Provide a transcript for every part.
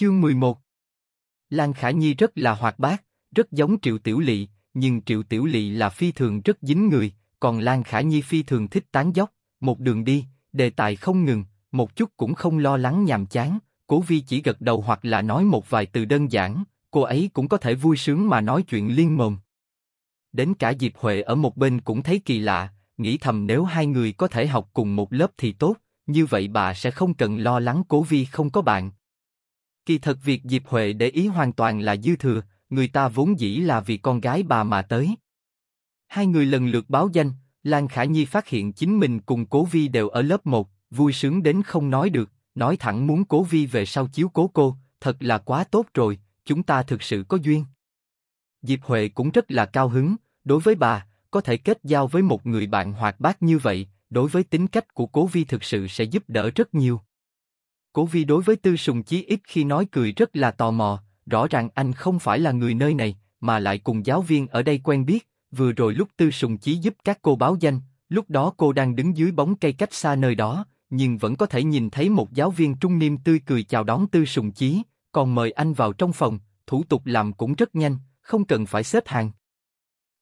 Chương 11 Lan Khả Nhi rất là hoạt bát, rất giống Triệu Tiểu Lị, nhưng Triệu Tiểu Lị là phi thường rất dính người, còn Lan Khả Nhi phi thường thích tán dốc, một đường đi, đề tài không ngừng, một chút cũng không lo lắng nhàm chán, Cố Vi chỉ gật đầu hoặc là nói một vài từ đơn giản, cô ấy cũng có thể vui sướng mà nói chuyện liên mồm. Đến cả Diệp Huệ ở một bên cũng thấy kỳ lạ, nghĩ thầm nếu hai người có thể học cùng một lớp thì tốt, như vậy bà sẽ không cần lo lắng Cố Vi không có bạn, Kỳ thật việc Diệp Huệ để ý hoàn toàn là dư thừa, người ta vốn dĩ là vì con gái bà mà tới. Hai người lần lượt báo danh, Lan Khả Nhi phát hiện chính mình cùng Cố Vi đều ở lớp 1, vui sướng đến không nói được, nói thẳng muốn Cố Vi về sau chiếu cố cô, thật là quá tốt rồi, chúng ta thực sự có duyên. Diệp Huệ cũng rất là cao hứng, đối với bà, có thể kết giao với một người bạn hoạt bát như vậy, đối với tính cách của Cố Vi thực sự sẽ giúp đỡ rất nhiều. Cố Vi đối với Tư Sùng Chí ít khi nói cười rất là tò mò, rõ ràng anh không phải là người nơi này, mà lại cùng giáo viên ở đây quen biết, vừa rồi lúc Tư Sùng Chí giúp các cô báo danh, lúc đó cô đang đứng dưới bóng cây cách xa nơi đó, nhưng vẫn có thể nhìn thấy một giáo viên trung niên tươi cười chào đón Tư Sùng Chí, còn mời anh vào trong phòng, thủ tục làm cũng rất nhanh, không cần phải xếp hàng.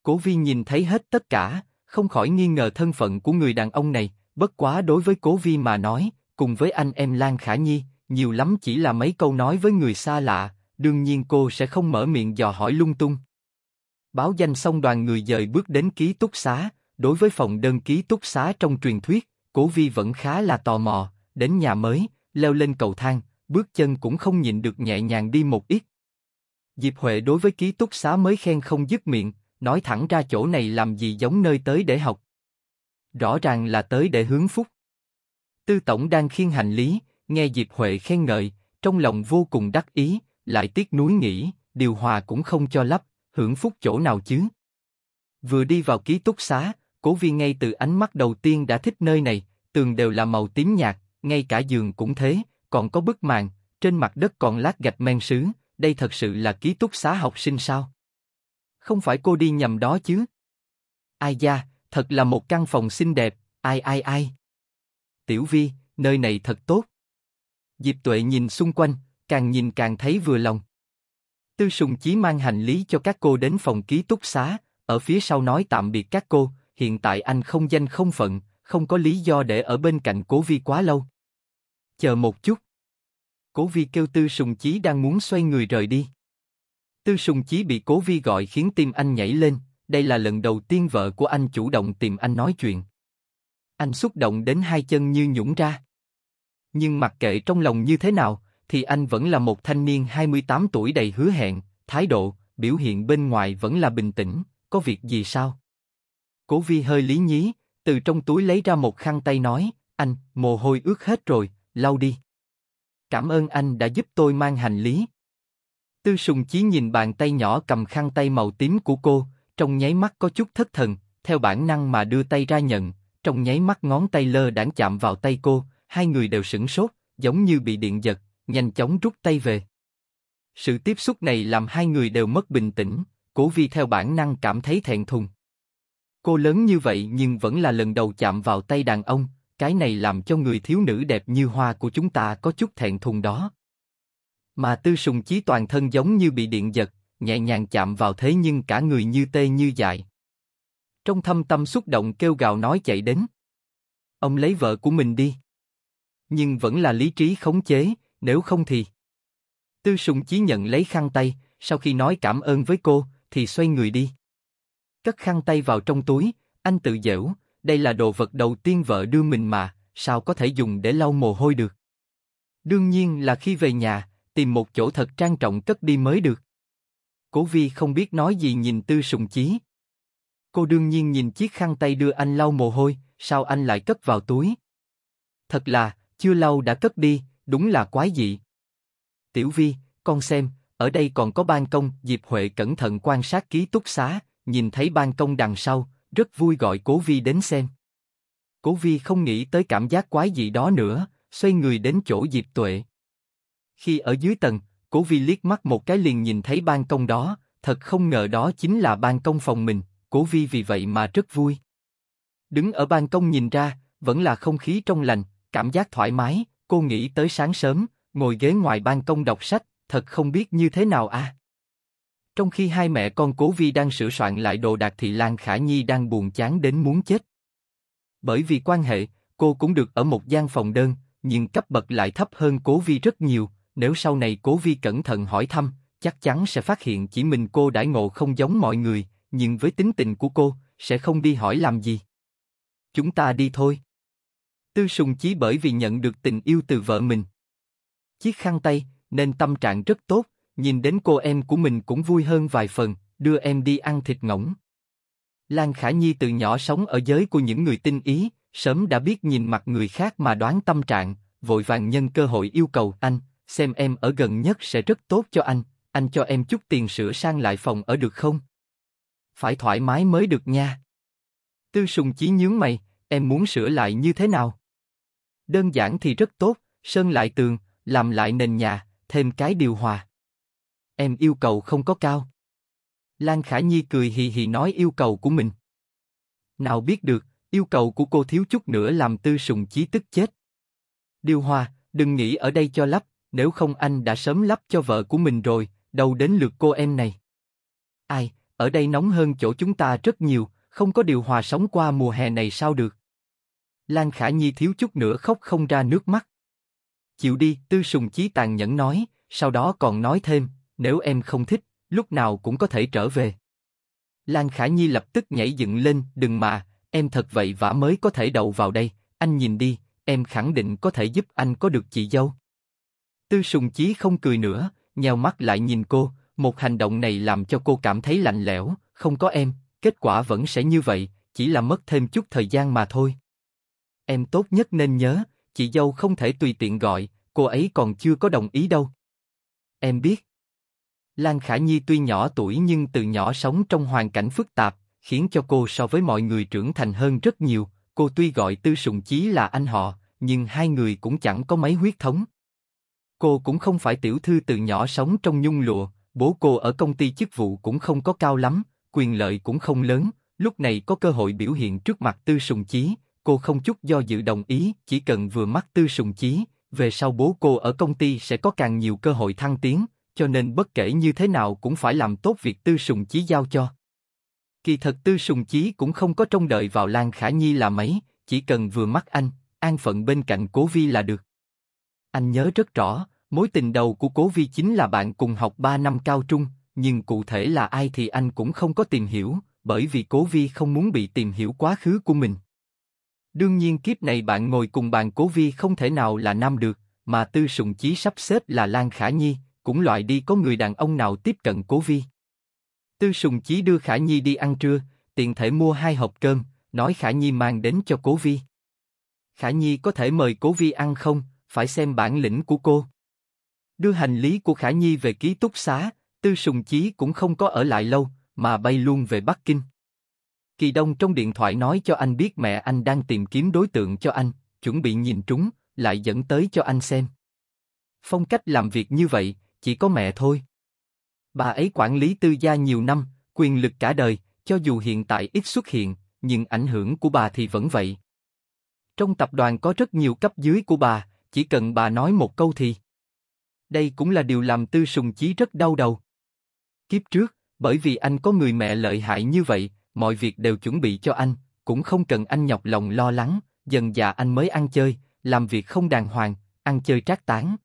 Cố Vi nhìn thấy hết tất cả, không khỏi nghi ngờ thân phận của người đàn ông này, bất quá đối với Cố Vi mà nói, cùng với anh em Lan Khả Nhi, nhiều lắm chỉ là mấy câu nói với người xa lạ, đương nhiên cô sẽ không mở miệng dò hỏi lung tung. Báo danh xong đoàn người dời bước đến ký túc xá, đối với phòng đơn ký túc xá trong truyền thuyết, Cố Vi vẫn khá là tò mò, đến nhà mới, leo lên cầu thang, bước chân cũng không nhịn được nhẹ nhàng đi một ít. Diệp Huệ đối với ký túc xá mới khen không dứt miệng, nói thẳng ra chỗ này làm gì giống nơi tới để học. Rõ ràng là tới để hướng phúc. Tư Tổng đang khiêng hành lý, nghe Diệp Huệ khen ngợi, trong lòng vô cùng đắc ý, lại tiếc nuối nghĩ, điều hòa cũng không cho lắp, hưởng phúc chỗ nào chứ. Vừa đi vào ký túc xá, cố viên ngay từ ánh mắt đầu tiên đã thích nơi này, tường đều là màu tím nhạt, ngay cả giường cũng thế, còn có bức màn, trên mặt đất còn lát gạch men sứ, đây thật sự là ký túc xá học sinh sao? Không phải cô đi nhầm đó chứ? Ai da, thật là một căn phòng xinh đẹp, ai ai ai. Tiểu Vi, nơi này thật tốt. Diệp Tuệ nhìn xung quanh, càng nhìn càng thấy vừa lòng. Tư Sùng Chí mang hành lý cho các cô đến phòng ký túc xá, ở phía sau nói tạm biệt các cô, hiện tại anh không danh không phận, không có lý do để ở bên cạnh Cố Vi quá lâu. Chờ một chút. Cố Vi kêu Tư Sùng Chí đang muốn xoay người rời đi. Tư Sùng Chí bị Cố Vi gọi khiến tim anh nhảy lên, đây là lần đầu tiên vợ của anh chủ động tìm anh nói chuyện. Anh xúc động đến hai chân như nhũng ra. Nhưng mặc kệ trong lòng như thế nào, thì anh vẫn là một thanh niên 28 tuổi đầy hứa hẹn, thái độ, biểu hiện bên ngoài vẫn là bình tĩnh, có việc gì sao? Cố Vi hơi lý nhí, từ trong túi lấy ra một khăn tay nói, anh, mồ hôi ướt hết rồi, lau đi. Cảm ơn anh đã giúp tôi mang hành lý. Tư Sùng Chí nhìn bàn tay nhỏ cầm khăn tay màu tím của cô, trong nháy mắt có chút thất thần, theo bản năng mà đưa tay ra nhận, trong nháy mắt ngón tay lơ đãng chạm vào tay cô, hai người đều sững sốt, giống như bị điện giật, nhanh chóng rút tay về. Sự tiếp xúc này làm hai người đều mất bình tĩnh, Cố Vi theo bản năng cảm thấy thẹn thùng. Cô lớn như vậy nhưng vẫn là lần đầu chạm vào tay đàn ông, cái này làm cho người thiếu nữ đẹp như hoa của chúng ta có chút thẹn thùng đó. Mà Tư Sùng Chí toàn thân giống như bị điện giật, nhẹ nhàng chạm vào thế nhưng cả người như tê như dại. Trong thâm tâm xúc động kêu gào nói chạy đến. Ông lấy vợ của mình đi. Nhưng vẫn là lý trí khống chế, nếu không thì... Tư sùng chí nhận lấy khăn tay, sau khi nói cảm ơn với cô, thì xoay người đi. Cất khăn tay vào trong túi, anh tự dễu, đây là đồ vật đầu tiên vợ đưa mình mà, sao có thể dùng để lau mồ hôi được. Đương nhiên là khi về nhà, tìm một chỗ thật trang trọng cất đi mới được. Cố Vi không biết nói gì nhìn Tư Sùng Chí, Cô đương nhiên nhìn chiếc khăn tay đưa anh lau mồ hôi, sao anh lại cất vào túi? Thật là, chưa lau đã cất đi, đúng là quái dị. Tiểu Vi, con xem, ở đây còn có ban công, Diệp Huệ cẩn thận quan sát ký túc xá, nhìn thấy ban công đằng sau, rất vui gọi Cố Vi đến xem. Cố Vi không nghĩ tới cảm giác quái dị đó nữa, xoay người đến chỗ Diệp Tuệ. Khi ở dưới tầng, Cố Vi liếc mắt một cái liền nhìn thấy ban công đó, thật không ngờ đó chính là ban công phòng mình, Cố Vi vì vậy mà rất vui. Đứng ở ban công nhìn ra, vẫn là không khí trong lành, cảm giác thoải mái, cô nghĩ tới sáng sớm, ngồi ghế ngoài ban công đọc sách, thật không biết như thế nào à. Trong khi hai mẹ con Cố Vi đang sửa soạn lại đồ đạc thì Lan Khả Nhi đang buồn chán đến muốn chết. Bởi vì quan hệ, cô cũng được ở một gian phòng đơn, nhưng cấp bậc lại thấp hơn Cố Vi rất nhiều, nếu sau này Cố Vi cẩn thận hỏi thăm, chắc chắn sẽ phát hiện chỉ mình cô đãi ngộ không giống mọi người, nhưng với tính tình của cô, sẽ không đi hỏi làm gì. Chúng ta đi thôi. Tư sùng chí bởi vì nhận được tình yêu từ vợ mình. Chiếc khăn tay, nên tâm trạng rất tốt, nhìn đến cô em của mình cũng vui hơn vài phần, đưa em đi ăn thịt ngỗng. Lan Khả Nhi từ nhỏ sống ở giới của những người tinh ý, sớm đã biết nhìn mặt người khác mà đoán tâm trạng, vội vàng nhân cơ hội yêu cầu anh, xem em ở gần nhất sẽ rất tốt cho anh, anh cho em chút tiền sửa sang lại phòng ở được không? phải thoải mái mới được nha. Tư Sùng Chí nhướng mày, em muốn sửa lại như thế nào? Đơn giản thì rất tốt, sơn lại tường, làm lại nền nhà, thêm cái điều hòa. Em yêu cầu không có cao. Lan Khả Nhi cười hì hì nói yêu cầu của mình. Nào biết được, yêu cầu của cô thiếu chút nữa làm Tư Sùng Chí tức chết. Điều hòa, đừng nghĩ ở đây cho lắp, nếu không anh đã sớm lắp cho vợ của mình rồi, đâu đến lượt cô em này. Ai, ở đây nóng hơn chỗ chúng ta rất nhiều, không có điều hòa sống qua mùa hè này sao được. Lan Khả Nhi thiếu chút nữa khóc không ra nước mắt. Chịu đi, Tư Sùng Chí tàn nhẫn nói, sau đó còn nói thêm, nếu em không thích, lúc nào cũng có thể trở về. Lan Khả Nhi lập tức nhảy dựng lên, đừng mà, em thật vậy vả mới có thể đậu vào đây, anh nhìn đi, em khẳng định có thể giúp anh có được chị dâu. Tư Sùng Chí không cười nữa, nheo mắt lại nhìn cô, một hành động này làm cho cô cảm thấy lạnh lẽo, không có em, kết quả vẫn sẽ như vậy, chỉ là mất thêm chút thời gian mà thôi. Em tốt nhất nên nhớ, chị dâu không thể tùy tiện gọi, cô ấy còn chưa có đồng ý đâu. Em biết. Lan Khả Nhi tuy nhỏ tuổi nhưng từ nhỏ sống trong hoàn cảnh phức tạp, khiến cho cô so với mọi người trưởng thành hơn rất nhiều. Cô tuy gọi Tư Sùng Chí là anh họ, nhưng hai người cũng chẳng có mấy huyết thống. Cô cũng không phải tiểu thư từ nhỏ sống trong nhung lụa, Bố cô ở công ty chức vụ cũng không có cao lắm, quyền lợi cũng không lớn, lúc này có cơ hội biểu hiện trước mặt Tư Sùng Chí, cô không chút do dự đồng ý, chỉ cần vừa mắt Tư Sùng Chí, về sau bố cô ở công ty sẽ có càng nhiều cơ hội thăng tiến, cho nên bất kể như thế nào cũng phải làm tốt việc Tư Sùng Chí giao cho. Kỳ thật Tư Sùng Chí cũng không có trông đợi vào Lan Khả Nhi là mấy, chỉ cần vừa mắt anh, an phận bên cạnh Cố Vi là được. Anh nhớ rất rõ, Mối tình đầu của Cố Vi chính là bạn cùng học ba năm cao trung, nhưng cụ thể là ai thì anh cũng không có tìm hiểu, bởi vì Cố Vi không muốn bị tìm hiểu quá khứ của mình. Đương nhiên kiếp này bạn ngồi cùng bạn Cố Vi không thể nào là nam được, mà Tư Sùng Chí sắp xếp là Lan Khả Nhi, cũng loại đi có người đàn ông nào tiếp cận Cố Vi. Tư Sùng Chí đưa Khả Nhi đi ăn trưa, tiện thể mua hai hộp cơm, nói Khả Nhi mang đến cho Cố Vi. Khả Nhi có thể mời Cố Vi ăn không, phải xem bản lĩnh của cô. Đưa hành lý của Khả Nhi về ký túc xá, Tư Sùng Chí cũng không có ở lại lâu, mà bay luôn về Bắc Kinh. Kỳ Đông trong điện thoại nói cho anh biết mẹ anh đang tìm kiếm đối tượng cho anh, chuẩn bị nhìn trúng, lại dẫn tới cho anh xem. Phong cách làm việc như vậy, chỉ có mẹ thôi. Bà ấy quản lý tư gia nhiều năm, quyền lực cả đời, cho dù hiện tại ít xuất hiện, nhưng ảnh hưởng của bà thì vẫn vậy. Trong tập đoàn có rất nhiều cấp dưới của bà, chỉ cần bà nói một câu thì đây cũng là điều làm Tư Sùng Chí rất đau đầu. Kiếp trước, bởi vì anh có người mẹ lợi hại như vậy, mọi việc đều chuẩn bị cho anh, cũng không cần anh nhọc lòng lo lắng, dần già anh mới ăn chơi, làm việc không đàng hoàng, ăn chơi trác tán.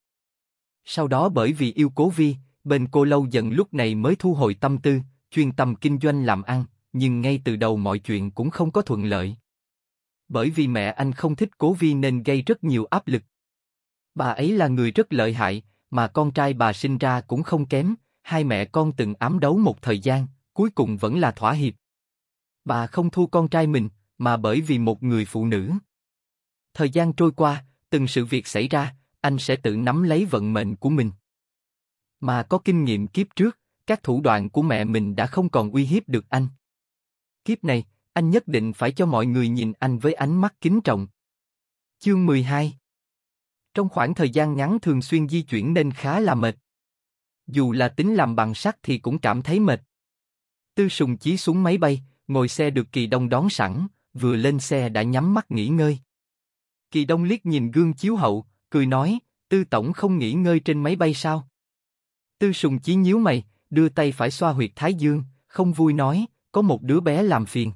Sau đó bởi vì yêu cố vi, bên cô lâu dần lúc này mới thu hồi tâm tư, chuyên tâm kinh doanh làm ăn, nhưng ngay từ đầu mọi chuyện cũng không có thuận lợi. Bởi vì mẹ anh không thích cố vi nên gây rất nhiều áp lực. Bà ấy là người rất lợi hại, mà con trai bà sinh ra cũng không kém, hai mẹ con từng ám đấu một thời gian, cuối cùng vẫn là thỏa hiệp. Bà không thu con trai mình, mà bởi vì một người phụ nữ. Thời gian trôi qua, từng sự việc xảy ra, anh sẽ tự nắm lấy vận mệnh của mình. Mà có kinh nghiệm kiếp trước, các thủ đoạn của mẹ mình đã không còn uy hiếp được anh. Kiếp này, anh nhất định phải cho mọi người nhìn anh với ánh mắt kính trọng. Chương 12 trong khoảng thời gian ngắn thường xuyên di chuyển nên khá là mệt. Dù là tính làm bằng sắt thì cũng cảm thấy mệt. Tư sùng chí xuống máy bay, ngồi xe được kỳ đông đón sẵn, vừa lên xe đã nhắm mắt nghỉ ngơi. Kỳ đông liếc nhìn gương chiếu hậu, cười nói, tư tổng không nghỉ ngơi trên máy bay sao? Tư sùng chí nhíu mày, đưa tay phải xoa huyệt thái dương, không vui nói, có một đứa bé làm phiền.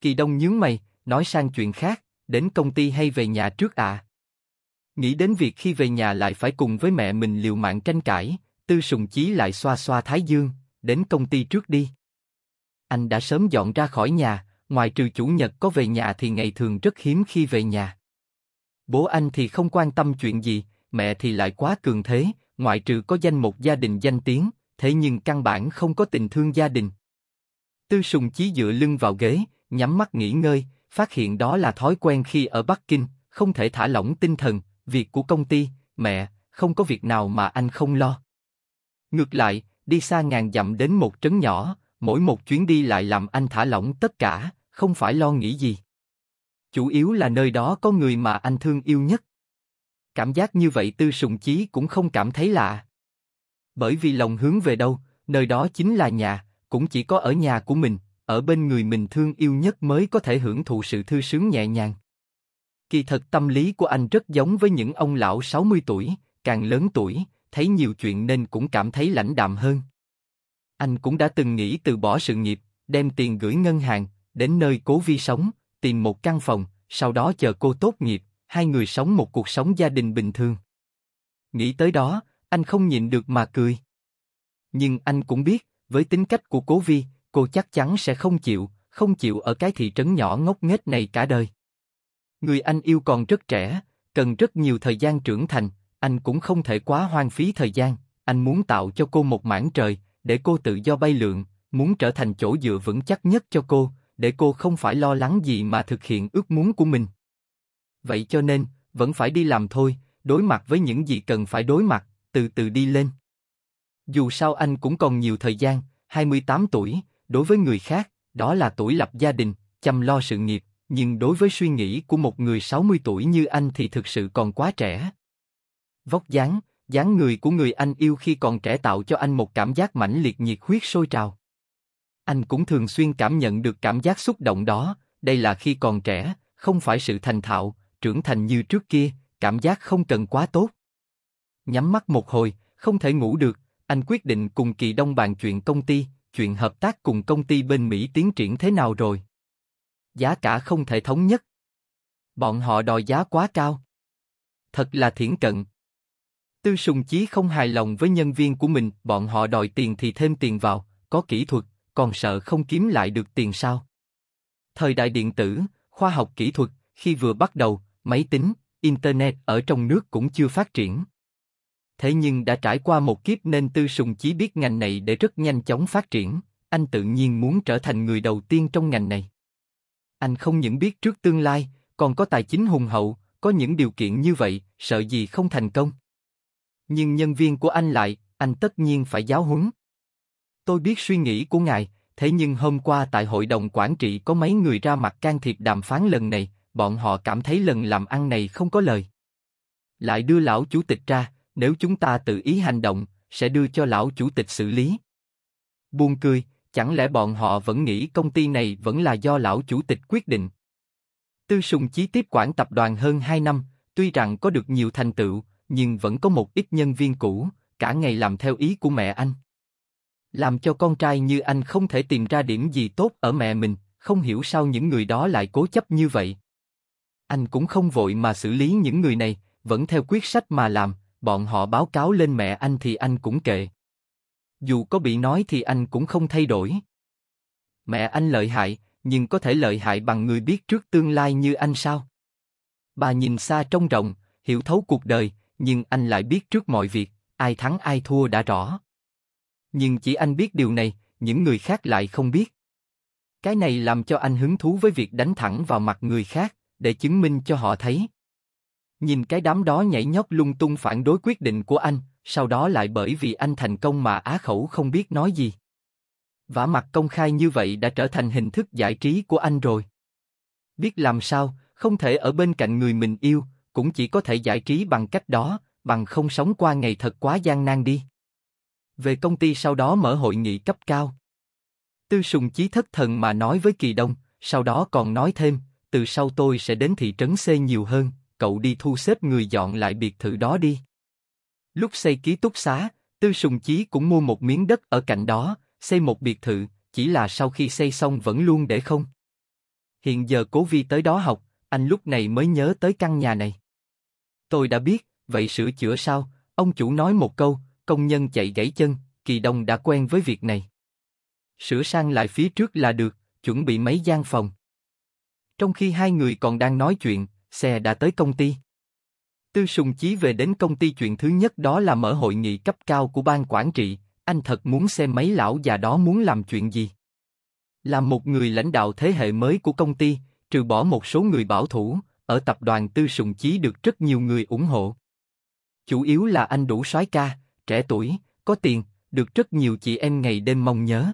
Kỳ đông nhướng mày, nói sang chuyện khác, đến công ty hay về nhà trước ạ? À? Nghĩ đến việc khi về nhà lại phải cùng với mẹ mình liều mạng tranh cãi, Tư Sùng Chí lại xoa xoa Thái Dương, đến công ty trước đi. Anh đã sớm dọn ra khỏi nhà, ngoài trừ chủ nhật có về nhà thì ngày thường rất hiếm khi về nhà. Bố anh thì không quan tâm chuyện gì, mẹ thì lại quá cường thế, ngoại trừ có danh một gia đình danh tiếng, thế nhưng căn bản không có tình thương gia đình. Tư Sùng Chí dựa lưng vào ghế, nhắm mắt nghỉ ngơi, phát hiện đó là thói quen khi ở Bắc Kinh, không thể thả lỏng tinh thần, việc của công ty, mẹ, không có việc nào mà anh không lo. Ngược lại, đi xa ngàn dặm đến một trấn nhỏ, mỗi một chuyến đi lại làm anh thả lỏng tất cả, không phải lo nghĩ gì. Chủ yếu là nơi đó có người mà anh thương yêu nhất. Cảm giác như vậy Tư Sùng Chí cũng không cảm thấy lạ. Bởi vì lòng hướng về đâu, nơi đó chính là nhà, cũng chỉ có ở nhà của mình, ở bên người mình thương yêu nhất mới có thể hưởng thụ sự thư sướng nhẹ nhàng. Kỳ thật tâm lý của anh rất giống với những ông lão 60 tuổi, càng lớn tuổi, thấy nhiều chuyện nên cũng cảm thấy lãnh đạm hơn. Anh cũng đã từng nghĩ từ bỏ sự nghiệp, đem tiền gửi ngân hàng, đến nơi cố vi sống, tìm một căn phòng, sau đó chờ cô tốt nghiệp, hai người sống một cuộc sống gia đình bình thường. Nghĩ tới đó, anh không nhịn được mà cười. Nhưng anh cũng biết, với tính cách của cố vi, cô chắc chắn sẽ không chịu, không chịu ở cái thị trấn nhỏ ngốc nghếch này cả đời. Người anh yêu còn rất trẻ, cần rất nhiều thời gian trưởng thành, anh cũng không thể quá hoang phí thời gian, anh muốn tạo cho cô một mảng trời, để cô tự do bay lượn, muốn trở thành chỗ dựa vững chắc nhất cho cô, để cô không phải lo lắng gì mà thực hiện ước muốn của mình. Vậy cho nên, vẫn phải đi làm thôi, đối mặt với những gì cần phải đối mặt, từ từ đi lên. Dù sao anh cũng còn nhiều thời gian, 28 tuổi, đối với người khác, đó là tuổi lập gia đình, chăm lo sự nghiệp, nhưng đối với suy nghĩ của một người 60 tuổi như anh thì thực sự còn quá trẻ. Vóc dáng, dáng người của người anh yêu khi còn trẻ tạo cho anh một cảm giác mãnh liệt nhiệt huyết sôi trào. Anh cũng thường xuyên cảm nhận được cảm giác xúc động đó, đây là khi còn trẻ, không phải sự thành thạo, trưởng thành như trước kia, cảm giác không cần quá tốt. Nhắm mắt một hồi, không thể ngủ được, anh quyết định cùng Kỳ Đông bàn chuyện công ty, chuyện hợp tác cùng công ty bên Mỹ tiến triển thế nào rồi giá cả không thể thống nhất. Bọn họ đòi giá quá cao. Thật là thiển cận. Tư Sùng Chí không hài lòng với nhân viên của mình, bọn họ đòi tiền thì thêm tiền vào, có kỹ thuật, còn sợ không kiếm lại được tiền sao? Thời đại điện tử, khoa học kỹ thuật, khi vừa bắt đầu, máy tính, internet ở trong nước cũng chưa phát triển. Thế nhưng đã trải qua một kiếp nên Tư Sùng Chí biết ngành này để rất nhanh chóng phát triển, anh tự nhiên muốn trở thành người đầu tiên trong ngành này. Anh không những biết trước tương lai, còn có tài chính hùng hậu, có những điều kiện như vậy, sợ gì không thành công. Nhưng nhân viên của anh lại, anh tất nhiên phải giáo huấn. Tôi biết suy nghĩ của ngài, thế nhưng hôm qua tại hội đồng quản trị có mấy người ra mặt can thiệp đàm phán lần này, bọn họ cảm thấy lần làm ăn này không có lời. Lại đưa lão chủ tịch ra, nếu chúng ta tự ý hành động, sẽ đưa cho lão chủ tịch xử lý. Buồn cười, Chẳng lẽ bọn họ vẫn nghĩ công ty này vẫn là do lão chủ tịch quyết định? Tư Sùng Chí tiếp quản tập đoàn hơn 2 năm, tuy rằng có được nhiều thành tựu, nhưng vẫn có một ít nhân viên cũ, cả ngày làm theo ý của mẹ anh. Làm cho con trai như anh không thể tìm ra điểm gì tốt ở mẹ mình, không hiểu sao những người đó lại cố chấp như vậy. Anh cũng không vội mà xử lý những người này, vẫn theo quyết sách mà làm, bọn họ báo cáo lên mẹ anh thì anh cũng kệ. Dù có bị nói thì anh cũng không thay đổi. Mẹ anh lợi hại, nhưng có thể lợi hại bằng người biết trước tương lai như anh sao? Bà nhìn xa trong rộng, hiểu thấu cuộc đời, nhưng anh lại biết trước mọi việc, ai thắng ai thua đã rõ. Nhưng chỉ anh biết điều này, những người khác lại không biết. Cái này làm cho anh hứng thú với việc đánh thẳng vào mặt người khác, để chứng minh cho họ thấy. Nhìn cái đám đó nhảy nhót lung tung phản đối quyết định của anh, sau đó lại bởi vì anh thành công mà á khẩu không biết nói gì. Vả mặt công khai như vậy đã trở thành hình thức giải trí của anh rồi. Biết làm sao, không thể ở bên cạnh người mình yêu, cũng chỉ có thể giải trí bằng cách đó, bằng không sống qua ngày thật quá gian nan đi. Về công ty sau đó mở hội nghị cấp cao. Tư Sùng Chí thất thần mà nói với Kỳ Đông, sau đó còn nói thêm, từ sau tôi sẽ đến thị trấn C nhiều hơn, cậu đi thu xếp người dọn lại biệt thự đó đi. Lúc xây ký túc xá, Tư Sùng Chí cũng mua một miếng đất ở cạnh đó, xây một biệt thự, chỉ là sau khi xây xong vẫn luôn để không. Hiện giờ Cố Vi tới đó học, anh lúc này mới nhớ tới căn nhà này. Tôi đã biết, vậy sửa chữa sao? Ông chủ nói một câu, công nhân chạy gãy chân, Kỳ Đông đã quen với việc này. Sửa sang lại phía trước là được, chuẩn bị mấy gian phòng. Trong khi hai người còn đang nói chuyện, xe đã tới công ty. Tư Sùng Chí về đến công ty chuyện thứ nhất đó là mở hội nghị cấp cao của ban quản trị, anh thật muốn xem mấy lão già đó muốn làm chuyện gì. Là một người lãnh đạo thế hệ mới của công ty, trừ bỏ một số người bảo thủ, ở tập đoàn Tư Sùng Chí được rất nhiều người ủng hộ. Chủ yếu là anh đủ soái ca, trẻ tuổi, có tiền, được rất nhiều chị em ngày đêm mong nhớ.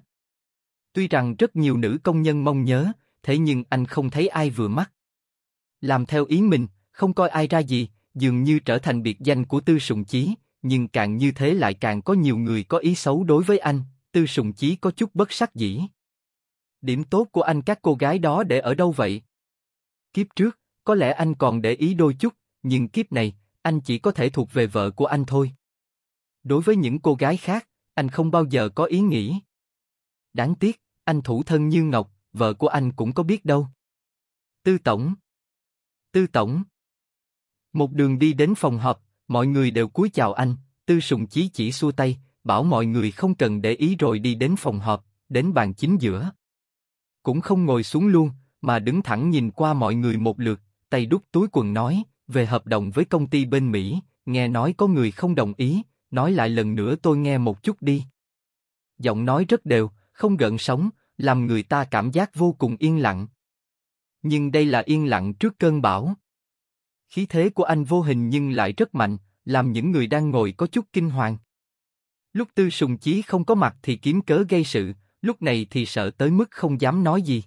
Tuy rằng rất nhiều nữ công nhân mong nhớ, thế nhưng anh không thấy ai vừa mắt. Làm theo ý mình, không coi ai ra gì, dường như trở thành biệt danh của Tư Sùng Chí, nhưng càng như thế lại càng có nhiều người có ý xấu đối với anh, Tư Sùng Chí có chút bất sắc dĩ. Điểm tốt của anh các cô gái đó để ở đâu vậy? Kiếp trước, có lẽ anh còn để ý đôi chút, nhưng kiếp này, anh chỉ có thể thuộc về vợ của anh thôi. Đối với những cô gái khác, anh không bao giờ có ý nghĩ. Đáng tiếc, anh thủ thân như Ngọc, vợ của anh cũng có biết đâu. Tư Tổng Tư Tổng một đường đi đến phòng họp, mọi người đều cúi chào anh, Tư Sùng Chí chỉ xua tay, bảo mọi người không cần để ý rồi đi đến phòng họp, đến bàn chính giữa. Cũng không ngồi xuống luôn, mà đứng thẳng nhìn qua mọi người một lượt, tay đút túi quần nói, về hợp đồng với công ty bên Mỹ, nghe nói có người không đồng ý, nói lại lần nữa tôi nghe một chút đi. Giọng nói rất đều, không gợn sóng, làm người ta cảm giác vô cùng yên lặng. Nhưng đây là yên lặng trước cơn bão. Khí thế của anh vô hình nhưng lại rất mạnh, làm những người đang ngồi có chút kinh hoàng. Lúc Tư Sùng Chí không có mặt thì kiếm cớ gây sự, lúc này thì sợ tới mức không dám nói gì.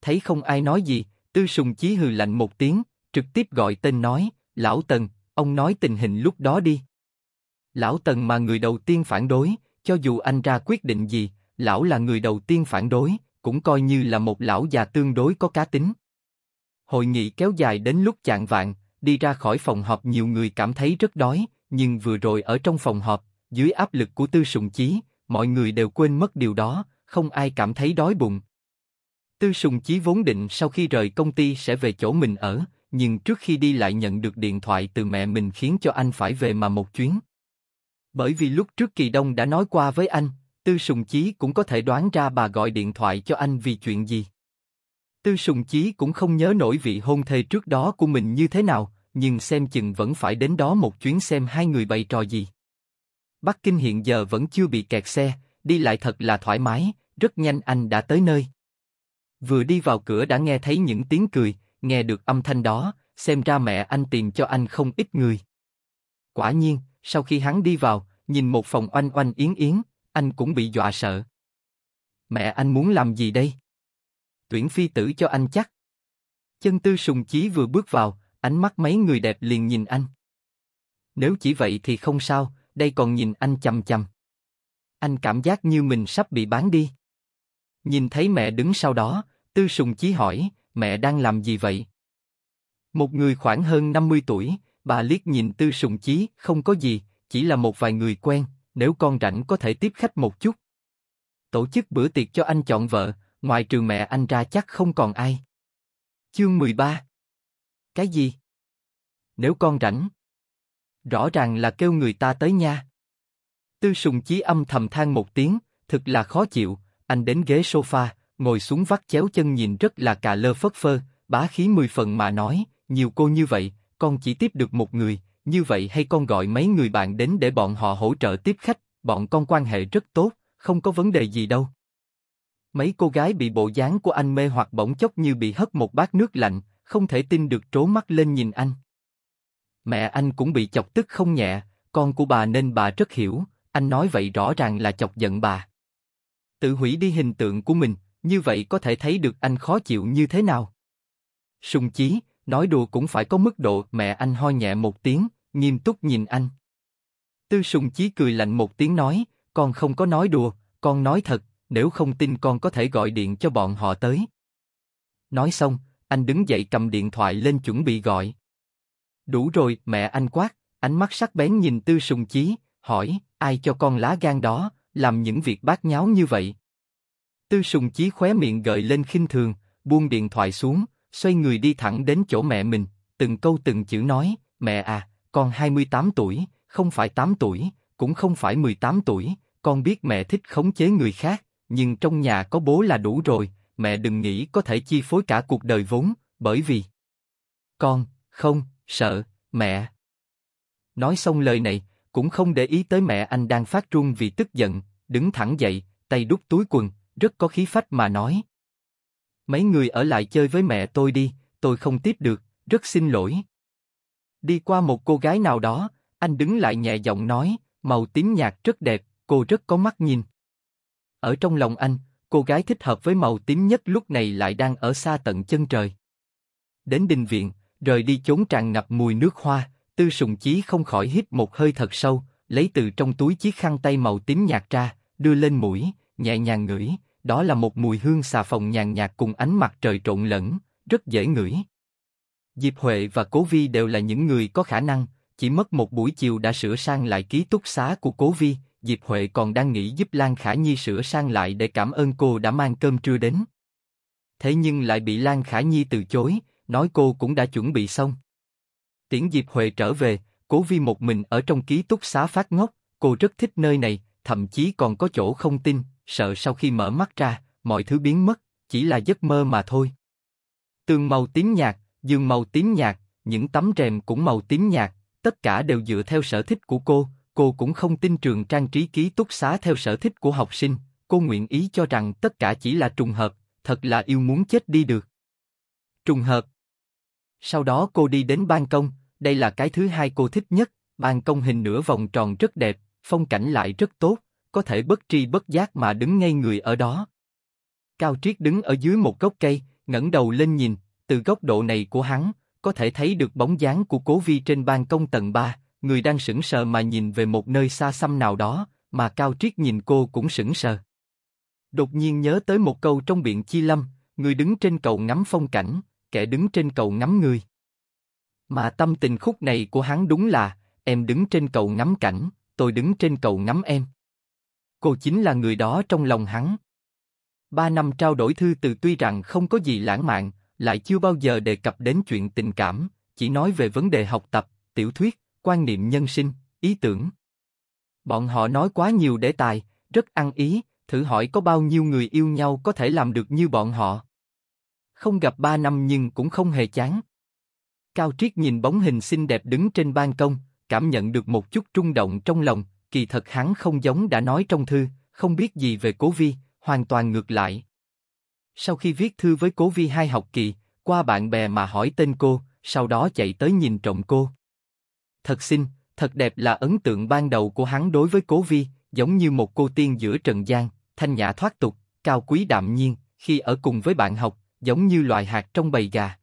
Thấy không ai nói gì, Tư Sùng Chí hừ lạnh một tiếng, trực tiếp gọi tên nói, Lão Tần, ông nói tình hình lúc đó đi. Lão Tần mà người đầu tiên phản đối, cho dù anh ra quyết định gì, lão là người đầu tiên phản đối, cũng coi như là một lão già tương đối có cá tính. Hội nghị kéo dài đến lúc chạng vạn, đi ra khỏi phòng họp nhiều người cảm thấy rất đói, nhưng vừa rồi ở trong phòng họp, dưới áp lực của Tư Sùng Chí, mọi người đều quên mất điều đó, không ai cảm thấy đói bụng. Tư Sùng Chí vốn định sau khi rời công ty sẽ về chỗ mình ở, nhưng trước khi đi lại nhận được điện thoại từ mẹ mình khiến cho anh phải về mà một chuyến. Bởi vì lúc trước Kỳ Đông đã nói qua với anh, Tư Sùng Chí cũng có thể đoán ra bà gọi điện thoại cho anh vì chuyện gì. Tư Sùng Chí cũng không nhớ nổi vị hôn thê trước đó của mình như thế nào, nhưng xem chừng vẫn phải đến đó một chuyến xem hai người bày trò gì. Bắc Kinh hiện giờ vẫn chưa bị kẹt xe, đi lại thật là thoải mái, rất nhanh anh đã tới nơi. Vừa đi vào cửa đã nghe thấy những tiếng cười, nghe được âm thanh đó, xem ra mẹ anh tìm cho anh không ít người. Quả nhiên, sau khi hắn đi vào, nhìn một phòng oanh oanh yến yến, anh cũng bị dọa sợ. Mẹ anh muốn làm gì đây? tuyển phi tử cho anh chắc. Chân tư sùng chí vừa bước vào, ánh mắt mấy người đẹp liền nhìn anh. Nếu chỉ vậy thì không sao, đây còn nhìn anh chầm chầm. Anh cảm giác như mình sắp bị bán đi. Nhìn thấy mẹ đứng sau đó, tư sùng chí hỏi, mẹ đang làm gì vậy? Một người khoảng hơn 50 tuổi, bà liếc nhìn tư sùng chí, không có gì, chỉ là một vài người quen, nếu con rảnh có thể tiếp khách một chút. Tổ chức bữa tiệc cho anh chọn vợ, Ngoài trừ mẹ anh ra chắc không còn ai. Chương 13 Cái gì? Nếu con rảnh. Rõ ràng là kêu người ta tới nha. Tư sùng chí âm thầm than một tiếng, thực là khó chịu, anh đến ghế sofa, ngồi xuống vắt chéo chân nhìn rất là cà lơ phất phơ, bá khí mười phần mà nói, nhiều cô như vậy, con chỉ tiếp được một người, như vậy hay con gọi mấy người bạn đến để bọn họ hỗ trợ tiếp khách, bọn con quan hệ rất tốt, không có vấn đề gì đâu. Mấy cô gái bị bộ dáng của anh mê hoặc bỗng chốc như bị hất một bát nước lạnh, không thể tin được trố mắt lên nhìn anh. Mẹ anh cũng bị chọc tức không nhẹ, con của bà nên bà rất hiểu, anh nói vậy rõ ràng là chọc giận bà. Tự hủy đi hình tượng của mình, như vậy có thể thấy được anh khó chịu như thế nào. Sùng chí, nói đùa cũng phải có mức độ mẹ anh ho nhẹ một tiếng, nghiêm túc nhìn anh. Tư sùng chí cười lạnh một tiếng nói, con không có nói đùa, con nói thật, nếu không tin con có thể gọi điện cho bọn họ tới. Nói xong, anh đứng dậy cầm điện thoại lên chuẩn bị gọi. Đủ rồi, mẹ anh quát, ánh mắt sắc bén nhìn Tư Sùng Chí, hỏi, ai cho con lá gan đó, làm những việc bát nháo như vậy? Tư Sùng Chí khóe miệng gợi lên khinh thường, buông điện thoại xuống, xoay người đi thẳng đến chỗ mẹ mình, từng câu từng chữ nói, mẹ à, con 28 tuổi, không phải 8 tuổi, cũng không phải 18 tuổi, con biết mẹ thích khống chế người khác, nhưng trong nhà có bố là đủ rồi, mẹ đừng nghĩ có thể chi phối cả cuộc đời vốn, bởi vì con không sợ mẹ. Nói xong lời này, cũng không để ý tới mẹ anh đang phát run vì tức giận, đứng thẳng dậy, tay đút túi quần, rất có khí phách mà nói. Mấy người ở lại chơi với mẹ tôi đi, tôi không tiếp được, rất xin lỗi. Đi qua một cô gái nào đó, anh đứng lại nhẹ giọng nói, màu tím nhạt rất đẹp, cô rất có mắt nhìn. Ở trong lòng anh, cô gái thích hợp với màu tím nhất lúc này lại đang ở xa tận chân trời. Đến đình viện, rời đi chốn tràn ngập mùi nước hoa, tư sùng chí không khỏi hít một hơi thật sâu, lấy từ trong túi chiếc khăn tay màu tím nhạt ra, đưa lên mũi, nhẹ nhàng ngửi, đó là một mùi hương xà phòng nhàn nhạt cùng ánh mặt trời trộn lẫn, rất dễ ngửi. Diệp Huệ và Cố Vi đều là những người có khả năng, chỉ mất một buổi chiều đã sửa sang lại ký túc xá của Cố Vi, Diệp Huệ còn đang nghĩ giúp Lan Khả Nhi sửa sang lại để cảm ơn cô đã mang cơm trưa đến. Thế nhưng lại bị Lan Khả Nhi từ chối, nói cô cũng đã chuẩn bị xong. Tiễn Diệp Huệ trở về, Cố Vi một mình ở trong ký túc xá phát ngốc, cô rất thích nơi này, thậm chí còn có chỗ không tin, sợ sau khi mở mắt ra, mọi thứ biến mất, chỉ là giấc mơ mà thôi. Tường màu tím nhạt, giường màu tím nhạt, những tấm rèm cũng màu tím nhạt, tất cả đều dựa theo sở thích của cô, cô cũng không tin trường trang trí ký túc xá theo sở thích của học sinh, cô nguyện ý cho rằng tất cả chỉ là trùng hợp, thật là yêu muốn chết đi được. Trùng hợp. Sau đó cô đi đến ban công, đây là cái thứ hai cô thích nhất, ban công hình nửa vòng tròn rất đẹp, phong cảnh lại rất tốt, có thể bất tri bất giác mà đứng ngay người ở đó. Cao Triết đứng ở dưới một gốc cây, ngẩng đầu lên nhìn, từ góc độ này của hắn, có thể thấy được bóng dáng của Cố Vi trên ban công tầng 3, người đang sững sờ mà nhìn về một nơi xa xăm nào đó, mà Cao Triết nhìn cô cũng sững sờ. Đột nhiên nhớ tới một câu trong biện Chi Lâm, người đứng trên cầu ngắm phong cảnh, kẻ đứng trên cầu ngắm người. Mà tâm tình khúc này của hắn đúng là, em đứng trên cầu ngắm cảnh, tôi đứng trên cầu ngắm em. Cô chính là người đó trong lòng hắn. Ba năm trao đổi thư từ tuy rằng không có gì lãng mạn, lại chưa bao giờ đề cập đến chuyện tình cảm, chỉ nói về vấn đề học tập, tiểu thuyết, quan niệm nhân sinh, ý tưởng. Bọn họ nói quá nhiều đề tài, rất ăn ý, thử hỏi có bao nhiêu người yêu nhau có thể làm được như bọn họ. Không gặp ba năm nhưng cũng không hề chán. Cao Triết nhìn bóng hình xinh đẹp đứng trên ban công, cảm nhận được một chút rung động trong lòng, kỳ thật hắn không giống đã nói trong thư, không biết gì về Cố Vi, hoàn toàn ngược lại. Sau khi viết thư với Cố Vi hai học kỳ, qua bạn bè mà hỏi tên cô, sau đó chạy tới nhìn trộm cô thật xinh, thật đẹp là ấn tượng ban đầu của hắn đối với Cố Vi, giống như một cô tiên giữa trần gian, thanh nhã thoát tục, cao quý đạm nhiên, khi ở cùng với bạn học, giống như loài hạt trong bầy gà.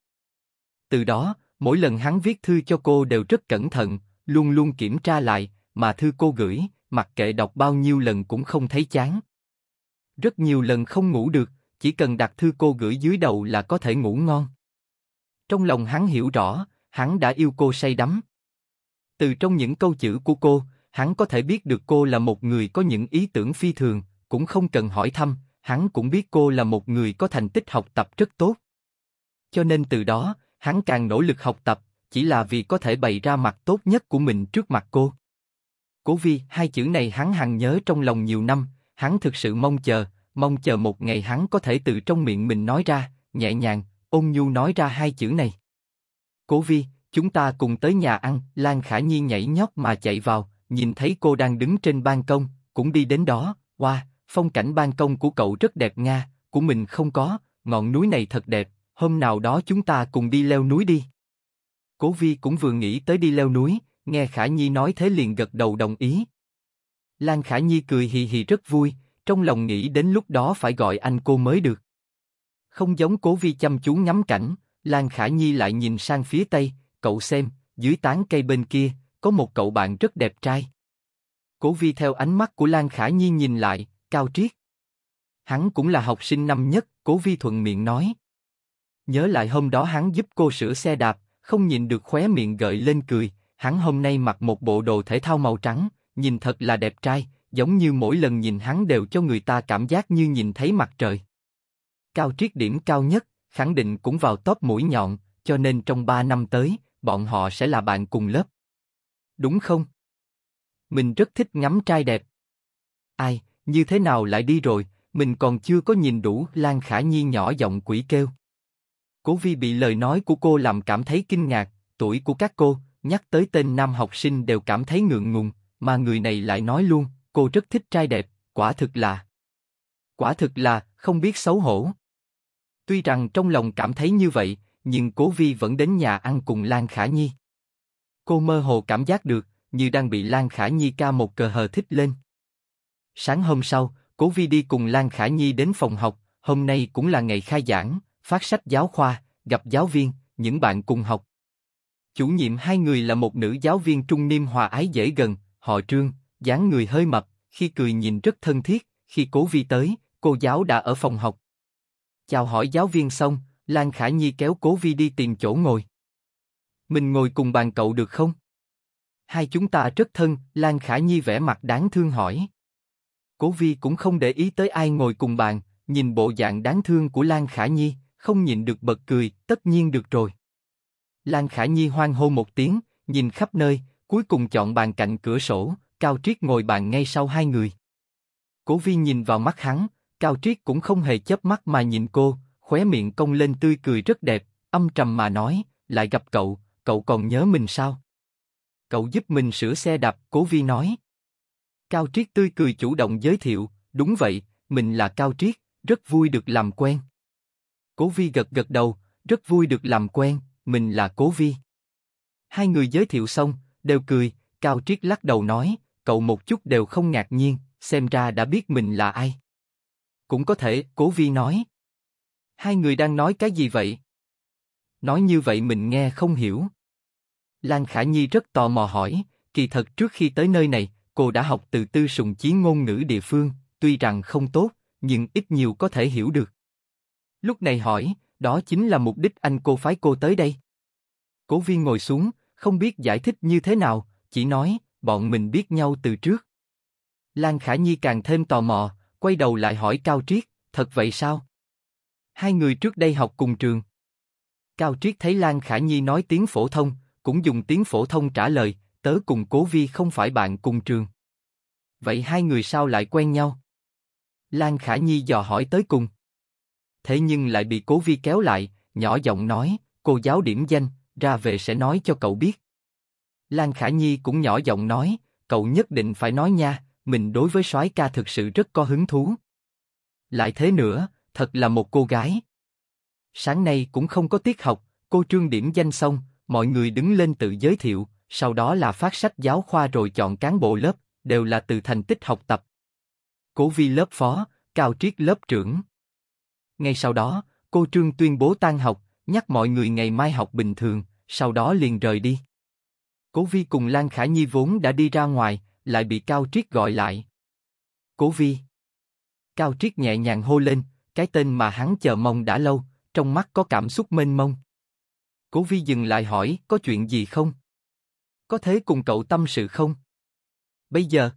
Từ đó, mỗi lần hắn viết thư cho cô đều rất cẩn thận, luôn luôn kiểm tra lại, mà thư cô gửi, mặc kệ đọc bao nhiêu lần cũng không thấy chán. Rất nhiều lần không ngủ được, chỉ cần đặt thư cô gửi dưới đầu là có thể ngủ ngon. Trong lòng hắn hiểu rõ, hắn đã yêu cô say đắm. Từ trong những câu chữ của cô, hắn có thể biết được cô là một người có những ý tưởng phi thường, cũng không cần hỏi thăm, hắn cũng biết cô là một người có thành tích học tập rất tốt. Cho nên từ đó, hắn càng nỗ lực học tập, chỉ là vì có thể bày ra mặt tốt nhất của mình trước mặt cô. Cố Vi, hai chữ này hắn hằng nhớ trong lòng nhiều năm, hắn thực sự mong chờ, mong chờ một ngày hắn có thể từ trong miệng mình nói ra, nhẹ nhàng, ôn nhu nói ra hai chữ này. Cố Vi, chúng ta cùng tới nhà ăn. Lan Khả Nhi nhảy nhót mà chạy vào, nhìn thấy cô đang đứng trên ban công, cũng đi đến đó. Wow, phong cảnh ban công của cậu rất đẹp nga, của mình không có. Ngọn núi này thật đẹp. Hôm nào đó chúng ta cùng đi leo núi đi. Cố Vi cũng vừa nghĩ tới đi leo núi, nghe Khả Nhi nói thế liền gật đầu đồng ý. Lan Khả Nhi cười hì hì rất vui, trong lòng nghĩ đến lúc đó phải gọi anh cô mới được. Không giống Cố Vi chăm chú ngắm cảnh, Lan Khả Nhi lại nhìn sang phía tây, cậu xem, dưới tán cây bên kia, có một cậu bạn rất đẹp trai. Cố vi theo ánh mắt của Lan Khả Nhi nhìn lại, cao triết. Hắn cũng là học sinh năm nhất, cố vi thuận miệng nói. Nhớ lại hôm đó hắn giúp cô sửa xe đạp, không nhìn được khóe miệng gợi lên cười, hắn hôm nay mặc một bộ đồ thể thao màu trắng, nhìn thật là đẹp trai, giống như mỗi lần nhìn hắn đều cho người ta cảm giác như nhìn thấy mặt trời. Cao triết điểm cao nhất, khẳng định cũng vào top mũi nhọn, cho nên trong ba năm tới, bọn họ sẽ là bạn cùng lớp. Đúng không? Mình rất thích ngắm trai đẹp. Ai, như thế nào lại đi rồi, mình còn chưa có nhìn đủ, Lan Khả Nhi nhỏ giọng quỷ kêu. Cố Vi bị lời nói của cô làm cảm thấy kinh ngạc, tuổi của các cô, nhắc tới tên nam học sinh đều cảm thấy ngượng ngùng, mà người này lại nói luôn, cô rất thích trai đẹp, quả thực là... Quả thực là, không biết xấu hổ. Tuy rằng trong lòng cảm thấy như vậy, nhưng Cố Vi vẫn đến nhà ăn cùng Lan Khả Nhi. Cô mơ hồ cảm giác được, như đang bị Lan Khả Nhi ca một cờ hờ thích lên. Sáng hôm sau, Cố Vi đi cùng Lan Khả Nhi đến phòng học, hôm nay cũng là ngày khai giảng, phát sách giáo khoa, gặp giáo viên, những bạn cùng học. Chủ nhiệm hai người là một nữ giáo viên trung niên hòa ái dễ gần, họ trương, dáng người hơi mập, khi cười nhìn rất thân thiết, khi Cố Vi tới, cô giáo đã ở phòng học. Chào hỏi giáo viên xong, Lan Khả Nhi kéo Cố Vi đi tìm chỗ ngồi. Mình ngồi cùng bàn cậu được không? Hai chúng ta rất thân, Lan Khả Nhi vẻ mặt đáng thương hỏi. Cố Vi cũng không để ý tới ai ngồi cùng bàn, nhìn bộ dạng đáng thương của Lan Khả Nhi, không nhịn được bật cười, tất nhiên được rồi. Lan Khả Nhi hoang hô một tiếng, nhìn khắp nơi, cuối cùng chọn bàn cạnh cửa sổ, Cao Triết ngồi bàn ngay sau hai người. Cố Vi nhìn vào mắt hắn, Cao Triết cũng không hề chớp mắt mà nhìn cô, khóe miệng cong lên tươi cười rất đẹp, âm trầm mà nói, lại gặp cậu, cậu còn nhớ mình sao? Cậu giúp mình sửa xe đạp, Cố Vi nói. Cao Triết tươi cười chủ động giới thiệu, đúng vậy, mình là Cao Triết, rất vui được làm quen. Cố Vi gật gật đầu, rất vui được làm quen, mình là Cố Vi. Hai người giới thiệu xong, đều cười, Cao Triết lắc đầu nói, cậu một chút đều không ngạc nhiên, xem ra đã biết mình là ai. Cũng có thể, Cố Vi nói, Hai người đang nói cái gì vậy? Nói như vậy mình nghe không hiểu. Lan Khả Nhi rất tò mò hỏi, kỳ thật trước khi tới nơi này, cô đã học từ tư sùng chí ngôn ngữ địa phương, tuy rằng không tốt, nhưng ít nhiều có thể hiểu được. Lúc này hỏi, đó chính là mục đích anh cô phái cô tới đây. Cố viên ngồi xuống, không biết giải thích như thế nào, chỉ nói, bọn mình biết nhau từ trước. Lan Khả Nhi càng thêm tò mò, quay đầu lại hỏi Cao Triết, thật vậy sao? Hai người trước đây học cùng trường. Cao Triết thấy Lan Khả Nhi nói tiếng phổ thông, cũng dùng tiếng phổ thông trả lời, tớ cùng Cố Vi không phải bạn cùng trường. Vậy hai người sao lại quen nhau? Lan Khả Nhi dò hỏi tới cùng. Thế nhưng lại bị Cố Vi kéo lại, nhỏ giọng nói, cô giáo điểm danh, ra về sẽ nói cho cậu biết. Lan Khả Nhi cũng nhỏ giọng nói, cậu nhất định phải nói nha, mình đối với soái ca thực sự rất có hứng thú. Lại thế nữa, thật là một cô gái. Sáng nay cũng không có tiết học, cô trương điểm danh xong, mọi người đứng lên tự giới thiệu, sau đó là phát sách giáo khoa rồi chọn cán bộ lớp, đều là từ thành tích học tập. Cố vi lớp phó, cao triết lớp trưởng. Ngay sau đó, cô Trương tuyên bố tan học, nhắc mọi người ngày mai học bình thường, sau đó liền rời đi. Cố vi cùng Lan Khả Nhi vốn đã đi ra ngoài, lại bị Cao Triết gọi lại. Cố vi. Cao Triết nhẹ nhàng hô lên, cái tên mà hắn chờ mong đã lâu, trong mắt có cảm xúc mênh mông. Cố Vi dừng lại hỏi, có chuyện gì không? Có thế cùng cậu tâm sự không? Bây giờ,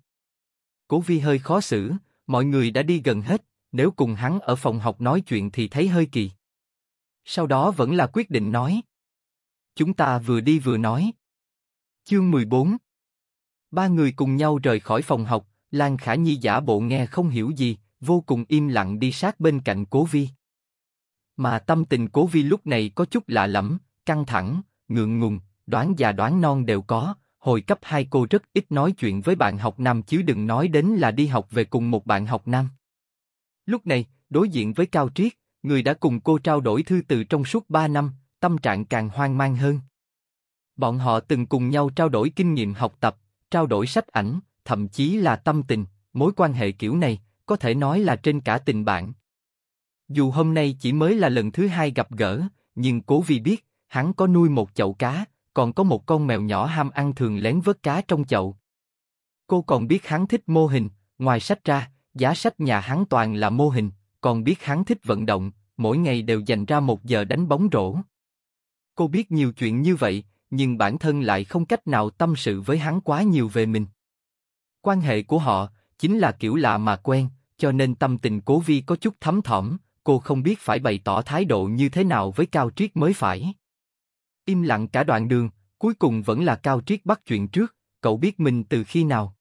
Cố Vi hơi khó xử, mọi người đã đi gần hết, nếu cùng hắn ở phòng học nói chuyện thì thấy hơi kỳ. Sau đó vẫn là quyết định nói. Chúng ta vừa đi vừa nói. Chương 14 Ba người cùng nhau rời khỏi phòng học, Lan Khả Nhi giả bộ nghe không hiểu gì, vô cùng im lặng đi sát bên cạnh Cố Vi. Mà tâm tình Cố Vi lúc này có chút lạ lẫm, căng thẳng, ngượng ngùng, đoán già đoán non đều có. Hồi cấp 2 cô rất ít nói chuyện với bạn học nam chứ đừng nói đến là đi học về cùng một bạn học nam. Lúc này, đối diện với Cao Triết, người đã cùng cô trao đổi thư từ trong suốt 3 năm, tâm trạng càng hoang mang hơn. Bọn họ từng cùng nhau trao đổi kinh nghiệm học tập, trao đổi sách ảnh, thậm chí là tâm tình, mối quan hệ kiểu này, có thể nói là trên cả tình bạn. Dù hôm nay chỉ mới là lần thứ hai gặp gỡ, nhưng cố vì biết, hắn có nuôi một chậu cá, còn có một con mèo nhỏ ham ăn thường lén vớt cá trong chậu. Cô còn biết hắn thích mô hình, ngoài sách ra, giá sách nhà hắn toàn là mô hình, còn biết hắn thích vận động, mỗi ngày đều dành ra một giờ đánh bóng rổ. Cô biết nhiều chuyện như vậy, nhưng bản thân lại không cách nào tâm sự với hắn quá nhiều về mình. Quan hệ của họ, chính là kiểu lạ mà quen, cho nên tâm tình Cố Vi có chút thấm thỏm, cô không biết phải bày tỏ thái độ như thế nào với Cao Triết mới phải. Im lặng cả đoạn đường, cuối cùng vẫn là Cao Triết bắt chuyện trước, cậu biết mình từ khi nào.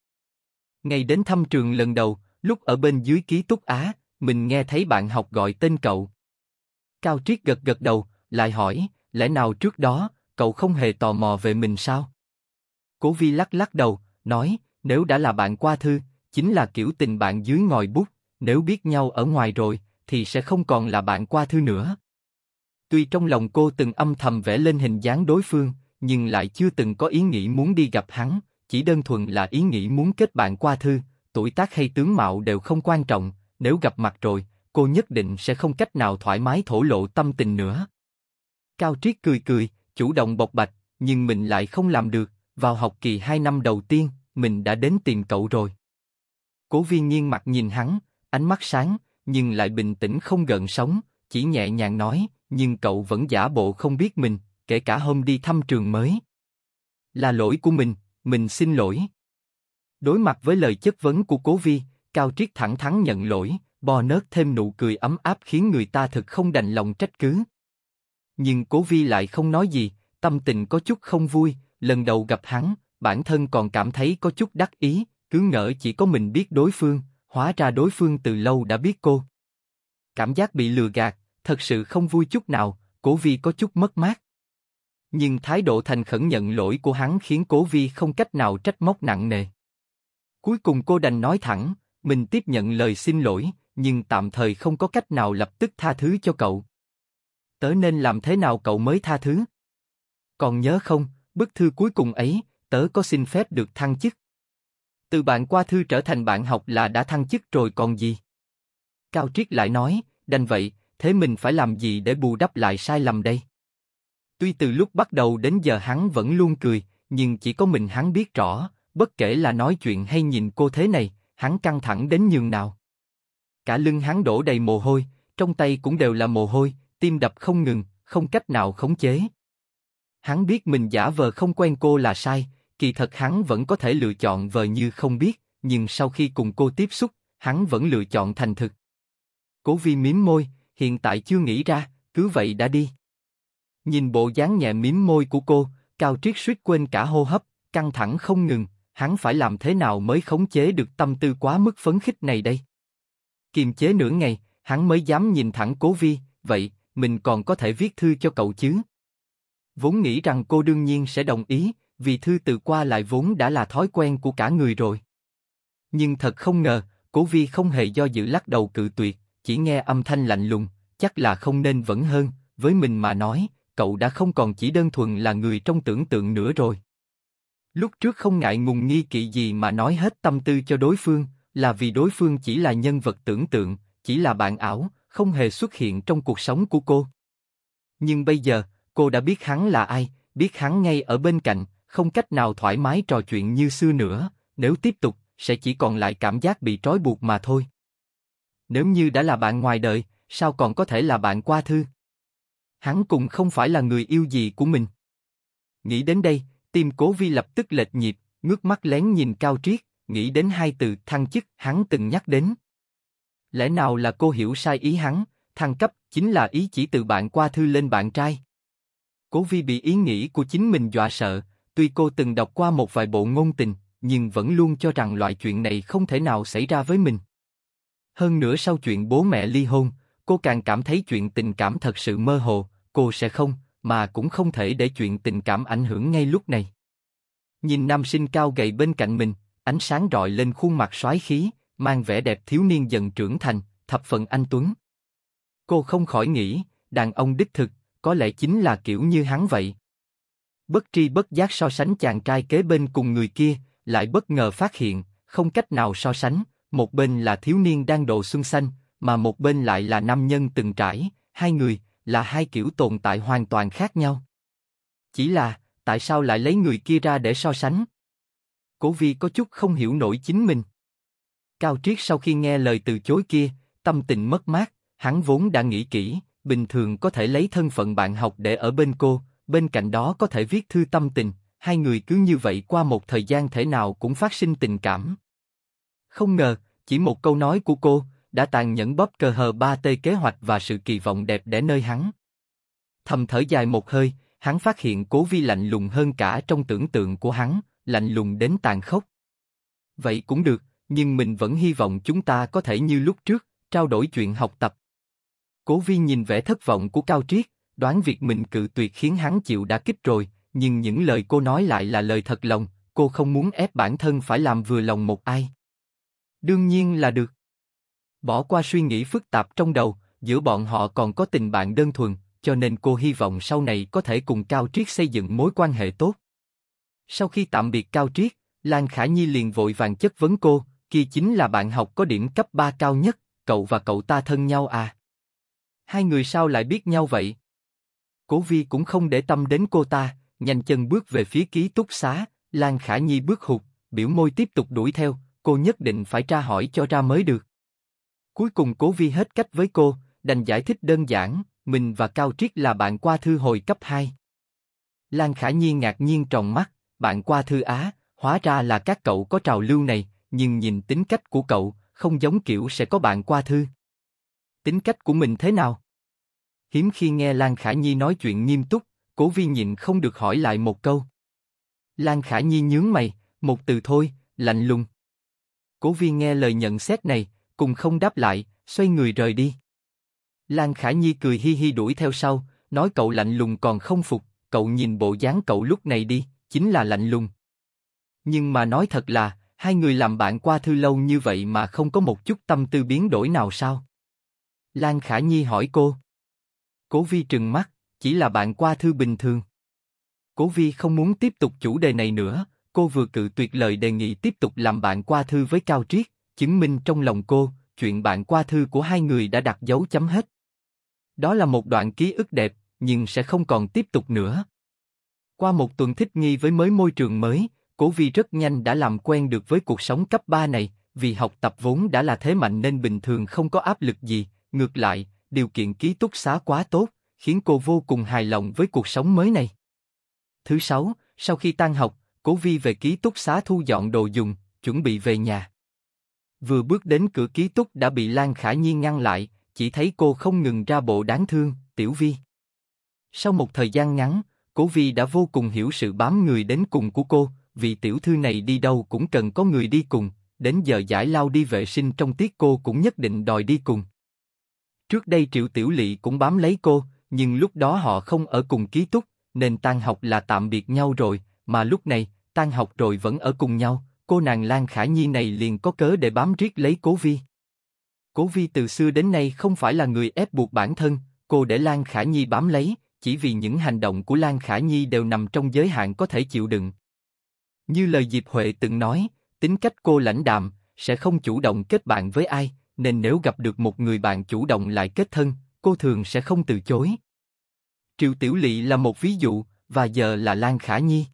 Ngày đến thăm trường lần đầu, lúc ở bên dưới ký túc Á, mình nghe thấy bạn học gọi tên cậu. Cao Triết gật gật đầu, lại hỏi, lẽ nào trước đó, cậu không hề tò mò về mình sao? Cố Vi lắc lắc đầu, nói, nếu đã là bạn qua thư, chính là kiểu tình bạn dưới ngòi bút, nếu biết nhau ở ngoài rồi, thì sẽ không còn là bạn qua thư nữa. Tuy trong lòng cô từng âm thầm vẽ lên hình dáng đối phương, nhưng lại chưa từng có ý nghĩ muốn đi gặp hắn, chỉ đơn thuần là ý nghĩ muốn kết bạn qua thư, tuổi tác hay tướng mạo đều không quan trọng, nếu gặp mặt rồi, cô nhất định sẽ không cách nào thoải mái thổ lộ tâm tình nữa. Cao Triết cười cười, chủ động bộc bạch, nhưng mình lại không làm được, vào học kỳ 2 năm đầu tiên, mình đã đến tìm cậu rồi. Cố viên nghiêng mặt nhìn hắn, ánh mắt sáng, nhưng lại bình tĩnh không gần sống, chỉ nhẹ nhàng nói, nhưng cậu vẫn giả bộ không biết mình, kể cả hôm đi thăm trường mới. Là lỗi của mình, mình xin lỗi. Đối mặt với lời chất vấn của cố vi, Cao Triết thẳng thắn nhận lỗi, bò nớt thêm nụ cười ấm áp khiến người ta thực không đành lòng trách cứ. Nhưng cố vi lại không nói gì, tâm tình có chút không vui, lần đầu gặp hắn, bản thân còn cảm thấy có chút đắc ý, cứ ngỡ chỉ có mình biết đối phương, hóa ra đối phương từ lâu đã biết cô. Cảm giác bị lừa gạt, thật sự không vui chút nào, Cố Vi có chút mất mát. Nhưng thái độ thành khẩn nhận lỗi của hắn khiến Cố Vi không cách nào trách móc nặng nề. Cuối cùng cô đành nói thẳng, mình tiếp nhận lời xin lỗi, nhưng tạm thời không có cách nào lập tức tha thứ cho cậu. Tớ nên làm thế nào cậu mới tha thứ? Còn nhớ không, bức thư cuối cùng ấy, tớ có xin phép được thăng chức. Từ bạn qua thư trở thành bạn học là đã thăng chức rồi còn gì. Cao Triết lại nói, đành vậy, thế mình phải làm gì để bù đắp lại sai lầm đây? Tuy từ lúc bắt đầu đến giờ hắn vẫn luôn cười, nhưng chỉ có mình hắn biết rõ, bất kể là nói chuyện hay nhìn cô thế này, hắn căng thẳng đến nhường nào. Cả lưng hắn đổ đầy mồ hôi, trong tay cũng đều là mồ hôi, tim đập không ngừng, không cách nào khống chế. Hắn biết mình giả vờ không quen cô là sai, kỳ thật hắn vẫn có thể lựa chọn vờ như không biết, nhưng sau khi cùng cô tiếp xúc, hắn vẫn lựa chọn thành thực. Cố Vi mím môi, hiện tại chưa nghĩ ra, cứ vậy đã đi. Nhìn bộ dáng nhẹ mím môi của cô, Cao Triết suýt quên cả hô hấp, căng thẳng không ngừng, hắn phải làm thế nào mới khống chế được tâm tư quá mức phấn khích này đây? Kiềm chế nửa ngày, hắn mới dám nhìn thẳng Cố Vi, vậy, mình còn có thể viết thư cho cậu chứ? Vốn nghĩ rằng cô đương nhiên sẽ đồng ý, vì thư từ qua lại vốn đã là thói quen của cả người rồi. Nhưng thật không ngờ, Cố Vi không hề do dự lắc đầu cự tuyệt, chỉ nghe âm thanh lạnh lùng, chắc là không nên vẫn hơn, với mình mà nói, cậu đã không còn chỉ đơn thuần là người trong tưởng tượng nữa rồi. Lúc trước không ngại ngùng nghi kỵ gì mà nói hết tâm tư cho đối phương, là vì đối phương chỉ là nhân vật tưởng tượng, chỉ là bạn ảo, không hề xuất hiện trong cuộc sống của cô. Nhưng bây giờ, cô đã biết hắn là ai, biết hắn ngay ở bên cạnh, không cách nào thoải mái trò chuyện như xưa nữa, nếu tiếp tục, sẽ chỉ còn lại cảm giác bị trói buộc mà thôi. Nếu như đã là bạn ngoài đời, sao còn có thể là bạn qua thư? Hắn cũng không phải là người yêu gì của mình. Nghĩ đến đây, tim cố vi lập tức lệch nhịp, ngước mắt lén nhìn cao triết, nghĩ đến hai từ thăng chức hắn từng nhắc đến. Lẽ nào là cô hiểu sai ý hắn, thăng cấp chính là ý chỉ từ bạn qua thư lên bạn trai? Cố vi bị ý nghĩ của chính mình dọa sợ, Tuy cô từng đọc qua một vài bộ ngôn tình, nhưng vẫn luôn cho rằng loại chuyện này không thể nào xảy ra với mình. Hơn nữa sau chuyện bố mẹ ly hôn, cô càng cảm thấy chuyện tình cảm thật sự mơ hồ, cô sẽ không, mà cũng không thể để chuyện tình cảm ảnh hưởng ngay lúc này. Nhìn nam sinh cao gầy bên cạnh mình, ánh sáng rọi lên khuôn mặt soái khí, mang vẻ đẹp thiếu niên dần trưởng thành, thập phần anh tuấn. Cô không khỏi nghĩ, đàn ông đích thực, có lẽ chính là kiểu như hắn vậy bất tri bất giác so sánh chàng trai kế bên cùng người kia, lại bất ngờ phát hiện, không cách nào so sánh, một bên là thiếu niên đang độ xuân xanh, mà một bên lại là nam nhân từng trải, hai người, là hai kiểu tồn tại hoàn toàn khác nhau. Chỉ là, tại sao lại lấy người kia ra để so sánh? Cố vi có chút không hiểu nổi chính mình. Cao Triết sau khi nghe lời từ chối kia, tâm tình mất mát, hắn vốn đã nghĩ kỹ, bình thường có thể lấy thân phận bạn học để ở bên cô, bên cạnh đó có thể viết thư tâm tình, hai người cứ như vậy qua một thời gian thể nào cũng phát sinh tình cảm. Không ngờ, chỉ một câu nói của cô, đã tàn nhẫn bóp cờ hờ ba tê kế hoạch và sự kỳ vọng đẹp để nơi hắn. Thầm thở dài một hơi, hắn phát hiện cố vi lạnh lùng hơn cả trong tưởng tượng của hắn, lạnh lùng đến tàn khốc. Vậy cũng được, nhưng mình vẫn hy vọng chúng ta có thể như lúc trước, trao đổi chuyện học tập. Cố vi nhìn vẻ thất vọng của Cao Triết, đoán việc mình cự tuyệt khiến hắn chịu đã kích rồi, nhưng những lời cô nói lại là lời thật lòng, cô không muốn ép bản thân phải làm vừa lòng một ai. Đương nhiên là được. Bỏ qua suy nghĩ phức tạp trong đầu, giữa bọn họ còn có tình bạn đơn thuần, cho nên cô hy vọng sau này có thể cùng Cao Triết xây dựng mối quan hệ tốt. Sau khi tạm biệt Cao Triết, Lan Khả Nhi liền vội vàng chất vấn cô, kia chính là bạn học có điểm cấp 3 cao nhất, cậu và cậu ta thân nhau à? Hai người sao lại biết nhau vậy? Cố Vi cũng không để tâm đến cô ta, nhanh chân bước về phía ký túc xá, Lan Khả Nhi bước hụt, biểu môi tiếp tục đuổi theo, cô nhất định phải tra hỏi cho ra mới được. Cuối cùng Cố Vi hết cách với cô, đành giải thích đơn giản, mình và Cao Triết là bạn qua thư hồi cấp 2. Lan Khả Nhi ngạc nhiên tròn mắt, bạn qua thư Á, hóa ra là các cậu có trào lưu này, nhưng nhìn tính cách của cậu, không giống kiểu sẽ có bạn qua thư. Tính cách của mình thế nào? hiếm khi nghe Lan Khả Nhi nói chuyện nghiêm túc, Cố Vi nhịn không được hỏi lại một câu. Lan Khả Nhi nhướng mày, một từ thôi, lạnh lùng. Cố Vi nghe lời nhận xét này, cùng không đáp lại, xoay người rời đi. Lan Khả Nhi cười hi hi đuổi theo sau, nói cậu lạnh lùng còn không phục, cậu nhìn bộ dáng cậu lúc này đi, chính là lạnh lùng. Nhưng mà nói thật là, hai người làm bạn qua thư lâu như vậy mà không có một chút tâm tư biến đổi nào sao? Lan Khả Nhi hỏi cô. Cố Vi trừng mắt, chỉ là bạn qua thư bình thường. Cố Vi không muốn tiếp tục chủ đề này nữa, cô vừa cự tuyệt lời đề nghị tiếp tục làm bạn qua thư với Cao Triết, chứng minh trong lòng cô, chuyện bạn qua thư của hai người đã đặt dấu chấm hết. Đó là một đoạn ký ức đẹp, nhưng sẽ không còn tiếp tục nữa. Qua một tuần thích nghi với mới môi trường mới, Cố Vi rất nhanh đã làm quen được với cuộc sống cấp 3 này, vì học tập vốn đã là thế mạnh nên bình thường không có áp lực gì, ngược lại, điều kiện ký túc xá quá tốt, khiến cô vô cùng hài lòng với cuộc sống mới này. Thứ sáu, sau khi tan học, Cố Vi về ký túc xá thu dọn đồ dùng, chuẩn bị về nhà. Vừa bước đến cửa ký túc đã bị Lan Khả Nhi ngăn lại, chỉ thấy cô không ngừng ra bộ đáng thương, Tiểu Vi. Sau một thời gian ngắn, Cố Vi đã vô cùng hiểu sự bám người đến cùng của cô, vì tiểu thư này đi đâu cũng cần có người đi cùng, đến giờ giải lao đi vệ sinh trong tiết cô cũng nhất định đòi đi cùng. Trước đây Triệu Tiểu lệ cũng bám lấy cô, nhưng lúc đó họ không ở cùng ký túc, nên tan học là tạm biệt nhau rồi, mà lúc này, tan học rồi vẫn ở cùng nhau, cô nàng Lan Khả Nhi này liền có cớ để bám riết lấy Cố Vi. Cố Vi từ xưa đến nay không phải là người ép buộc bản thân, cô để Lan Khả Nhi bám lấy, chỉ vì những hành động của Lan Khả Nhi đều nằm trong giới hạn có thể chịu đựng. Như lời Diệp Huệ từng nói, tính cách cô lãnh đạm, sẽ không chủ động kết bạn với ai, nên nếu gặp được một người bạn chủ động lại kết thân, cô thường sẽ không từ chối. Triệu Tiểu Lị là một ví dụ, và giờ là Lan Khả Nhi.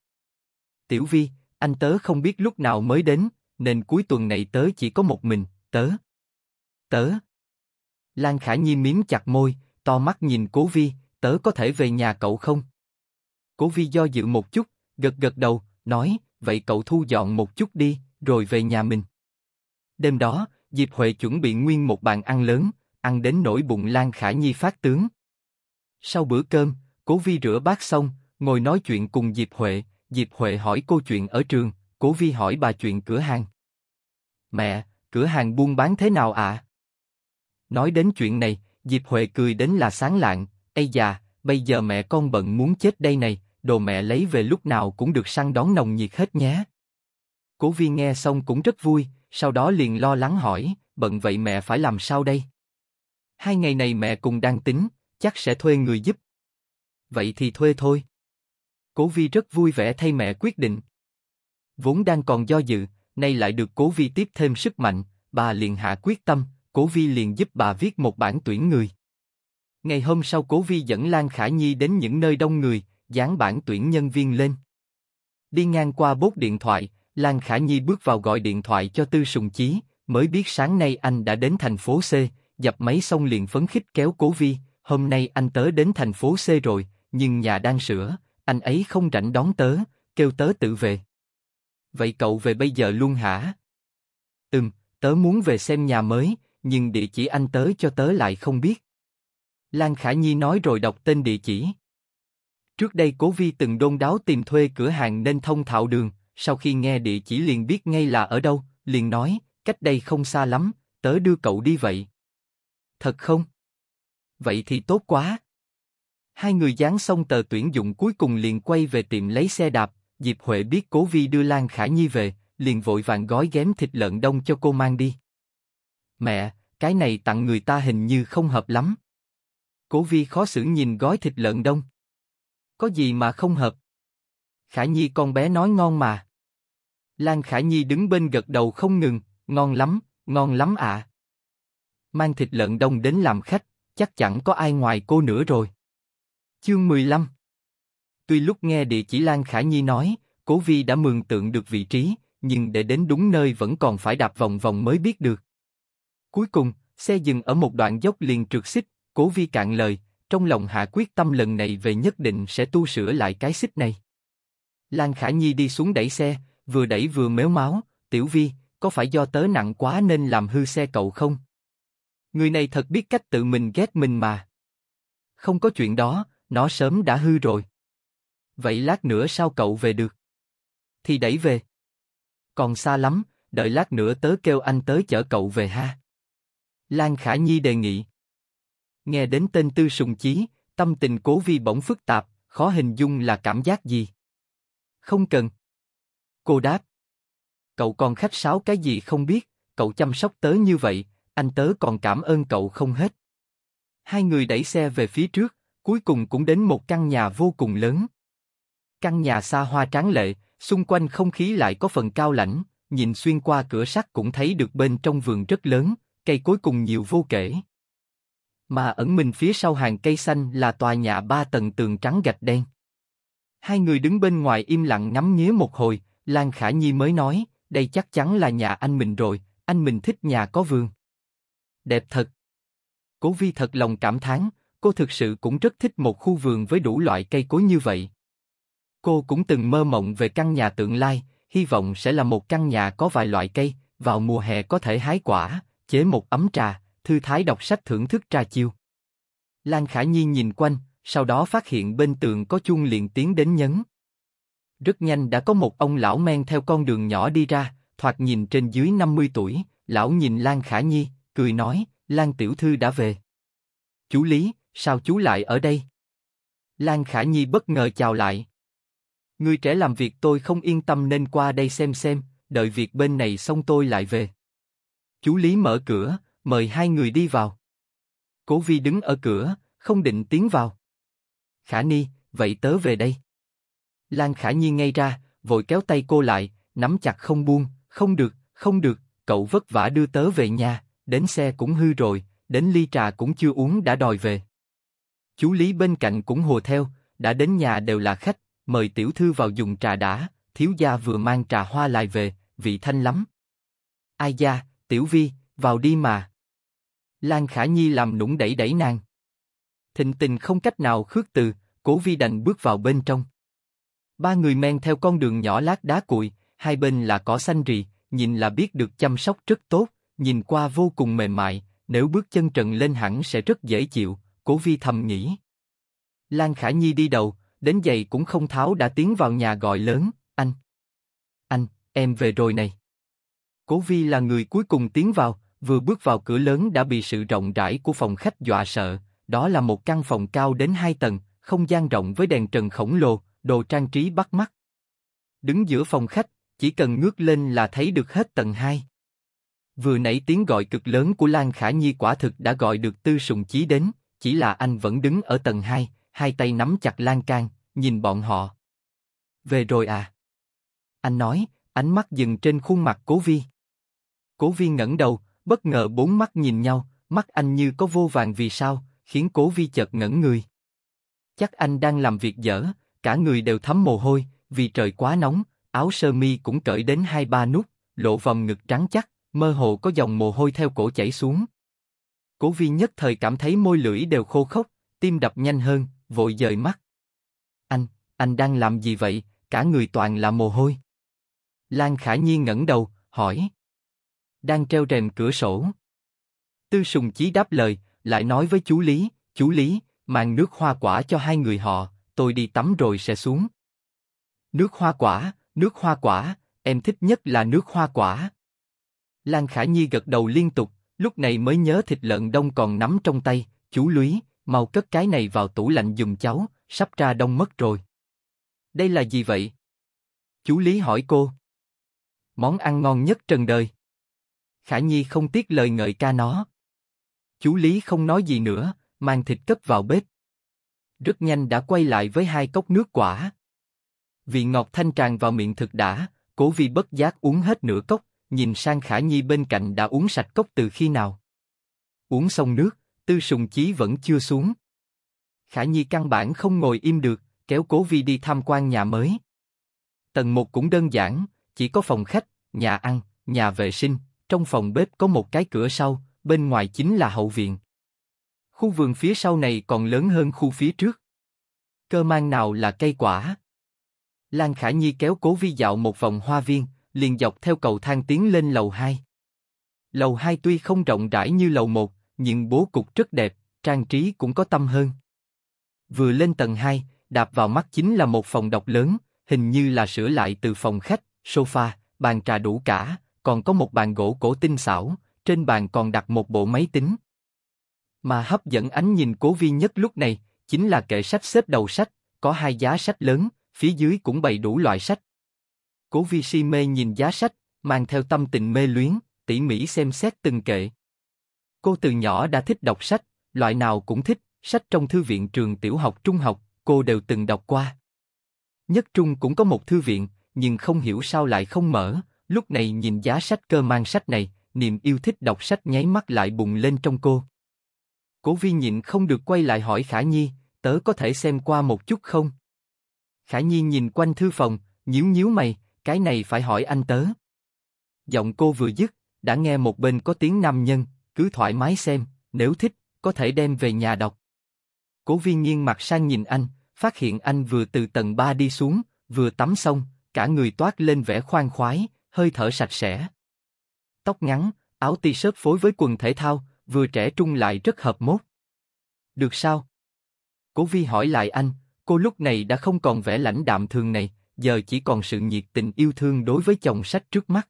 Tiểu Vi, anh tớ không biết lúc nào mới đến, nên cuối tuần này tớ chỉ có một mình, tớ. Tớ. Lan Khả Nhi miếm chặt môi, to mắt nhìn Cố Vi, tớ có thể về nhà cậu không? Cố Vi do dự một chút, gật gật đầu, nói, vậy cậu thu dọn một chút đi, rồi về nhà mình. Đêm đó, Diệp Huệ chuẩn bị nguyên một bàn ăn lớn, ăn đến nỗi bụng Lan Khả Nhi phát tướng. Sau bữa cơm, Cố Vi rửa bát xong, ngồi nói chuyện cùng Diệp Huệ. Diệp Huệ hỏi cô chuyện ở trường, Cố Vi hỏi bà chuyện cửa hàng. Mẹ, cửa hàng buôn bán thế nào ạ? Nói đến chuyện này, Diệp Huệ cười đến là sáng lạng. Ây già, bây giờ mẹ con bận muốn chết đây này, đồ mẹ lấy về lúc nào cũng được săn đón nồng nhiệt hết nhé. Cố Vi nghe xong cũng rất vui, sau đó liền lo lắng hỏi, bận vậy mẹ phải làm sao đây? Hai ngày này mẹ cùng đang tính, chắc sẽ thuê người giúp. Vậy thì thuê thôi. Cố Vi rất vui vẻ thay mẹ quyết định. Vốn đang còn do dự, nay lại được Cố Vi tiếp thêm sức mạnh, bà liền hạ quyết tâm, Cố Vi liền giúp bà viết một bản tuyển người. Ngày hôm sau Cố Vi dẫn Lan Khả Nhi đến những nơi đông người, dán bản tuyển nhân viên lên. Đi ngang qua bốt điện thoại, Lan Khả Nhi bước vào gọi điện thoại cho Tư Sùng Chí, mới biết sáng nay anh đã đến thành phố C, dập máy xong liền phấn khích kéo Cố Vi, hôm nay anh tớ đến thành phố C rồi, nhưng nhà đang sửa, anh ấy không rảnh đón tớ, kêu tớ tự về. Vậy cậu về bây giờ luôn hả? Ừm, tớ muốn về xem nhà mới, nhưng địa chỉ anh tớ cho tớ lại không biết. Lan Khả Nhi nói rồi đọc tên địa chỉ. Trước đây Cố Vi từng đôn đáo tìm thuê cửa hàng nên thông thạo đường, sau khi nghe địa chỉ liền biết ngay là ở đâu, liền nói, cách đây không xa lắm, tớ đưa cậu đi vậy. Thật không? Vậy thì tốt quá. Hai người dán xong tờ tuyển dụng cuối cùng liền quay về tiệm lấy xe đạp, Diệp Huệ biết Cố Vi đưa Lan Khả Nhi về, liền vội vàng gói ghém thịt lợn đông cho cô mang đi. Mẹ, cái này tặng người ta hình như không hợp lắm. Cố Vi khó xử nhìn gói thịt lợn đông. Có gì mà không hợp? Khả Nhi con bé nói ngon mà. Lan Khả Nhi đứng bên gật đầu không ngừng, ngon lắm, ngon lắm ạ. Mang thịt lợn đông đến làm khách, chắc chẳng có ai ngoài cô nữa rồi. Chương 15 Tuy lúc nghe địa chỉ Lan Khả Nhi nói, Cố Vi đã mường tượng được vị trí, nhưng để đến đúng nơi vẫn còn phải đạp vòng vòng mới biết được. Cuối cùng, xe dừng ở một đoạn dốc liền trượt xích, Cố Vi cạn lời, trong lòng hạ quyết tâm lần này về nhất định sẽ tu sửa lại cái xích này. Lan Khả Nhi đi xuống đẩy xe, vừa đẩy vừa méo máu, tiểu vi, có phải do tớ nặng quá nên làm hư xe cậu không? Người này thật biết cách tự mình ghét mình mà. Không có chuyện đó, nó sớm đã hư rồi. Vậy lát nữa sao cậu về được? Thì đẩy về. Còn xa lắm, đợi lát nữa tớ kêu anh tớ chở cậu về ha. Lan Khả Nhi đề nghị. Nghe đến tên Tư Sùng Chí, tâm tình cố vi bỗng phức tạp, khó hình dung là cảm giác gì. Không cần. Cô đáp. Cậu còn khách sáo cái gì không biết, cậu chăm sóc tớ như vậy, anh tớ còn cảm ơn cậu không hết. Hai người đẩy xe về phía trước, cuối cùng cũng đến một căn nhà vô cùng lớn. Căn nhà xa hoa tráng lệ, xung quanh không khí lại có phần cao lãnh, nhìn xuyên qua cửa sắt cũng thấy được bên trong vườn rất lớn, cây cối cùng nhiều vô kể. Mà ẩn mình phía sau hàng cây xanh là tòa nhà ba tầng tường trắng gạch đen. Hai người đứng bên ngoài im lặng ngắm nghía một hồi, Lan Khả Nhi mới nói, đây chắc chắn là nhà anh mình rồi, anh mình thích nhà có vườn. Đẹp thật. Cố Vi thật lòng cảm thán, cô thực sự cũng rất thích một khu vườn với đủ loại cây cối như vậy. Cô cũng từng mơ mộng về căn nhà tượng lai, hy vọng sẽ là một căn nhà có vài loại cây, vào mùa hè có thể hái quả, chế một ấm trà, thư thái đọc sách thưởng thức trà chiêu. Lan Khả Nhi nhìn quanh, sau đó phát hiện bên tường có chuông liền tiến đến nhấn. Rất nhanh đã có một ông lão men theo con đường nhỏ đi ra, thoạt nhìn trên dưới 50 tuổi, lão nhìn Lan Khả Nhi, cười nói, Lan Tiểu Thư đã về. Chú Lý, sao chú lại ở đây? Lan Khả Nhi bất ngờ chào lại. Người trẻ làm việc tôi không yên tâm nên qua đây xem xem, đợi việc bên này xong tôi lại về. Chú Lý mở cửa, mời hai người đi vào. Cố Vi đứng ở cửa, không định tiến vào. Khả Nhi, vậy tớ về đây. Lan Khả Nhi ngay ra, vội kéo tay cô lại, nắm chặt không buông, không được, không được, cậu vất vả đưa tớ về nhà, đến xe cũng hư rồi, đến ly trà cũng chưa uống đã đòi về. Chú Lý bên cạnh cũng hồ theo, đã đến nhà đều là khách, mời tiểu thư vào dùng trà đã, thiếu gia vừa mang trà hoa lại về, vị thanh lắm. Ai da, tiểu vi, vào đi mà. Lan Khả Nhi làm nũng đẩy đẩy nàng. Thịnh tình không cách nào khước từ, cố vi đành bước vào bên trong. Ba người men theo con đường nhỏ lát đá cuội, hai bên là cỏ xanh rì, nhìn là biết được chăm sóc rất tốt, nhìn qua vô cùng mềm mại, nếu bước chân trần lên hẳn sẽ rất dễ chịu, Cố Vi thầm nghĩ. Lan Khả Nhi đi đầu, đến giày cũng không tháo đã tiến vào nhà gọi lớn, anh. Anh, em về rồi này. Cố Vi là người cuối cùng tiến vào, vừa bước vào cửa lớn đã bị sự rộng rãi của phòng khách dọa sợ, đó là một căn phòng cao đến hai tầng, không gian rộng với đèn trần khổng lồ, đồ trang trí bắt mắt. Đứng giữa phòng khách, chỉ cần ngước lên là thấy được hết tầng 2. Vừa nãy tiếng gọi cực lớn của Lan Khả Nhi quả thực đã gọi được Tư Sùng Chí đến, chỉ là anh vẫn đứng ở tầng 2, hai tay nắm chặt lan can, nhìn bọn họ. Về rồi à? Anh nói, ánh mắt dừng trên khuôn mặt Cố Vi. Cố Vi ngẩng đầu, bất ngờ bốn mắt nhìn nhau, mắt anh như có vô vàng vì sao, khiến Cố Vi chợt ngẩn người. Chắc anh đang làm việc dở, cả người đều thấm mồ hôi, vì trời quá nóng, áo sơ mi cũng cởi đến hai ba nút, lộ vòng ngực trắng chắc, mơ hồ có dòng mồ hôi theo cổ chảy xuống. Cố Vi nhất thời cảm thấy môi lưỡi đều khô khốc, tim đập nhanh hơn, vội dời mắt. Anh, anh đang làm gì vậy? Cả người toàn là mồ hôi. Lan Khả nhiên ngẩng đầu, hỏi. Đang treo rèm cửa sổ. Tư Sùng Chí đáp lời, lại nói với chú Lý, chú Lý, mang nước hoa quả cho hai người họ, tôi đi tắm rồi sẽ xuống. Nước hoa quả, nước hoa quả, em thích nhất là nước hoa quả. Lan Khả Nhi gật đầu liên tục, lúc này mới nhớ thịt lợn đông còn nắm trong tay, chú lý mau cất cái này vào tủ lạnh dùng cháu, sắp ra đông mất rồi. Đây là gì vậy? Chú Lý hỏi cô. Món ăn ngon nhất trần đời. Khả Nhi không tiếc lời ngợi ca nó. Chú Lý không nói gì nữa, mang thịt cất vào bếp rất nhanh đã quay lại với hai cốc nước quả. Vị ngọt thanh tràn vào miệng thực đã, cố vi bất giác uống hết nửa cốc, nhìn sang Khả Nhi bên cạnh đã uống sạch cốc từ khi nào. Uống xong nước, tư sùng chí vẫn chưa xuống. Khả Nhi căn bản không ngồi im được, kéo cố vi đi tham quan nhà mới. Tầng 1 cũng đơn giản, chỉ có phòng khách, nhà ăn, nhà vệ sinh, trong phòng bếp có một cái cửa sau, bên ngoài chính là hậu viện. Khu vườn phía sau này còn lớn hơn khu phía trước. Cơ mang nào là cây quả? Lan Khả Nhi kéo Cố Vi dạo một vòng hoa viên, liền dọc theo cầu thang tiến lên lầu 2. Lầu 2 tuy không rộng rãi như lầu 1, nhưng bố cục rất đẹp, trang trí cũng có tâm hơn. Vừa lên tầng 2, đạp vào mắt chính là một phòng đọc lớn, hình như là sửa lại từ phòng khách, sofa, bàn trà đủ cả, còn có một bàn gỗ cổ tinh xảo, trên bàn còn đặt một bộ máy tính. Mà hấp dẫn ánh nhìn cố vi nhất lúc này, chính là kệ sách xếp đầu sách, có hai giá sách lớn, phía dưới cũng bày đủ loại sách. Cố vi si mê nhìn giá sách, mang theo tâm tình mê luyến, tỉ mỉ xem xét từng kệ. Cô từ nhỏ đã thích đọc sách, loại nào cũng thích, sách trong thư viện trường tiểu học trung học, cô đều từng đọc qua. Nhất trung cũng có một thư viện, nhưng không hiểu sao lại không mở, lúc này nhìn giá sách cơ mang sách này, niềm yêu thích đọc sách nháy mắt lại bùng lên trong cô. Cố Vi nhịn không được quay lại hỏi Khả Nhi, tớ có thể xem qua một chút không? Khả Nhi nhìn quanh thư phòng, nhíu nhíu mày, cái này phải hỏi anh tớ. Giọng cô vừa dứt, đã nghe một bên có tiếng nam nhân, cứ thoải mái xem, nếu thích, có thể đem về nhà đọc. Cố Vi nghiêng mặt sang nhìn anh, phát hiện anh vừa từ tầng 3 đi xuống, vừa tắm xong, cả người toát lên vẻ khoan khoái, hơi thở sạch sẽ. Tóc ngắn, áo t-shirt phối với quần thể thao, vừa trẻ trung lại rất hợp mốt. Được sao? Cố Vi hỏi lại anh, cô lúc này đã không còn vẻ lãnh đạm thường này, giờ chỉ còn sự nhiệt tình yêu thương đối với chồng sách trước mắt.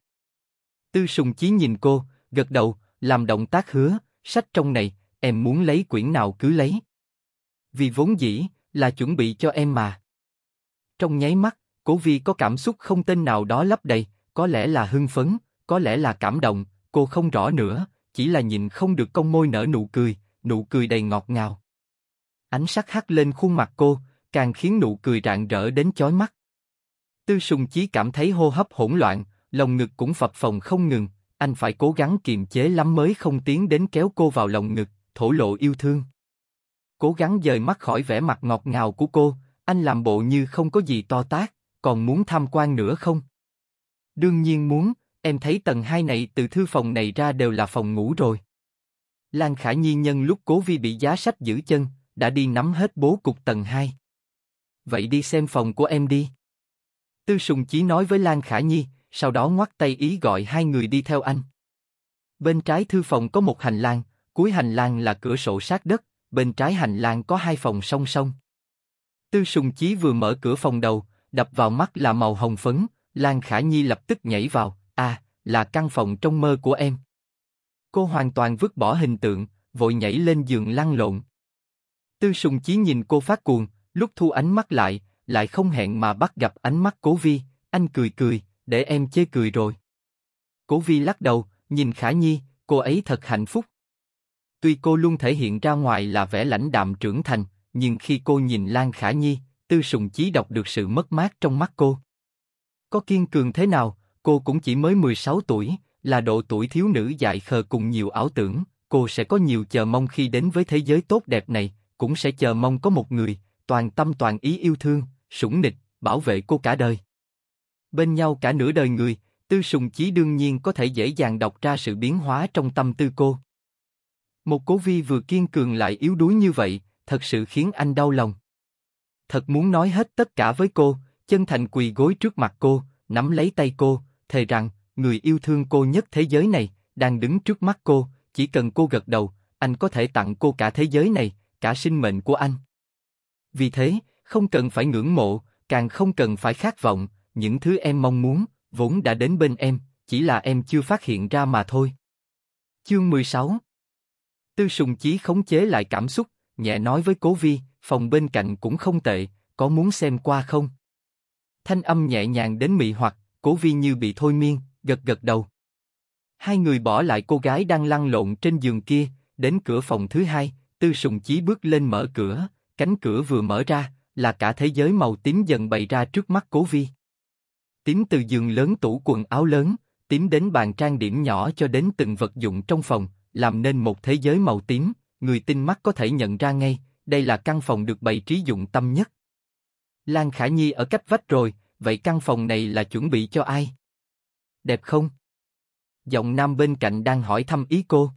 Tư Sùng Chí nhìn cô, gật đầu, làm động tác hứa, sách trong này, em muốn lấy quyển nào cứ lấy. Vì vốn dĩ, là chuẩn bị cho em mà. Trong nháy mắt, Cố Vi có cảm xúc không tên nào đó lấp đầy, có lẽ là hưng phấn, có lẽ là cảm động, cô không rõ nữa, chỉ là nhìn không được công môi nở nụ cười, nụ cười đầy ngọt ngào. Ánh sắc hắt lên khuôn mặt cô, càng khiến nụ cười rạng rỡ đến chói mắt. Tư Sùng Chí cảm thấy hô hấp hỗn loạn, lòng ngực cũng phập phồng không ngừng, anh phải cố gắng kiềm chế lắm mới không tiến đến kéo cô vào lòng ngực, thổ lộ yêu thương. Cố gắng dời mắt khỏi vẻ mặt ngọt ngào của cô, anh làm bộ như không có gì to tát, còn muốn tham quan nữa không? Đương nhiên muốn, Em thấy tầng hai này từ thư phòng này ra đều là phòng ngủ rồi. Lan Khả Nhi nhân lúc Cố Vi bị giá sách giữ chân, đã đi nắm hết bố cục tầng hai. Vậy đi xem phòng của em đi. Tư Sùng Chí nói với Lan Khả Nhi, sau đó ngoắt tay ý gọi hai người đi theo anh. Bên trái thư phòng có một hành lang, cuối hành lang là cửa sổ sát đất, bên trái hành lang có hai phòng song song. Tư Sùng Chí vừa mở cửa phòng đầu, đập vào mắt là màu hồng phấn, Lan Khả Nhi lập tức nhảy vào, À, là căn phòng trong mơ của em. Cô hoàn toàn vứt bỏ hình tượng, vội nhảy lên giường lăn lộn. Tư Sùng Chí nhìn cô phát cuồng, lúc thu ánh mắt lại, lại không hẹn mà bắt gặp ánh mắt Cố Vi, anh cười cười, để em chê cười rồi. Cố Vi lắc đầu, nhìn Khả Nhi, cô ấy thật hạnh phúc. Tuy cô luôn thể hiện ra ngoài là vẻ lãnh đạm trưởng thành, nhưng khi cô nhìn Lan Khả Nhi, Tư Sùng Chí đọc được sự mất mát trong mắt cô. Có kiên cường thế nào, cô cũng chỉ mới 16 tuổi, là độ tuổi thiếu nữ dại khờ cùng nhiều ảo tưởng, cô sẽ có nhiều chờ mong khi đến với thế giới tốt đẹp này, cũng sẽ chờ mong có một người, toàn tâm toàn ý yêu thương, sủng nịch, bảo vệ cô cả đời. Bên nhau cả nửa đời người, Tư Sùng Chí đương nhiên có thể dễ dàng đọc ra sự biến hóa trong tâm tư cô. Một cố vi vừa kiên cường lại yếu đuối như vậy, thật sự khiến anh đau lòng. Thật muốn nói hết tất cả với cô, chân thành quỳ gối trước mặt cô, nắm lấy tay cô, thề rằng, người yêu thương cô nhất thế giới này, đang đứng trước mắt cô, chỉ cần cô gật đầu, anh có thể tặng cô cả thế giới này, cả sinh mệnh của anh. Vì thế, không cần phải ngưỡng mộ, càng không cần phải khát vọng, những thứ em mong muốn, vốn đã đến bên em, chỉ là em chưa phát hiện ra mà thôi. Chương 16 Tư sùng chí khống chế lại cảm xúc, nhẹ nói với cố vi, phòng bên cạnh cũng không tệ, có muốn xem qua không? Thanh âm nhẹ nhàng đến mị hoặc, Cố Vi như bị thôi miên, gật gật đầu. Hai người bỏ lại cô gái đang lăn lộn trên giường kia, đến cửa phòng thứ hai, Tư Sùng Chí bước lên mở cửa, cánh cửa vừa mở ra, là cả thế giới màu tím dần bày ra trước mắt Cố Vi. Tím từ giường lớn tủ quần áo lớn, tím đến bàn trang điểm nhỏ cho đến từng vật dụng trong phòng, làm nên một thế giới màu tím, người tinh mắt có thể nhận ra ngay, đây là căn phòng được bày trí dụng tâm nhất. Lan Khả Nhi ở cách vách rồi, vậy căn phòng này là chuẩn bị cho ai? Đẹp không? Giọng nam bên cạnh đang hỏi thăm ý cô.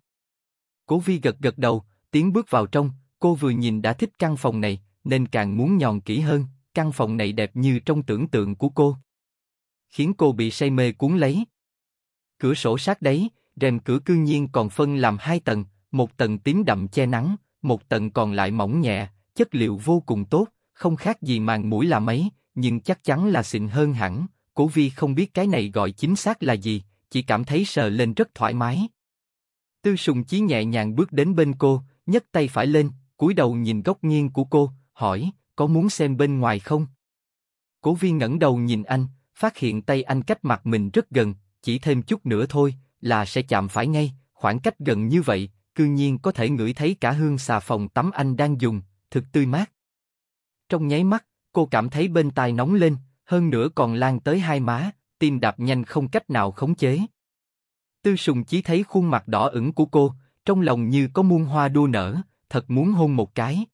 Cố Vi gật gật đầu, tiến bước vào trong, cô vừa nhìn đã thích căn phòng này, nên càng muốn nhòn kỹ hơn, căn phòng này đẹp như trong tưởng tượng của cô. Khiến cô bị say mê cuốn lấy. Cửa sổ sát đấy, rèm cửa cương nhiên còn phân làm hai tầng, một tầng tím đậm che nắng, một tầng còn lại mỏng nhẹ, chất liệu vô cùng tốt, không khác gì màn mũi là mấy, nhưng chắc chắn là xịn hơn hẳn. Cố Vi không biết cái này gọi chính xác là gì, chỉ cảm thấy sờ lên rất thoải mái. Tư Sùng Chí nhẹ nhàng bước đến bên cô, nhấc tay phải lên, cúi đầu nhìn góc nghiêng của cô, hỏi, có muốn xem bên ngoài không? Cố Vi ngẩng đầu nhìn anh, phát hiện tay anh cách mặt mình rất gần, chỉ thêm chút nữa thôi là sẽ chạm phải ngay, khoảng cách gần như vậy, cư nhiên có thể ngửi thấy cả hương xà phòng tắm anh đang dùng, thực tươi mát. Trong nháy mắt, Cô cảm thấy bên tai nóng lên, hơn nữa còn lan tới hai má, tim đập nhanh không cách nào khống chế. Tư Sùng Chí thấy khuôn mặt đỏ ửng của cô, trong lòng như có muôn hoa đua nở, thật muốn hôn một cái.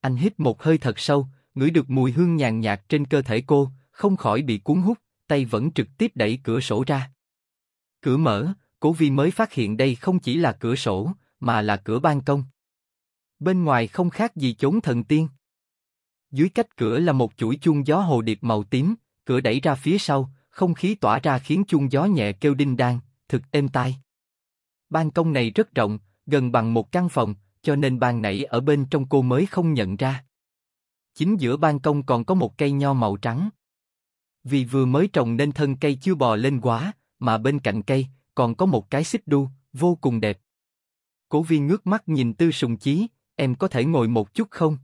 Anh hít một hơi thật sâu, ngửi được mùi hương nhàn nhạt trên cơ thể cô, không khỏi bị cuốn hút, tay vẫn trực tiếp đẩy cửa sổ ra. Cửa mở, Cố Vi mới phát hiện đây không chỉ là cửa sổ, mà là cửa ban công. Bên ngoài không khác gì chốn thần tiên. Dưới cách cửa là một chuỗi chuông gió hồ điệp màu tím, cửa đẩy ra phía sau, không khí tỏa ra khiến chuông gió nhẹ kêu đinh đang, thực êm tai. Ban công này rất rộng, gần bằng một căn phòng, cho nên ban nãy ở bên trong cô mới không nhận ra. Chính giữa ban công còn có một cây nho màu trắng. Vì vừa mới trồng nên thân cây chưa bò lên quá, mà bên cạnh cây còn có một cái xích đu, vô cùng đẹp. Cố viên ngước mắt nhìn Tư Sùng Chí, em có thể ngồi một chút không?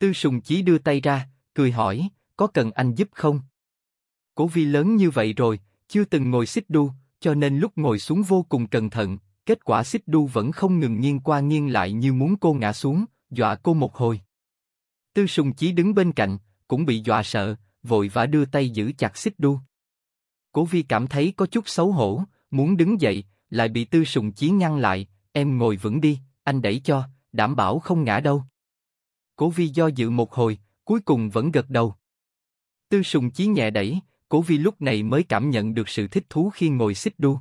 Tư Sùng Chí đưa tay ra, cười hỏi, có cần anh giúp không? Cố vi lớn như vậy rồi, chưa từng ngồi xích đu, cho nên lúc ngồi xuống vô cùng cẩn thận, kết quả xích đu vẫn không ngừng nghiêng qua nghiêng lại như muốn cô ngã xuống, dọa cô một hồi. Tư Sùng Chí đứng bên cạnh, cũng bị dọa sợ, vội vã đưa tay giữ chặt xích đu. Cố Vi cảm thấy có chút xấu hổ, muốn đứng dậy, lại bị Tư Sùng Chí ngăn lại. Em ngồi vững đi, anh đẩy cho, đảm bảo không ngã đâu. Cố Vi do dự một hồi, cuối cùng vẫn gật đầu. Tư Sùng Chí nhẹ đẩy, Cố Vi lúc này mới cảm nhận được sự thích thú khi ngồi xích đu.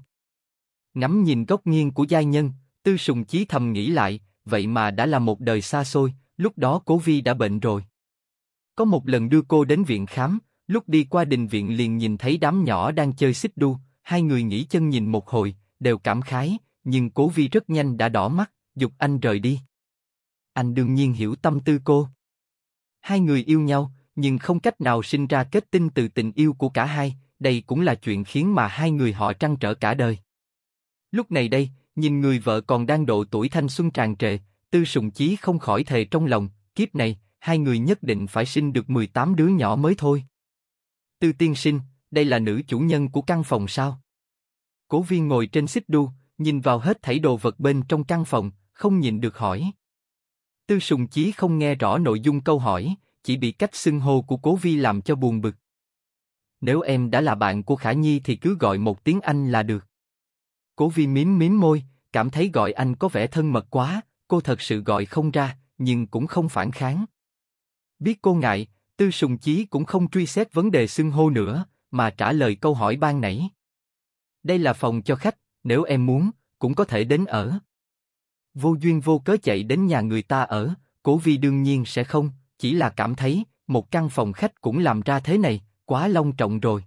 Ngắm nhìn góc nghiêng của giai nhân, Tư Sùng Chí thầm nghĩ lại, vậy mà đã là một đời xa xôi, lúc đó Cố Vi đã bệnh rồi. Có một lần đưa cô đến viện khám, lúc đi qua đình viện liền nhìn thấy đám nhỏ đang chơi xích đu, hai người nghỉ chân nhìn một hồi, đều cảm khái, nhưng Cố Vi rất nhanh đã đỏ mắt, dục anh rời đi anh đương nhiên hiểu tâm tư cô. Hai người yêu nhau, nhưng không cách nào sinh ra kết tinh từ tình yêu của cả hai, đây cũng là chuyện khiến mà hai người họ trăn trở cả đời. Lúc này đây, nhìn người vợ còn đang độ tuổi thanh xuân tràn trề, tư sùng chí không khỏi thề trong lòng, kiếp này, hai người nhất định phải sinh được 18 đứa nhỏ mới thôi. Tư tiên sinh, đây là nữ chủ nhân của căn phòng sao? Cố viên ngồi trên xích đu, nhìn vào hết thảy đồ vật bên trong căn phòng, không nhìn được hỏi. Tư Sùng Chí không nghe rõ nội dung câu hỏi, chỉ bị cách xưng hô của Cố Vi làm cho buồn bực. Nếu em đã là bạn của Khả Nhi thì cứ gọi một tiếng Anh là được. Cố Vi mím mím môi, cảm thấy gọi anh có vẻ thân mật quá, cô thật sự gọi không ra, nhưng cũng không phản kháng. Biết cô ngại, Tư Sùng Chí cũng không truy xét vấn đề xưng hô nữa, mà trả lời câu hỏi ban nãy. Đây là phòng cho khách, nếu em muốn, cũng có thể đến ở vô duyên vô cớ chạy đến nhà người ta ở, Cố Vi đương nhiên sẽ không, chỉ là cảm thấy một căn phòng khách cũng làm ra thế này, quá long trọng rồi.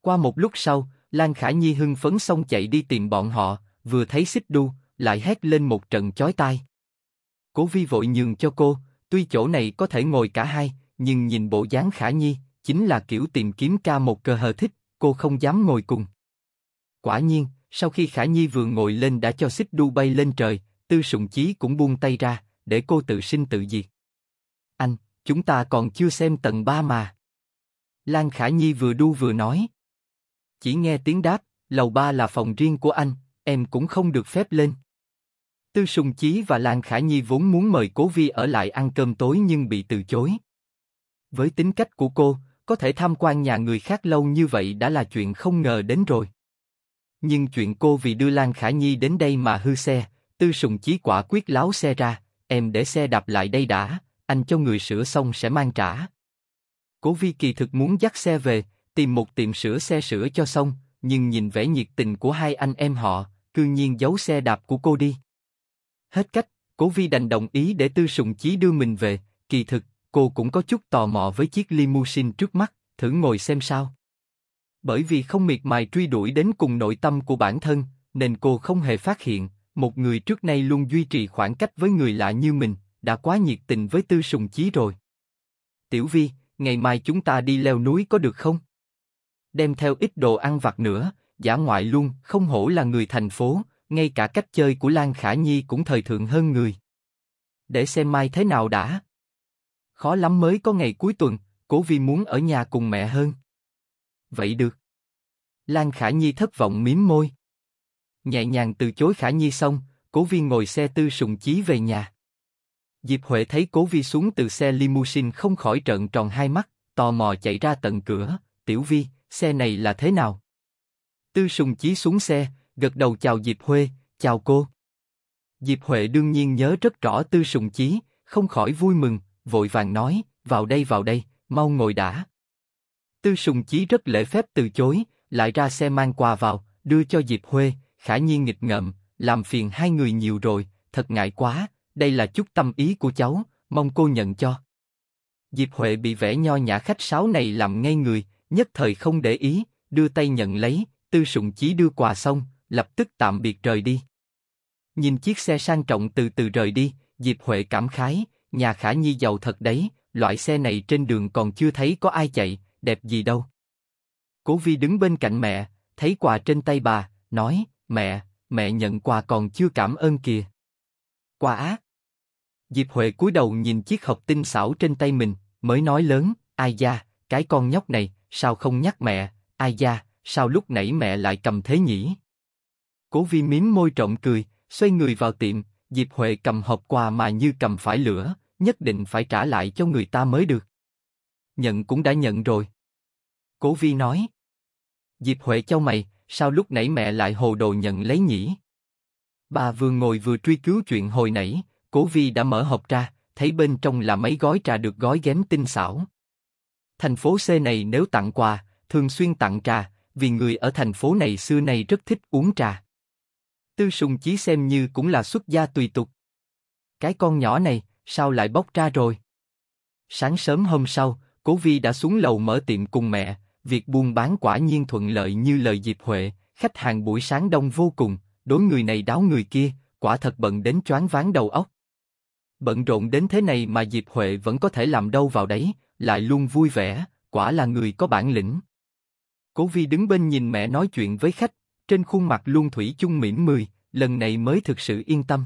Qua một lúc sau, Lan Khả Nhi hưng phấn xong chạy đi tìm bọn họ, vừa thấy xích đu, lại hét lên một trận chói tai. Cố Vi vội nhường cho cô, tuy chỗ này có thể ngồi cả hai, nhưng nhìn bộ dáng Khả Nhi, chính là kiểu tìm kiếm ca một cơ hờ thích, cô không dám ngồi cùng. Quả nhiên, sau khi Khả Nhi vừa ngồi lên đã cho xích đu bay lên trời, Tư Sùng Chí cũng buông tay ra, để cô tự sinh tự diệt. Anh, chúng ta còn chưa xem tầng ba mà. Lan Khả Nhi vừa đu vừa nói. Chỉ nghe tiếng đáp, lầu ba là phòng riêng của anh, em cũng không được phép lên. Tư Sùng Chí và Lan Khả Nhi vốn muốn mời Cố Vi ở lại ăn cơm tối nhưng bị từ chối. Với tính cách của cô, có thể tham quan nhà người khác lâu như vậy đã là chuyện không ngờ đến rồi nhưng chuyện cô vì đưa Lan Khả Nhi đến đây mà hư xe, Tư Sùng Chí quả quyết láo xe ra, em để xe đạp lại đây đã, anh cho người sửa xong sẽ mang trả. Cố Vi kỳ thực muốn dắt xe về, tìm một tiệm sửa xe sửa cho xong, nhưng nhìn vẻ nhiệt tình của hai anh em họ, cư nhiên giấu xe đạp của cô đi. Hết cách, Cố Vi đành đồng ý để Tư Sùng Chí đưa mình về, kỳ thực, cô cũng có chút tò mò với chiếc limousine trước mắt, thử ngồi xem sao. Bởi vì không miệt mài truy đuổi đến cùng nội tâm của bản thân, nên cô không hề phát hiện, một người trước nay luôn duy trì khoảng cách với người lạ như mình, đã quá nhiệt tình với tư sùng chí rồi. Tiểu Vi, ngày mai chúng ta đi leo núi có được không? Đem theo ít đồ ăn vặt nữa, giả ngoại luôn, không hổ là người thành phố, ngay cả cách chơi của Lan Khả Nhi cũng thời thượng hơn người. Để xem mai thế nào đã. Khó lắm mới có ngày cuối tuần, cố Vi muốn ở nhà cùng mẹ hơn vậy được. Lan Khả Nhi thất vọng mím môi. Nhẹ nhàng từ chối Khả Nhi xong, Cố Viên ngồi xe tư sùng chí về nhà. Diệp Huệ thấy Cố Vi xuống từ xe limousine không khỏi trợn tròn hai mắt, tò mò chạy ra tận cửa, Tiểu Vi, xe này là thế nào? Tư sùng chí xuống xe, gật đầu chào Diệp Huệ, chào cô. Diệp Huệ đương nhiên nhớ rất rõ Tư Sùng Chí, không khỏi vui mừng, vội vàng nói, vào đây vào đây, mau ngồi đã. Tư Sùng Chí rất lễ phép từ chối, lại ra xe mang quà vào, đưa cho Diệp Huê, khả nhiên nghịch ngợm, làm phiền hai người nhiều rồi, thật ngại quá, đây là chút tâm ý của cháu, mong cô nhận cho. Diệp Huệ bị vẻ nho nhã khách sáo này làm ngay người, nhất thời không để ý, đưa tay nhận lấy, Tư Sùng Chí đưa quà xong, lập tức tạm biệt rời đi. Nhìn chiếc xe sang trọng từ từ rời đi, Diệp Huệ cảm khái, nhà Khả Nhi giàu thật đấy, loại xe này trên đường còn chưa thấy có ai chạy, đẹp gì đâu. Cố Vi đứng bên cạnh mẹ, thấy quà trên tay bà, nói, mẹ, mẹ nhận quà còn chưa cảm ơn kìa. Quà á. Diệp Huệ cúi đầu nhìn chiếc hộp tinh xảo trên tay mình, mới nói lớn, ai da, cái con nhóc này, sao không nhắc mẹ, ai da, sao lúc nãy mẹ lại cầm thế nhỉ? Cố Vi mím môi trộm cười, xoay người vào tiệm, Diệp Huệ cầm hộp quà mà như cầm phải lửa, nhất định phải trả lại cho người ta mới được. Nhận cũng đã nhận rồi. Cố Vi nói. Diệp Huệ châu mày, sao lúc nãy mẹ lại hồ đồ nhận lấy nhỉ? Bà vừa ngồi vừa truy cứu chuyện hồi nãy, Cố Vi đã mở hộp ra, thấy bên trong là mấy gói trà được gói ghém tinh xảo. Thành phố C này nếu tặng quà, thường xuyên tặng trà, vì người ở thành phố này xưa nay rất thích uống trà. Tư Sùng Chí xem như cũng là xuất gia tùy tục. Cái con nhỏ này, sao lại bóc ra rồi? Sáng sớm hôm sau, Cố Vi đã xuống lầu mở tiệm cùng mẹ, việc buôn bán quả nhiên thuận lợi như lời Diệp Huệ, khách hàng buổi sáng đông vô cùng, đối người này đáo người kia, quả thật bận đến choáng váng đầu óc. Bận rộn đến thế này mà Diệp Huệ vẫn có thể làm đâu vào đấy, lại luôn vui vẻ, quả là người có bản lĩnh. Cố Vi đứng bên nhìn mẹ nói chuyện với khách, trên khuôn mặt luôn thủy chung mỉm mười, lần này mới thực sự yên tâm.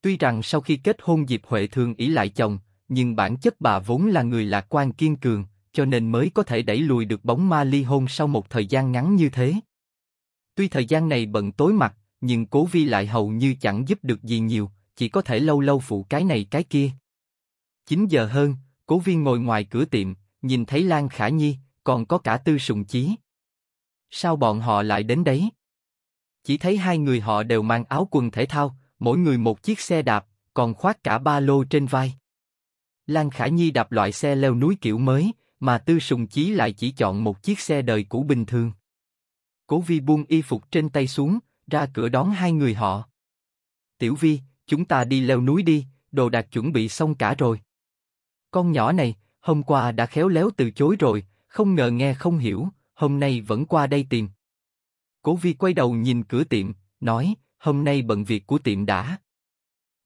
Tuy rằng sau khi kết hôn Diệp Huệ thường ý lại chồng, nhưng bản chất bà vốn là người lạc quan kiên cường, cho nên mới có thể đẩy lùi được bóng ma ly hôn sau một thời gian ngắn như thế. Tuy thời gian này bận tối mặt, nhưng Cố Vi lại hầu như chẳng giúp được gì nhiều, chỉ có thể lâu lâu phụ cái này cái kia. 9 giờ hơn, Cố Vi ngồi ngoài cửa tiệm, nhìn thấy Lan Khả Nhi, còn có cả Tư Sùng Chí. Sao bọn họ lại đến đấy? Chỉ thấy hai người họ đều mang áo quần thể thao, mỗi người một chiếc xe đạp, còn khoác cả ba lô trên vai. Lan Khả Nhi đạp loại xe leo núi kiểu mới, mà Tư Sùng Chí lại chỉ chọn một chiếc xe đời cũ bình thường. Cố Vi buông y phục trên tay xuống, ra cửa đón hai người họ. Tiểu Vi, chúng ta đi leo núi đi, đồ đạc chuẩn bị xong cả rồi. Con nhỏ này, hôm qua đã khéo léo từ chối rồi, không ngờ nghe không hiểu, hôm nay vẫn qua đây tìm. Cố Vi quay đầu nhìn cửa tiệm, nói, hôm nay bận việc của tiệm đã.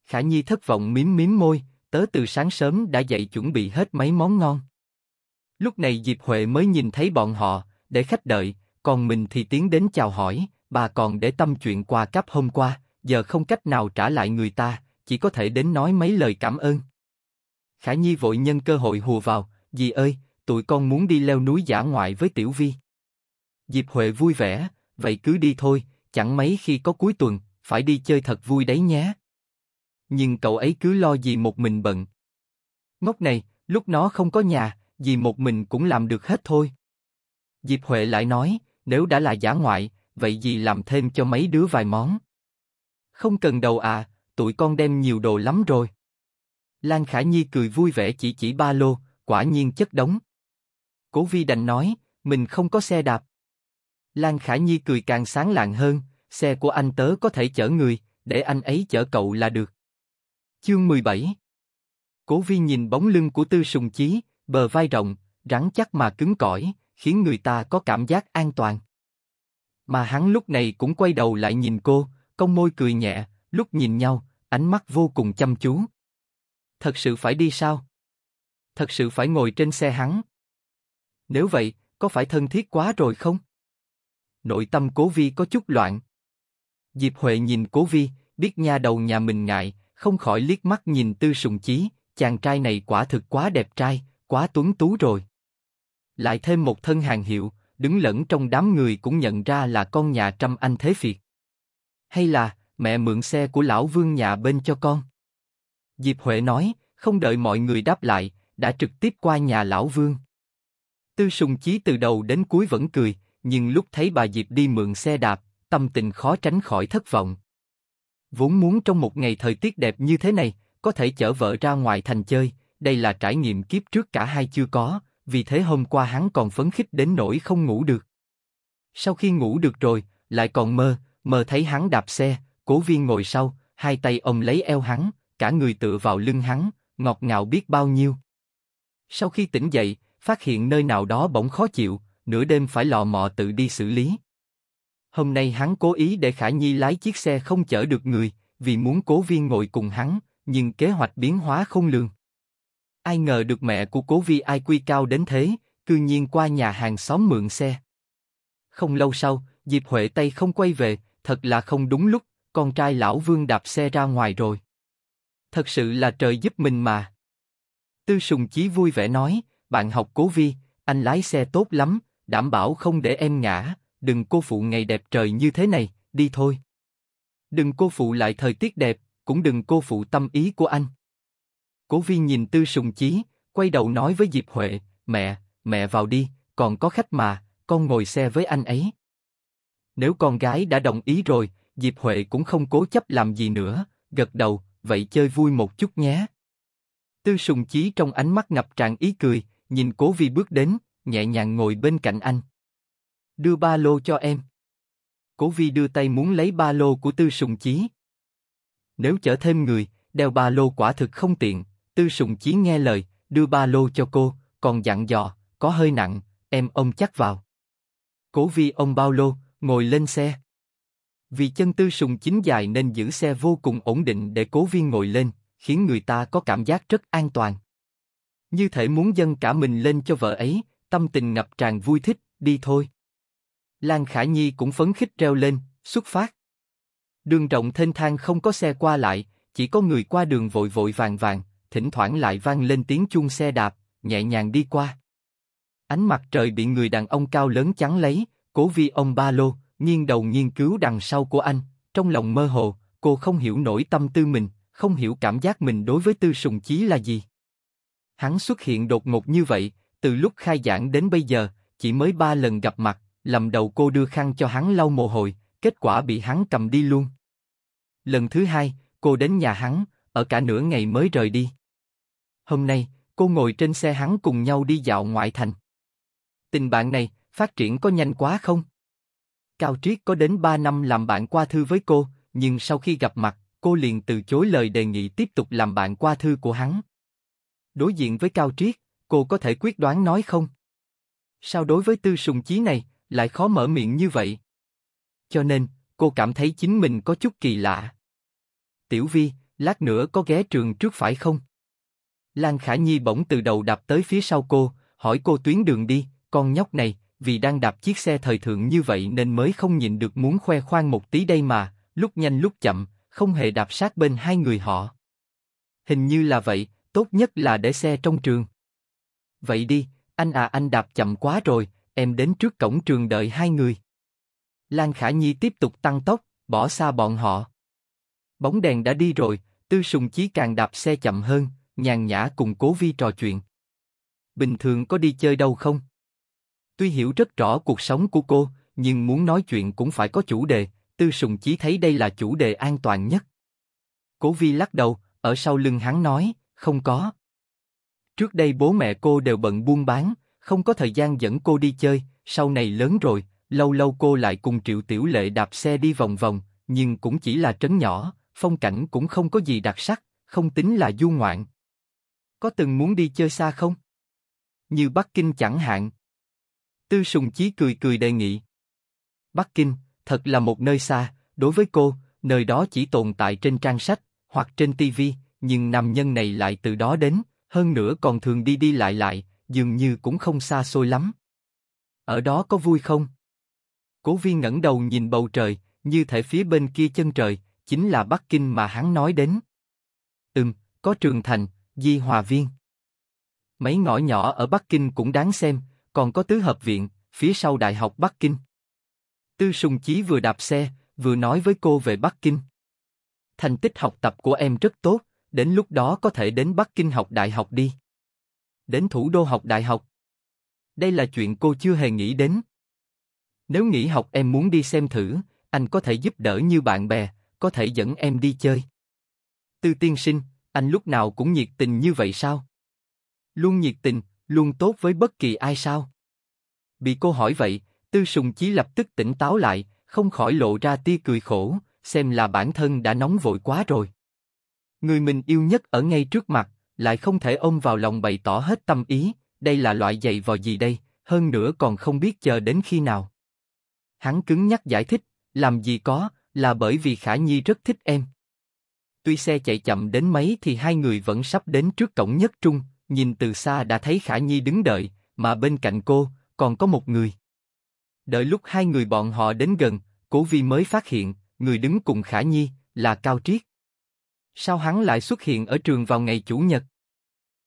Khả Nhi thất vọng mím mím môi, tớ từ sáng sớm đã dậy chuẩn bị hết mấy món ngon. Lúc này Diệp Huệ mới nhìn thấy bọn họ, để khách đợi, còn mình thì tiến đến chào hỏi, bà còn để tâm chuyện quà cấp hôm qua, giờ không cách nào trả lại người ta, chỉ có thể đến nói mấy lời cảm ơn. Khả Nhi vội nhân cơ hội hùa vào, dì ơi, tụi con muốn đi leo núi giả ngoại với Tiểu Vi. Diệp Huệ vui vẻ, vậy cứ đi thôi, chẳng mấy khi có cuối tuần, phải đi chơi thật vui đấy nhé. Nhưng cậu ấy cứ lo gì một mình bận. Ngốc này, lúc nó không có nhà, dì một mình cũng làm được hết thôi. Diệp Huệ lại nói, nếu đã là giả ngoại, vậy gì làm thêm cho mấy đứa vài món. Không cần đâu à, tụi con đem nhiều đồ lắm rồi. Lan Khả Nhi cười vui vẻ chỉ chỉ ba lô, quả nhiên chất đống. Cố Vi đành nói, mình không có xe đạp. Lan Khả Nhi cười càng sáng lạng hơn, xe của anh tớ có thể chở người, để anh ấy chở cậu là được. Chương 17 Cố Vi nhìn bóng lưng của Tư Sùng Chí, bờ vai rộng, rắn chắc mà cứng cỏi, khiến người ta có cảm giác an toàn. Mà hắn lúc này cũng quay đầu lại nhìn cô, cong môi cười nhẹ, lúc nhìn nhau, ánh mắt vô cùng chăm chú. Thật sự phải đi sao? Thật sự phải ngồi trên xe hắn? Nếu vậy, có phải thân thiết quá rồi không? Nội tâm Cố Vi có chút loạn. Diệp Huệ nhìn Cố Vi, biết nha đầu nhà mình ngại, không khỏi liếc mắt nhìn Tư Sùng Chí, chàng trai này quả thực quá đẹp trai, quá tuấn tú rồi. Lại thêm một thân hàng hiệu, đứng lẫn trong đám người cũng nhận ra là con nhà trăm anh thế phiệt. Hay là, mẹ mượn xe của lão vương nhà bên cho con. Diệp Huệ nói, không đợi mọi người đáp lại, đã trực tiếp qua nhà lão vương. Tư sùng chí từ đầu đến cuối vẫn cười, nhưng lúc thấy bà Diệp đi mượn xe đạp, tâm tình khó tránh khỏi thất vọng. Vốn muốn trong một ngày thời tiết đẹp như thế này, có thể chở vợ ra ngoài thành chơi, đây là trải nghiệm kiếp trước cả hai chưa có, vì thế hôm qua hắn còn phấn khích đến nỗi không ngủ được. Sau khi ngủ được rồi, lại còn mơ, mơ thấy hắn đạp xe, cố viên ngồi sau, hai tay ông lấy eo hắn, cả người tựa vào lưng hắn, ngọt ngào biết bao nhiêu. Sau khi tỉnh dậy, phát hiện nơi nào đó bỗng khó chịu, nửa đêm phải lò mò tự đi xử lý. Hôm nay hắn cố ý để Khả Nhi lái chiếc xe không chở được người, vì muốn cố viên ngồi cùng hắn, nhưng kế hoạch biến hóa không lường. Ai ngờ được mẹ của cố vi ai quy cao đến thế, cư nhiên qua nhà hàng xóm mượn xe. Không lâu sau, Diệp Huệ Tây không quay về, thật là không đúng lúc, con trai lão Vương đạp xe ra ngoài rồi. Thật sự là trời giúp mình mà. Tư Sùng Chí vui vẻ nói, bạn học cố vi, anh lái xe tốt lắm, đảm bảo không để em ngã, đừng cô phụ ngày đẹp trời như thế này, đi thôi. Đừng cô phụ lại thời tiết đẹp, cũng đừng cô phụ tâm ý của anh. Cố Vi nhìn Tư Sùng Chí, quay đầu nói với Diệp Huệ, mẹ, mẹ vào đi, còn có khách mà, con ngồi xe với anh ấy. Nếu con gái đã đồng ý rồi, Diệp Huệ cũng không cố chấp làm gì nữa, gật đầu, vậy chơi vui một chút nhé. Tư Sùng Chí trong ánh mắt ngập tràn ý cười, nhìn Cố Vi bước đến, nhẹ nhàng ngồi bên cạnh anh. Đưa ba lô cho em. Cố Vi đưa tay muốn lấy ba lô của Tư Sùng Chí. Nếu chở thêm người, đeo ba lô quả thực không tiện, Tư Sùng Chí nghe lời, đưa ba lô cho cô, còn dặn dò, có hơi nặng, em ôm chắc vào. Cố vi ôm bao lô, ngồi lên xe. Vì chân Tư Sùng Chính dài nên giữ xe vô cùng ổn định để cố Vi ngồi lên, khiến người ta có cảm giác rất an toàn. Như thể muốn dâng cả mình lên cho vợ ấy, tâm tình ngập tràn vui thích, đi thôi. Lan Khả Nhi cũng phấn khích reo lên, xuất phát. Đường rộng thênh thang không có xe qua lại, chỉ có người qua đường vội vội vàng vàng, thỉnh thoảng lại vang lên tiếng chuông xe đạp, nhẹ nhàng đi qua. Ánh mặt trời bị người đàn ông cao lớn chắn lấy, cố vi ông ba lô, nghiêng đầu nghiên cứu đằng sau của anh, trong lòng mơ hồ, cô không hiểu nổi tâm tư mình, không hiểu cảm giác mình đối với tư sùng chí là gì. Hắn xuất hiện đột ngột như vậy, từ lúc khai giảng đến bây giờ, chỉ mới ba lần gặp mặt, lầm đầu cô đưa khăn cho hắn lau mồ hôi, kết quả bị hắn cầm đi luôn. Lần thứ hai, cô đến nhà hắn, ở cả nửa ngày mới rời đi. Hôm nay, cô ngồi trên xe hắn cùng nhau đi dạo ngoại thành. Tình bạn này, phát triển có nhanh quá không? Cao Triết có đến 3 năm làm bạn qua thư với cô, nhưng sau khi gặp mặt, cô liền từ chối lời đề nghị tiếp tục làm bạn qua thư của hắn. Đối diện với Cao Triết, cô có thể quyết đoán nói không? Sao đối với tư sùng chí này, lại khó mở miệng như vậy? Cho nên, cô cảm thấy chính mình có chút kỳ lạ. Tiểu Vi, lát nữa có ghé trường trước phải không? Lan Khả Nhi bỗng từ đầu đạp tới phía sau cô, hỏi cô tuyến đường đi, con nhóc này, vì đang đạp chiếc xe thời thượng như vậy nên mới không nhìn được muốn khoe khoang một tí đây mà, lúc nhanh lúc chậm, không hề đạp sát bên hai người họ. Hình như là vậy, tốt nhất là để xe trong trường. Vậy đi, anh à anh đạp chậm quá rồi, em đến trước cổng trường đợi hai người. Lan Khả Nhi tiếp tục tăng tốc, bỏ xa bọn họ. Bóng đèn đã đi rồi, Tư Sùng Chí càng đạp xe chậm hơn, nhàn nhã cùng Cố Vi trò chuyện. Bình thường có đi chơi đâu không? Tuy hiểu rất rõ cuộc sống của cô, nhưng muốn nói chuyện cũng phải có chủ đề, Tư Sùng Chí thấy đây là chủ đề an toàn nhất. Cố Vi lắc đầu, ở sau lưng hắn nói, không có. Trước đây bố mẹ cô đều bận buôn bán, không có thời gian dẫn cô đi chơi, sau này lớn rồi, lâu lâu cô lại cùng Triệu Tiểu Lệ đạp xe đi vòng vòng, nhưng cũng chỉ là trấn nhỏ, phong cảnh cũng không có gì đặc sắc, không tính là du ngoạn. Có từng muốn đi chơi xa không? Như Bắc Kinh chẳng hạn. Tư Sùng Chí cười cười đề nghị. Bắc Kinh, thật là một nơi xa, đối với cô, nơi đó chỉ tồn tại trên trang sách, hoặc trên tivi, nhưng nam nhân này lại từ đó đến, hơn nữa còn thường đi đi lại lại, dường như cũng không xa xôi lắm. Ở đó có vui không? Cố viên ngẩng đầu nhìn bầu trời, như thể phía bên kia chân trời, chính là Bắc Kinh mà hắn nói đến. Ừm, có Trường Thành, Di Hòa Viên. Mấy ngõ nhỏ ở Bắc Kinh cũng đáng xem, còn có Tứ Hợp Viện, phía sau Đại học Bắc Kinh. Tư Sùng Chí vừa đạp xe, vừa nói với cô về Bắc Kinh. Thành tích học tập của em rất tốt, đến lúc đó có thể đến Bắc Kinh học đại học đi. Đến thủ đô học đại học. Đây là chuyện cô chưa hề nghĩ đến. Nếu nghỉ học em muốn đi xem thử, anh có thể giúp đỡ như bạn bè, có thể dẫn em đi chơi. Tư tiên sinh, anh lúc nào cũng nhiệt tình như vậy sao? Luôn nhiệt tình, luôn tốt với bất kỳ ai sao? Bị cô hỏi vậy, tư sùng chí lập tức tỉnh táo lại, không khỏi lộ ra tia cười khổ, xem là bản thân đã nóng vội quá rồi. Người mình yêu nhất ở ngay trước mặt, lại không thể ôm vào lòng bày tỏ hết tâm ý, đây là loại giày vò gì đây, hơn nữa còn không biết chờ đến khi nào. Hắn cứng nhắc giải thích, làm gì có, là bởi vì Khả Nhi rất thích em. Tuy xe chạy chậm đến mấy thì hai người vẫn sắp đến trước cổng nhất trung, nhìn từ xa đã thấy Khả Nhi đứng đợi, mà bên cạnh cô còn có một người. Đợi lúc hai người bọn họ đến gần, Cố Vi mới phát hiện, người đứng cùng Khả Nhi là Cao Triết. Sao hắn lại xuất hiện ở trường vào ngày Chủ nhật?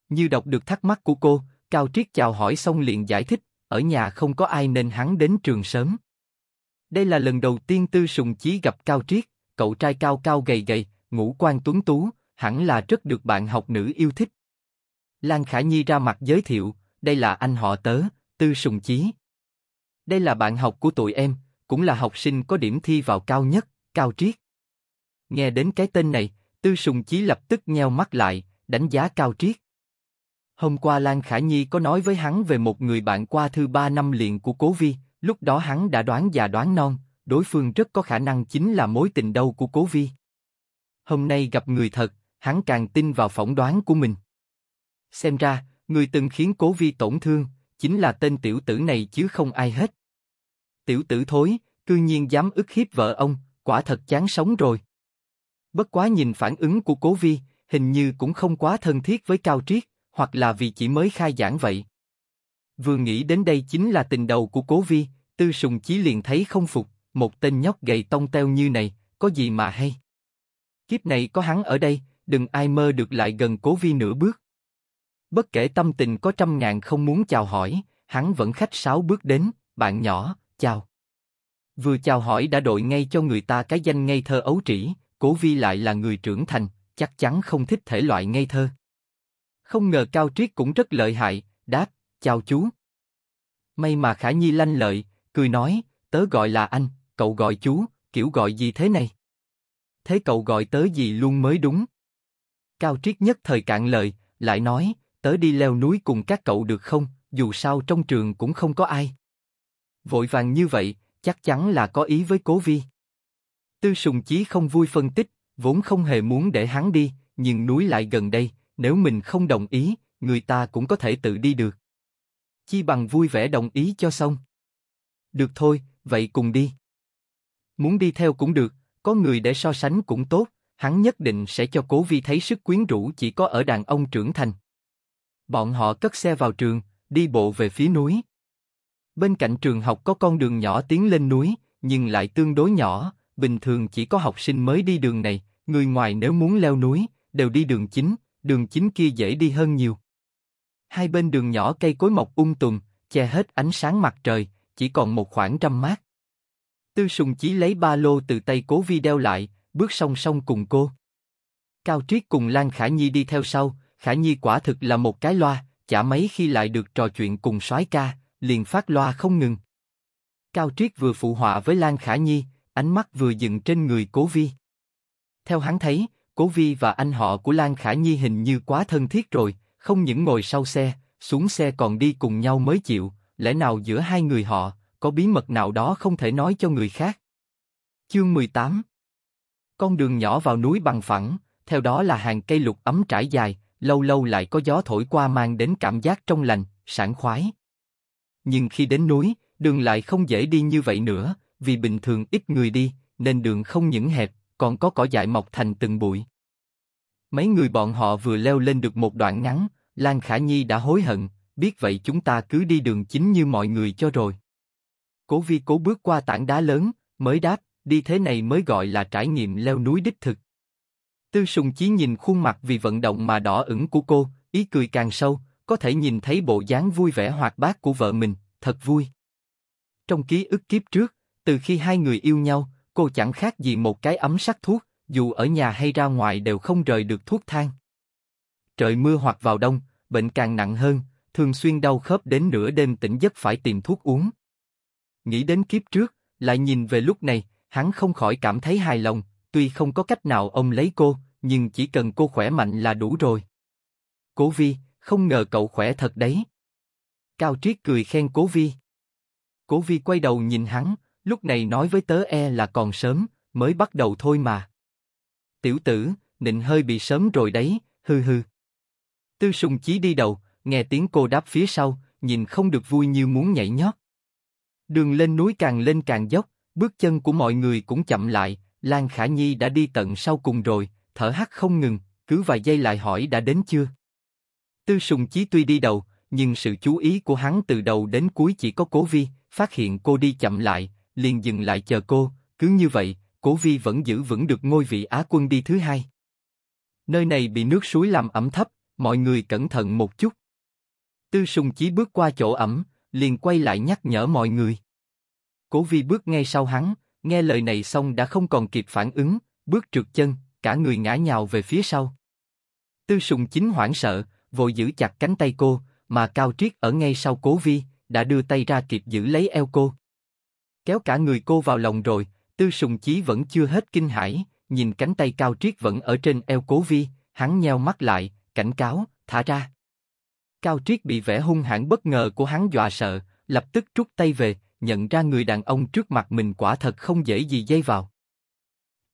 Như đọc được thắc mắc của cô, Cao Triết chào hỏi xong liền giải thích, ở nhà không có ai nên hắn đến trường sớm. Đây là lần đầu tiên Tư Sùng Chí gặp Cao Triết, cậu trai cao cao gầy gầy, ngũ quan tuấn tú, hẳn là rất được bạn học nữ yêu thích. Lan Khả Nhi ra mặt giới thiệu, đây là anh họ tớ, Tư Sùng Chí. Đây là bạn học của tụi em, cũng là học sinh có điểm thi vào cao nhất, Cao Triết. Nghe đến cái tên này, Tư Sùng Chí lập tức nheo mắt lại, đánh giá Cao Triết. Hôm qua Lan Khả Nhi có nói với hắn về một người bạn qua thư ba năm liền của Cố Vi, Lúc đó hắn đã đoán già đoán non, đối phương rất có khả năng chính là mối tình đầu của Cố Vi. Hôm nay gặp người thật, hắn càng tin vào phỏng đoán của mình. Xem ra, người từng khiến Cố Vi tổn thương, chính là tên tiểu tử này chứ không ai hết. Tiểu tử thối, cư nhiên dám ức hiếp vợ ông, quả thật chán sống rồi. Bất quá nhìn phản ứng của Cố Vi, hình như cũng không quá thân thiết với Cao Triết, hoặc là vì chỉ mới khai giảng vậy. Vừa nghĩ đến đây chính là tình đầu của Cố Vi, Tư Sùng Chí liền thấy không phục, một tên nhóc gầy tông teo như này, có gì mà hay. Kiếp này có hắn ở đây, đừng ai mơ được lại gần Cố Vi nửa bước. Bất kể tâm tình có trăm ngàn không muốn chào hỏi, hắn vẫn khách sáo bước đến, bạn nhỏ, chào. Vừa chào hỏi đã đội ngay cho người ta cái danh ngây thơ ấu trĩ, Cố Vi lại là người trưởng thành, chắc chắn không thích thể loại ngây thơ. Không ngờ Cao Triết cũng rất lợi hại, đáp, chào chú. May mà Khả Nhi lanh lợi, cười nói, tớ gọi là anh, cậu gọi chú, kiểu gọi gì thế này? Thế cậu gọi tớ gì luôn mới đúng. Cao Triết nhất thời cạn lời, lại nói, tớ đi leo núi cùng các cậu được không, dù sao trong trường cũng không có ai. Vội vàng như vậy, chắc chắn là có ý với Cố Vi. Tư Sùng Chí không vui phân tích, vốn không hề muốn để hắn đi, nhưng núi lại gần đây, nếu mình không đồng ý, người ta cũng có thể tự đi được chi bằng vui vẻ đồng ý cho xong. Được thôi, vậy cùng đi. Muốn đi theo cũng được, có người để so sánh cũng tốt, hắn nhất định sẽ cho cố vi thấy sức quyến rũ chỉ có ở đàn ông trưởng thành. Bọn họ cất xe vào trường, đi bộ về phía núi. Bên cạnh trường học có con đường nhỏ tiến lên núi, nhưng lại tương đối nhỏ, bình thường chỉ có học sinh mới đi đường này, người ngoài nếu muốn leo núi, đều đi đường chính, đường chính kia dễ đi hơn nhiều. Hai bên đường nhỏ cây cối mọc um tùm, che hết ánh sáng mặt trời, chỉ còn một khoảng trăm mát. Tư Sùng Chí lấy ba lô từ tay Cố Vi đeo lại, bước song song cùng cô. Cao Triết cùng Lan Khả Nhi đi theo sau, Khả Nhi quả thực là một cái loa, chả mấy khi lại được trò chuyện cùng soái ca, liền phát loa không ngừng. Cao Triết vừa phụ họa với Lan Khả Nhi, ánh mắt vừa dừng trên người Cố Vi. Theo hắn thấy, Cố Vi và anh họ của Lan Khả Nhi hình như quá thân thiết rồi, không những ngồi sau xe, xuống xe còn đi cùng nhau mới chịu, lẽ nào giữa hai người họ, có bí mật nào đó không thể nói cho người khác. Chương 18 Con đường nhỏ vào núi bằng phẳng, theo đó là hàng cây lục ấm trải dài, lâu lâu lại có gió thổi qua mang đến cảm giác trong lành, sảng khoái. Nhưng khi đến núi, đường lại không dễ đi như vậy nữa, vì bình thường ít người đi, nên đường không những hẹp, còn có cỏ dại mọc thành từng bụi. Mấy người bọn họ vừa leo lên được một đoạn ngắn, Lan Khả Nhi đã hối hận, biết vậy chúng ta cứ đi đường chính như mọi người cho rồi. Cố Vi cố bước qua tảng đá lớn, mới đáp, đi thế này mới gọi là trải nghiệm leo núi đích thực. Tư Sùng Chí nhìn khuôn mặt vì vận động mà đỏ ửng của cô, ý cười càng sâu, có thể nhìn thấy bộ dáng vui vẻ hoạt bát của vợ mình, thật vui. Trong ký ức kiếp trước, từ khi hai người yêu nhau, cô chẳng khác gì một cái ấm sắc thuốc, dù ở nhà hay ra ngoài đều không rời được thuốc thang. Trời mưa hoặc vào đông, bệnh càng nặng hơn, thường xuyên đau khớp đến nửa đêm tỉnh giấc phải tìm thuốc uống. Nghĩ đến kiếp trước, lại nhìn về lúc này, hắn không khỏi cảm thấy hài lòng, tuy không có cách nào ông lấy cô, nhưng chỉ cần cô khỏe mạnh là đủ rồi. Cố Vi, không ngờ cậu khỏe thật đấy. Cao Triết cười khen Cố Vi. Cố Vi quay đầu nhìn hắn, lúc này nói với tớ e là còn sớm, mới bắt đầu thôi mà tiểu tử, nịnh hơi bị sớm rồi đấy, hư hư. Tư sùng chí đi đầu, nghe tiếng cô đáp phía sau, nhìn không được vui như muốn nhảy nhót. Đường lên núi càng lên càng dốc, bước chân của mọi người cũng chậm lại, Lan Khả Nhi đã đi tận sau cùng rồi, thở hắt không ngừng, cứ vài giây lại hỏi đã đến chưa. Tư Sùng Chí tuy đi đầu, nhưng sự chú ý của hắn từ đầu đến cuối chỉ có Cố Vi, phát hiện cô đi chậm lại, liền dừng lại chờ cô, cứ như vậy, Cố Vi vẫn giữ vững được ngôi vị Á quân đi thứ hai. Nơi này bị nước suối làm ẩm thấp, mọi người cẩn thận một chút. Tư Sùng Chí bước qua chỗ ẩm, liền quay lại nhắc nhở mọi người. Cố Vi bước ngay sau hắn, nghe lời này xong đã không còn kịp phản ứng, bước trượt chân, cả người ngã nhào về phía sau. Tư Sùng Chính hoảng sợ, vội giữ chặt cánh tay cô, mà Cao Triết ở ngay sau Cố Vi, đã đưa tay ra kịp giữ lấy eo cô. Kéo cả người cô vào lòng rồi, Tư Sùng Chí vẫn chưa hết kinh hãi, nhìn cánh tay cao triết vẫn ở trên eo Cố Vi, hắn nheo mắt lại, cảnh cáo, thả ra. Cao triết bị vẻ hung hãn bất ngờ của hắn dọa sợ, lập tức rút tay về, nhận ra người đàn ông trước mặt mình quả thật không dễ gì dây vào.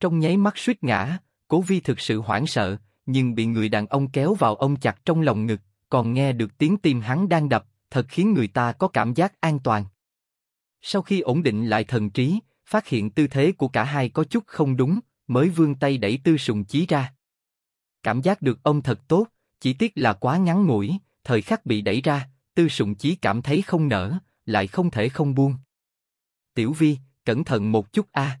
Trong nháy mắt suýt ngã, Cố Vi thực sự hoảng sợ, nhưng bị người đàn ông kéo vào ông chặt trong lòng ngực, còn nghe được tiếng tim hắn đang đập, thật khiến người ta có cảm giác an toàn. Sau khi ổn định lại thần trí, phát hiện tư thế của cả hai có chút không đúng, mới vươn tay đẩy Tư Sùng Chí ra. Cảm giác được ông thật tốt, chỉ tiếc là quá ngắn ngủi, thời khắc bị đẩy ra, Tư Sùng Chí cảm thấy không nở, lại không thể không buông. Tiểu Vi, cẩn thận một chút a.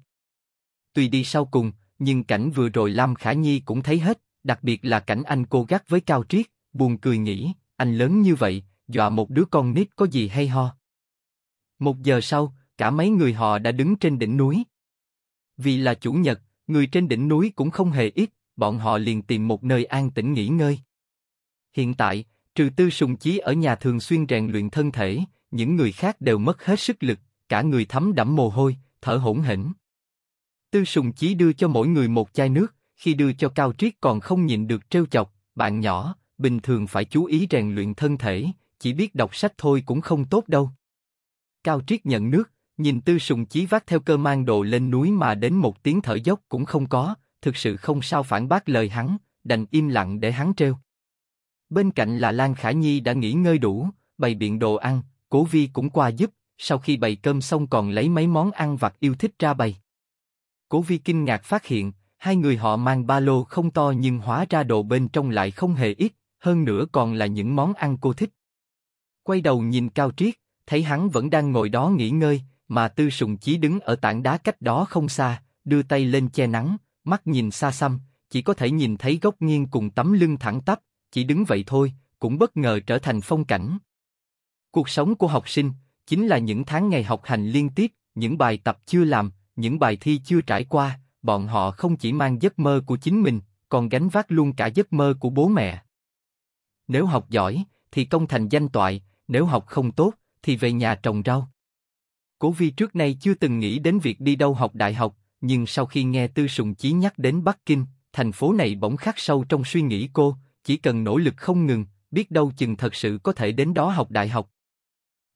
Tuy đi sau cùng, nhưng cảnh vừa rồi Lam Khả Nhi cũng thấy hết, đặc biệt là cảnh anh cô gắt với Cao Triết, buồn cười nghĩ, anh lớn như vậy, dọa một đứa con nít có gì hay ho. Một giờ sau, cả mấy người họ đã đứng trên đỉnh núi. Vì là chủ nhật, người trên đỉnh núi cũng không hề ít, bọn họ liền tìm một nơi an tĩnh nghỉ ngơi. Hiện tại, trừ tư sùng chí ở nhà thường xuyên rèn luyện thân thể, những người khác đều mất hết sức lực, cả người thấm đẫm mồ hôi, thở hổn hển. Tư sùng chí đưa cho mỗi người một chai nước, khi đưa cho Cao Triết còn không nhịn được trêu chọc, bạn nhỏ, bình thường phải chú ý rèn luyện thân thể, chỉ biết đọc sách thôi cũng không tốt đâu. Cao Triết nhận nước, Nhìn Tư Sùng Chí vác theo cơ mang đồ lên núi mà đến một tiếng thở dốc cũng không có, thực sự không sao phản bác lời hắn, đành im lặng để hắn treo. Bên cạnh là Lan Khả Nhi đã nghỉ ngơi đủ, bày biện đồ ăn, Cố Vi cũng qua giúp, sau khi bày cơm xong còn lấy mấy món ăn vặt yêu thích ra bày. Cố Vi kinh ngạc phát hiện, hai người họ mang ba lô không to nhưng hóa ra đồ bên trong lại không hề ít, hơn nữa còn là những món ăn cô thích. Quay đầu nhìn Cao Triết, thấy hắn vẫn đang ngồi đó nghỉ ngơi, mà Tư Sùng Chí đứng ở tảng đá cách đó không xa, đưa tay lên che nắng, mắt nhìn xa xăm, chỉ có thể nhìn thấy gốc nghiêng cùng tấm lưng thẳng tắp, chỉ đứng vậy thôi, cũng bất ngờ trở thành phong cảnh. Cuộc sống của học sinh chính là những tháng ngày học hành liên tiếp, những bài tập chưa làm, những bài thi chưa trải qua, bọn họ không chỉ mang giấc mơ của chính mình, còn gánh vác luôn cả giấc mơ của bố mẹ. Nếu học giỏi, thì công thành danh toại, nếu học không tốt, thì về nhà trồng rau. Cố Vi trước nay chưa từng nghĩ đến việc đi đâu học đại học, nhưng sau khi nghe Tư Sùng Chí nhắc đến Bắc Kinh, thành phố này bỗng khắc sâu trong suy nghĩ cô, chỉ cần nỗ lực không ngừng, biết đâu chừng thật sự có thể đến đó học đại học.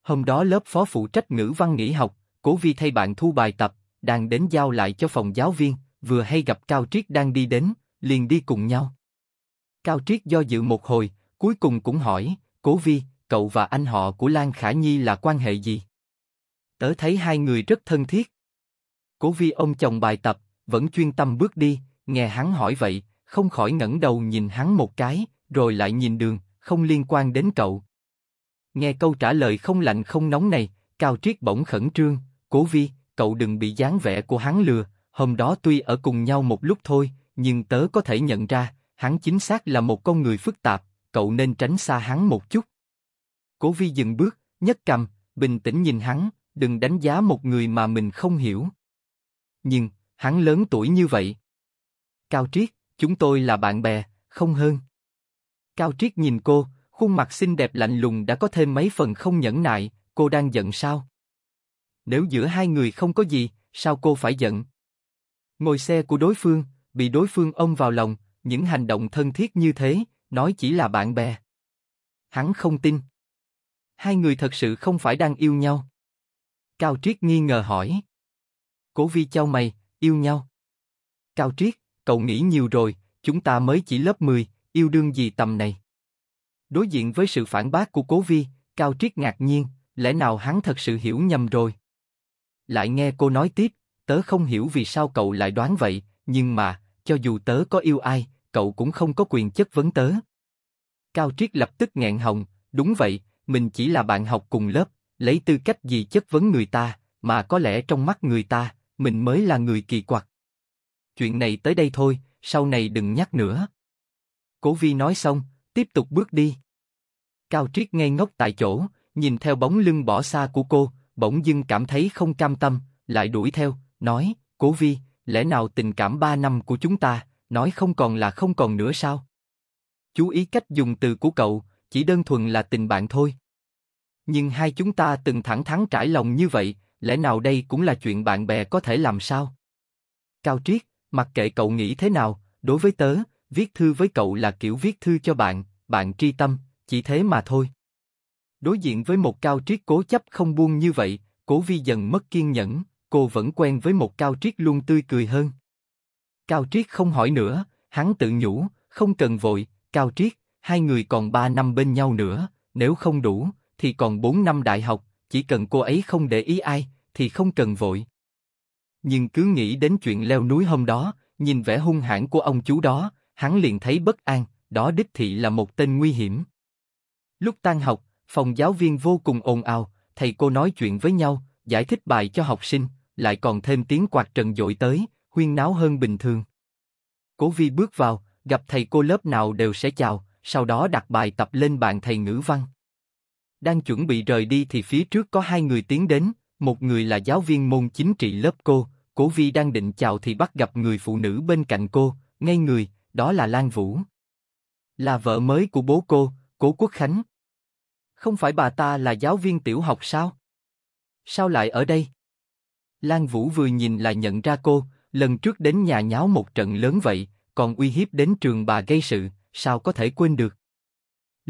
Hôm đó lớp phó phụ trách ngữ văn nghỉ học, Cố Vi thay bạn thu bài tập, đang đến giao lại cho phòng giáo viên, vừa hay gặp Cao Triết đang đi đến, liền đi cùng nhau. Cao Triết do dự một hồi, cuối cùng cũng hỏi, Cố Vi, cậu và anh họ của Lan Khả Nhi là quan hệ gì? tớ thấy hai người rất thân thiết. Cố vi ông chồng bài tập, vẫn chuyên tâm bước đi, nghe hắn hỏi vậy, không khỏi ngẩng đầu nhìn hắn một cái, rồi lại nhìn đường, không liên quan đến cậu. Nghe câu trả lời không lạnh không nóng này, Cao Triết bỗng khẩn trương, cố vi, cậu đừng bị dáng vẻ của hắn lừa, hôm đó tuy ở cùng nhau một lúc thôi, nhưng tớ có thể nhận ra, hắn chính xác là một con người phức tạp, cậu nên tránh xa hắn một chút. Cố vi dừng bước, nhấc cầm, bình tĩnh nhìn hắn, đừng đánh giá một người mà mình không hiểu. Nhưng, hắn lớn tuổi như vậy. Cao Triết, chúng tôi là bạn bè, không hơn. Cao Triết nhìn cô, khuôn mặt xinh đẹp lạnh lùng đã có thêm mấy phần không nhẫn nại, cô đang giận sao? Nếu giữa hai người không có gì, sao cô phải giận? Ngồi xe của đối phương, bị đối phương ôm vào lòng, những hành động thân thiết như thế, nói chỉ là bạn bè. Hắn không tin. Hai người thật sự không phải đang yêu nhau. Cao Triết nghi ngờ hỏi. Cố Vi trao mày, yêu nhau. Cao Triết, cậu nghĩ nhiều rồi, chúng ta mới chỉ lớp 10, yêu đương gì tầm này. Đối diện với sự phản bác của Cố Vi, Cao Triết ngạc nhiên, lẽ nào hắn thật sự hiểu nhầm rồi. Lại nghe cô nói tiếp, tớ không hiểu vì sao cậu lại đoán vậy, nhưng mà, cho dù tớ có yêu ai, cậu cũng không có quyền chất vấn tớ. Cao Triết lập tức nghẹn hồng, đúng vậy, mình chỉ là bạn học cùng lớp, lấy tư cách gì chất vấn người ta, mà có lẽ trong mắt người ta, mình mới là người kỳ quặc. Chuyện này tới đây thôi, sau này đừng nhắc nữa. Cố Vi nói xong, tiếp tục bước đi. Cao Triết ngây ngốc tại chỗ, nhìn theo bóng lưng bỏ xa của cô, bỗng dưng cảm thấy không cam tâm, lại đuổi theo, nói, Cố Vi, lẽ nào tình cảm ba năm của chúng ta, nói không còn là không còn nữa sao? Chú ý cách dùng từ của cậu, chỉ đơn thuần là tình bạn thôi. Nhưng hai chúng ta từng thẳng thắn trải lòng như vậy, lẽ nào đây cũng là chuyện bạn bè có thể làm sao? Cao Triết, mặc kệ cậu nghĩ thế nào, đối với tớ, viết thư với cậu là kiểu viết thư cho bạn, bạn tri tâm, chỉ thế mà thôi. Đối diện với một Cao Triết cố chấp không buông như vậy, Cố Vi dần mất kiên nhẫn, cô vẫn quen với một Cao Triết luôn tươi cười hơn. Cao Triết không hỏi nữa, hắn tự nhủ, không cần vội, Cao Triết, hai người còn ba năm bên nhau nữa, nếu không đủ, thì còn 4 năm đại học, chỉ cần cô ấy không để ý ai, thì không cần vội. Nhưng cứ nghĩ đến chuyện leo núi hôm đó, nhìn vẻ hung hãn của ông chú đó, hắn liền thấy bất an, đó đích thị là một tên nguy hiểm. Lúc tan học, phòng giáo viên vô cùng ồn ào, thầy cô nói chuyện với nhau, giải thích bài cho học sinh, lại còn thêm tiếng quạt trần dội tới, huyên náo hơn bình thường. Cố Vi bước vào, gặp thầy cô lớp nào đều sẽ chào, sau đó đặt bài tập lên bàn thầy ngữ văn đang chuẩn bị rời đi thì phía trước có hai người tiến đến, một người là giáo viên môn chính trị lớp cô, Cố Vi đang định chào thì bắt gặp người phụ nữ bên cạnh cô, ngay người, đó là Lan Vũ. Là vợ mới của bố cô, Cố Quốc Khánh. Không phải bà ta là giáo viên tiểu học sao? Sao lại ở đây? Lan Vũ vừa nhìn là nhận ra cô, lần trước đến nhà nháo một trận lớn vậy, còn uy hiếp đến trường bà gây sự, sao có thể quên được?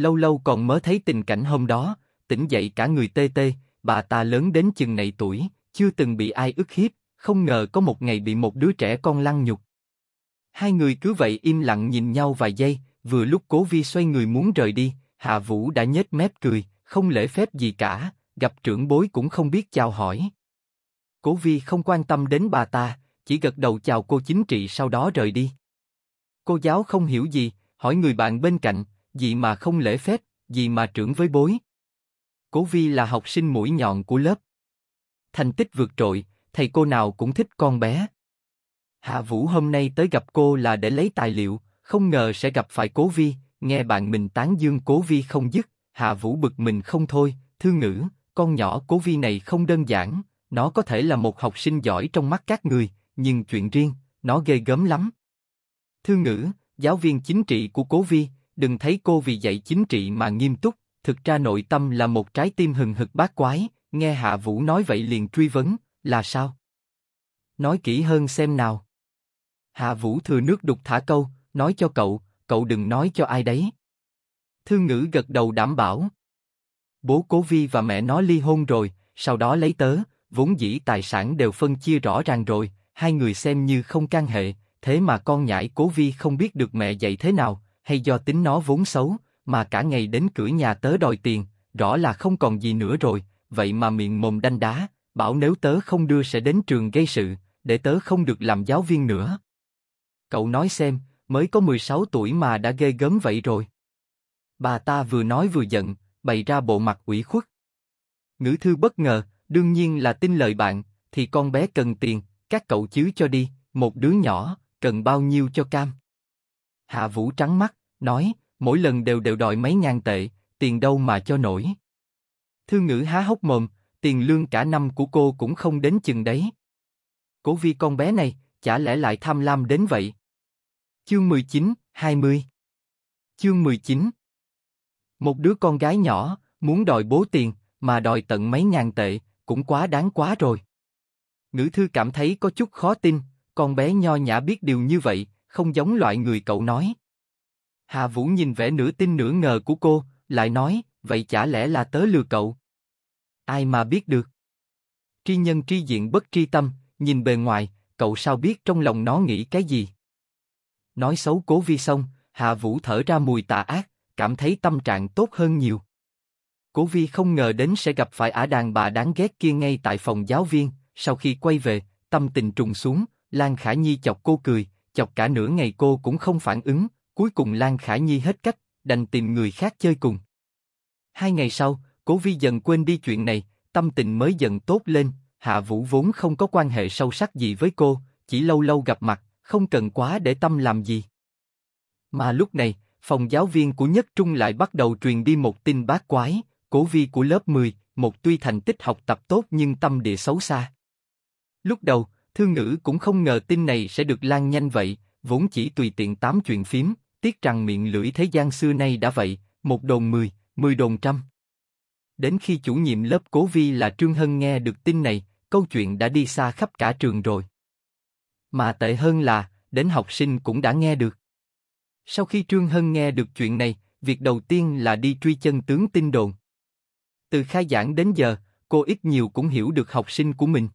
lâu lâu còn mới thấy tình cảnh hôm đó, tỉnh dậy cả người tê tê, bà ta lớn đến chừng này tuổi, chưa từng bị ai ức hiếp, không ngờ có một ngày bị một đứa trẻ con lăng nhục. Hai người cứ vậy im lặng nhìn nhau vài giây, vừa lúc Cố Vi xoay người muốn rời đi, Hạ Vũ đã nhếch mép cười, không lễ phép gì cả, gặp trưởng bối cũng không biết chào hỏi. Cố Vi không quan tâm đến bà ta, chỉ gật đầu chào cô chính trị sau đó rời đi. Cô giáo không hiểu gì, hỏi người bạn bên cạnh, gì mà không lễ phép, gì mà trưởng với bối. Cố Vi là học sinh mũi nhọn của lớp. Thành tích vượt trội, thầy cô nào cũng thích con bé. Hạ Vũ hôm nay tới gặp cô là để lấy tài liệu, không ngờ sẽ gặp phải Cố Vi, nghe bạn mình tán dương Cố Vi không dứt, Hạ Vũ bực mình không thôi, thư ngữ, con nhỏ Cố Vi này không đơn giản, nó có thể là một học sinh giỏi trong mắt các người, nhưng chuyện riêng, nó ghê gớm lắm. Thư ngữ, giáo viên chính trị của Cố Vi, đừng thấy cô vì dạy chính trị mà nghiêm túc, thực ra nội tâm là một trái tim hừng hực bát quái, nghe Hạ Vũ nói vậy liền truy vấn, là sao? Nói kỹ hơn xem nào. Hạ Vũ thừa nước đục thả câu, nói cho cậu, cậu đừng nói cho ai đấy. Thư ngữ gật đầu đảm bảo. Bố Cố Vi và mẹ nó ly hôn rồi, sau đó lấy tớ, vốn dĩ tài sản đều phân chia rõ ràng rồi, hai người xem như không can hệ, thế mà con nhãi Cố Vi không biết được mẹ dạy thế nào, hay do tính nó vốn xấu, mà cả ngày đến cửa nhà tớ đòi tiền, rõ là không còn gì nữa rồi, vậy mà miệng mồm đanh đá, bảo nếu tớ không đưa sẽ đến trường gây sự, để tớ không được làm giáo viên nữa. Cậu nói xem, mới có 16 tuổi mà đã ghê gớm vậy rồi. Bà ta vừa nói vừa giận, bày ra bộ mặt ủy khuất. Ngữ thư bất ngờ, đương nhiên là tin lời bạn, thì con bé cần tiền, các cậu chứ cho đi, một đứa nhỏ, cần bao nhiêu cho cam. Hạ Vũ trắng mắt, nói, mỗi lần đều đều đòi mấy ngàn tệ, tiền đâu mà cho nổi. Thư ngữ há hốc mồm, tiền lương cả năm của cô cũng không đến chừng đấy. Cố vi con bé này, chả lẽ lại tham lam đến vậy? Chương 19, 20 Chương 19 Một đứa con gái nhỏ, muốn đòi bố tiền, mà đòi tận mấy ngàn tệ, cũng quá đáng quá rồi. Ngữ thư cảm thấy có chút khó tin, con bé nho nhã biết điều như vậy, không giống loại người cậu nói. Hà Vũ nhìn vẻ nửa tin nửa ngờ của cô, lại nói, vậy chả lẽ là tớ lừa cậu? Ai mà biết được? Tri nhân tri diện bất tri tâm, nhìn bề ngoài, cậu sao biết trong lòng nó nghĩ cái gì? Nói xấu cố vi xong, Hà Vũ thở ra mùi tà ác, cảm thấy tâm trạng tốt hơn nhiều. Cố vi không ngờ đến sẽ gặp phải ả đàn bà đáng ghét kia ngay tại phòng giáo viên, sau khi quay về, tâm tình trùng xuống, Lan Khả Nhi chọc cô cười, chọc cả nửa ngày cô cũng không phản ứng, Cuối cùng Lan khải Nhi hết cách, đành tìm người khác chơi cùng. Hai ngày sau, Cố Vi dần quên đi chuyện này, tâm tình mới dần tốt lên. Hạ Vũ vốn không có quan hệ sâu sắc gì với cô, chỉ lâu lâu gặp mặt, không cần quá để tâm làm gì. Mà lúc này, phòng giáo viên của Nhất Trung lại bắt đầu truyền đi một tin bát quái, Cố Vi của lớp 10, một tuy thành tích học tập tốt nhưng tâm địa xấu xa. Lúc đầu, Thương Ngữ cũng không ngờ tin này sẽ được lan nhanh vậy, vốn chỉ tùy tiện tám chuyện phím, Tiếc rằng miệng lưỡi thế gian xưa nay đã vậy, một đồn mười, mười đồn trăm. Đến khi chủ nhiệm lớp cố vi là Trương Hân nghe được tin này, câu chuyện đã đi xa khắp cả trường rồi. Mà tệ hơn là, đến học sinh cũng đã nghe được. Sau khi Trương Hân nghe được chuyện này, việc đầu tiên là đi truy chân tướng tin đồn. Từ khai giảng đến giờ, cô ít nhiều cũng hiểu được học sinh của mình.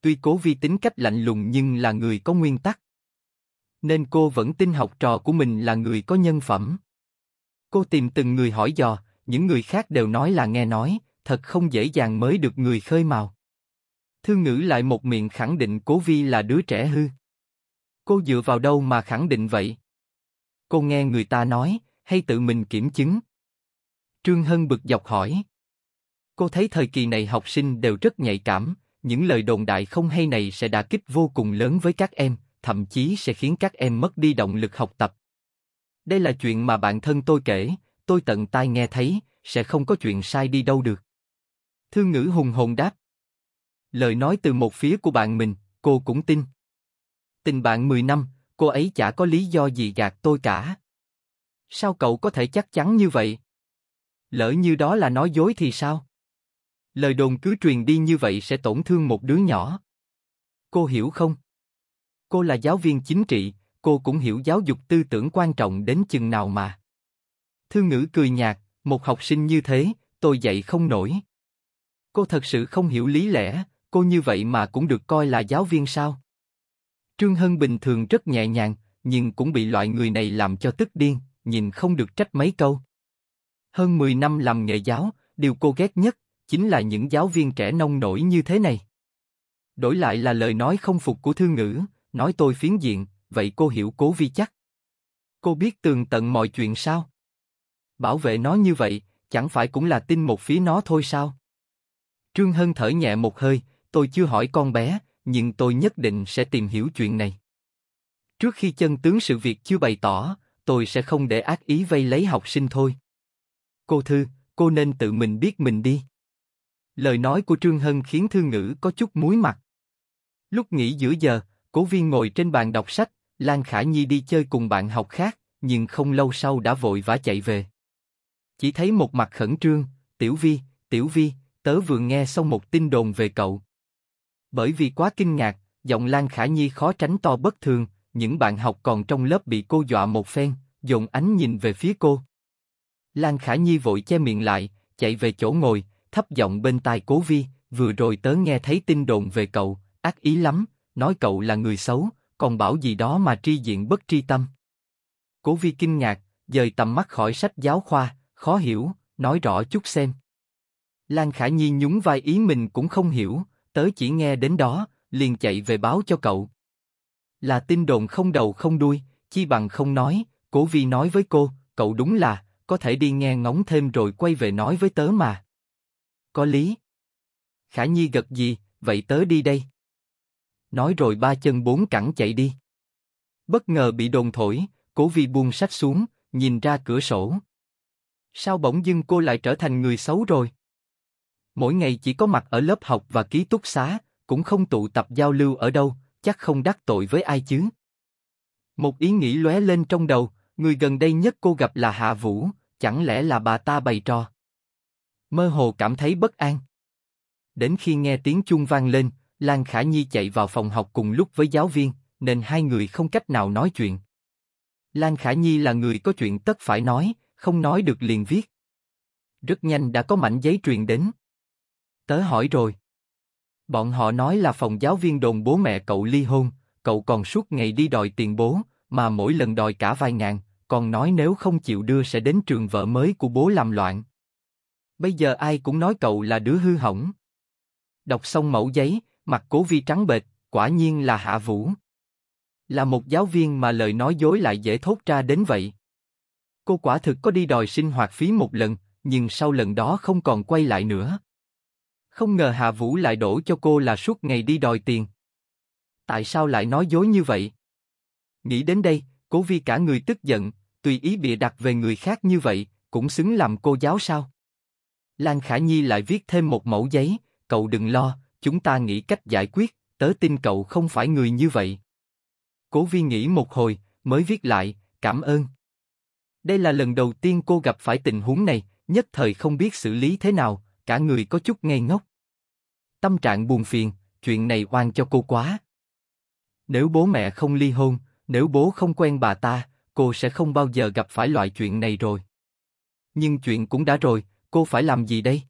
Tuy cố vi tính cách lạnh lùng nhưng là người có nguyên tắc nên cô vẫn tin học trò của mình là người có nhân phẩm. Cô tìm từng người hỏi dò, những người khác đều nói là nghe nói, thật không dễ dàng mới được người khơi mào. Thư ngữ lại một miệng khẳng định Cố Vi là đứa trẻ hư. Cô dựa vào đâu mà khẳng định vậy? Cô nghe người ta nói, hay tự mình kiểm chứng? Trương Hân bực dọc hỏi. Cô thấy thời kỳ này học sinh đều rất nhạy cảm, những lời đồn đại không hay này sẽ đả kích vô cùng lớn với các em, thậm chí sẽ khiến các em mất đi động lực học tập. Đây là chuyện mà bạn thân tôi kể, tôi tận tai nghe thấy, sẽ không có chuyện sai đi đâu được. Thương ngữ hùng hồn đáp. Lời nói từ một phía của bạn mình, cô cũng tin. Tình bạn 10 năm, cô ấy chả có lý do gì gạt tôi cả. Sao cậu có thể chắc chắn như vậy? Lỡ như đó là nói dối thì sao? Lời đồn cứ truyền đi như vậy sẽ tổn thương một đứa nhỏ. Cô hiểu không? Cô là giáo viên chính trị, cô cũng hiểu giáo dục tư tưởng quan trọng đến chừng nào mà. Thư ngữ cười nhạt, một học sinh như thế, tôi dạy không nổi. Cô thật sự không hiểu lý lẽ, cô như vậy mà cũng được coi là giáo viên sao? Trương Hân bình thường rất nhẹ nhàng, nhưng cũng bị loại người này làm cho tức điên, nhìn không được trách mấy câu. Hơn 10 năm làm nghề giáo, điều cô ghét nhất chính là những giáo viên trẻ nông nổi như thế này. Đổi lại là lời nói không phục của thư ngữ, Nói tôi phiến diện, vậy cô hiểu cố vi chắc. Cô biết tường tận mọi chuyện sao? Bảo vệ nó như vậy, chẳng phải cũng là tin một phía nó thôi sao? Trương Hân thở nhẹ một hơi, tôi chưa hỏi con bé, nhưng tôi nhất định sẽ tìm hiểu chuyện này. Trước khi chân tướng sự việc chưa bày tỏ, tôi sẽ không để ác ý vây lấy học sinh thôi. Cô Thư, cô nên tự mình biết mình đi. Lời nói của Trương Hân khiến Thư Ngữ có chút muối mặt. Lúc nghỉ giữa giờ, Cố viên ngồi trên bàn đọc sách, Lan Khả Nhi đi chơi cùng bạn học khác, nhưng không lâu sau đã vội vã chạy về. Chỉ thấy một mặt khẩn trương, Tiểu Vi, Tiểu Vi, tớ vừa nghe xong một tin đồn về cậu. Bởi vì quá kinh ngạc, giọng Lan Khả Nhi khó tránh to bất thường, những bạn học còn trong lớp bị cô dọa một phen, dồn ánh nhìn về phía cô. Lan Khả Nhi vội che miệng lại, chạy về chỗ ngồi, thấp giọng bên tai Cố Vi, vừa rồi tớ nghe thấy tin đồn về cậu, ác ý lắm, nói cậu là người xấu, còn bảo gì đó mà tri diện bất tri tâm. Cố Vi kinh ngạc, dời tầm mắt khỏi sách giáo khoa, khó hiểu, nói rõ chút xem. Lan Khả Nhi nhún vai ý mình cũng không hiểu, tớ chỉ nghe đến đó, liền chạy về báo cho cậu. Là tin đồn không đầu không đuôi, chi bằng không nói, Cố Vi nói với cô, cậu đúng là, có thể đi nghe ngóng thêm rồi quay về nói với tớ mà. Có lý. Khả Nhi gật gì, vậy tớ đi đây nói rồi ba chân bốn cẳng chạy đi. Bất ngờ bị đồn thổi, cố vi buông sách xuống, nhìn ra cửa sổ. Sao bỗng dưng cô lại trở thành người xấu rồi? Mỗi ngày chỉ có mặt ở lớp học và ký túc xá, cũng không tụ tập giao lưu ở đâu, chắc không đắc tội với ai chứ. Một ý nghĩ lóe lên trong đầu, người gần đây nhất cô gặp là Hạ Vũ, chẳng lẽ là bà ta bày trò? Mơ hồ cảm thấy bất an. Đến khi nghe tiếng chuông vang lên, Lan Khả Nhi chạy vào phòng học cùng lúc với giáo viên, nên hai người không cách nào nói chuyện. Lan Khả Nhi là người có chuyện tất phải nói, không nói được liền viết. Rất nhanh đã có mảnh giấy truyền đến. Tớ hỏi rồi. Bọn họ nói là phòng giáo viên đồn bố mẹ cậu ly hôn, cậu còn suốt ngày đi đòi tiền bố, mà mỗi lần đòi cả vài ngàn, còn nói nếu không chịu đưa sẽ đến trường vợ mới của bố làm loạn. Bây giờ ai cũng nói cậu là đứa hư hỏng. Đọc xong mẫu giấy, Mặt cố vi trắng bệch, quả nhiên là hạ vũ. Là một giáo viên mà lời nói dối lại dễ thốt ra đến vậy. Cô quả thực có đi đòi sinh hoạt phí một lần, nhưng sau lần đó không còn quay lại nữa. Không ngờ Hạ Vũ lại đổ cho cô là suốt ngày đi đòi tiền. Tại sao lại nói dối như vậy? Nghĩ đến đây, Cố Vi cả người tức giận, tùy ý bịa đặt về người khác như vậy, cũng xứng làm cô giáo sao? Lan Khả Nhi lại viết thêm một mẫu giấy, cậu đừng lo, chúng ta nghĩ cách giải quyết, tớ tin cậu không phải người như vậy. Cố Vi nghĩ một hồi, mới viết lại, cảm ơn. Đây là lần đầu tiên cô gặp phải tình huống này, nhất thời không biết xử lý thế nào, cả người có chút ngây ngốc. Tâm trạng buồn phiền, chuyện này oan cho cô quá. Nếu bố mẹ không ly hôn, nếu bố không quen bà ta, cô sẽ không bao giờ gặp phải loại chuyện này rồi. Nhưng chuyện cũng đã rồi, cô phải làm gì đây?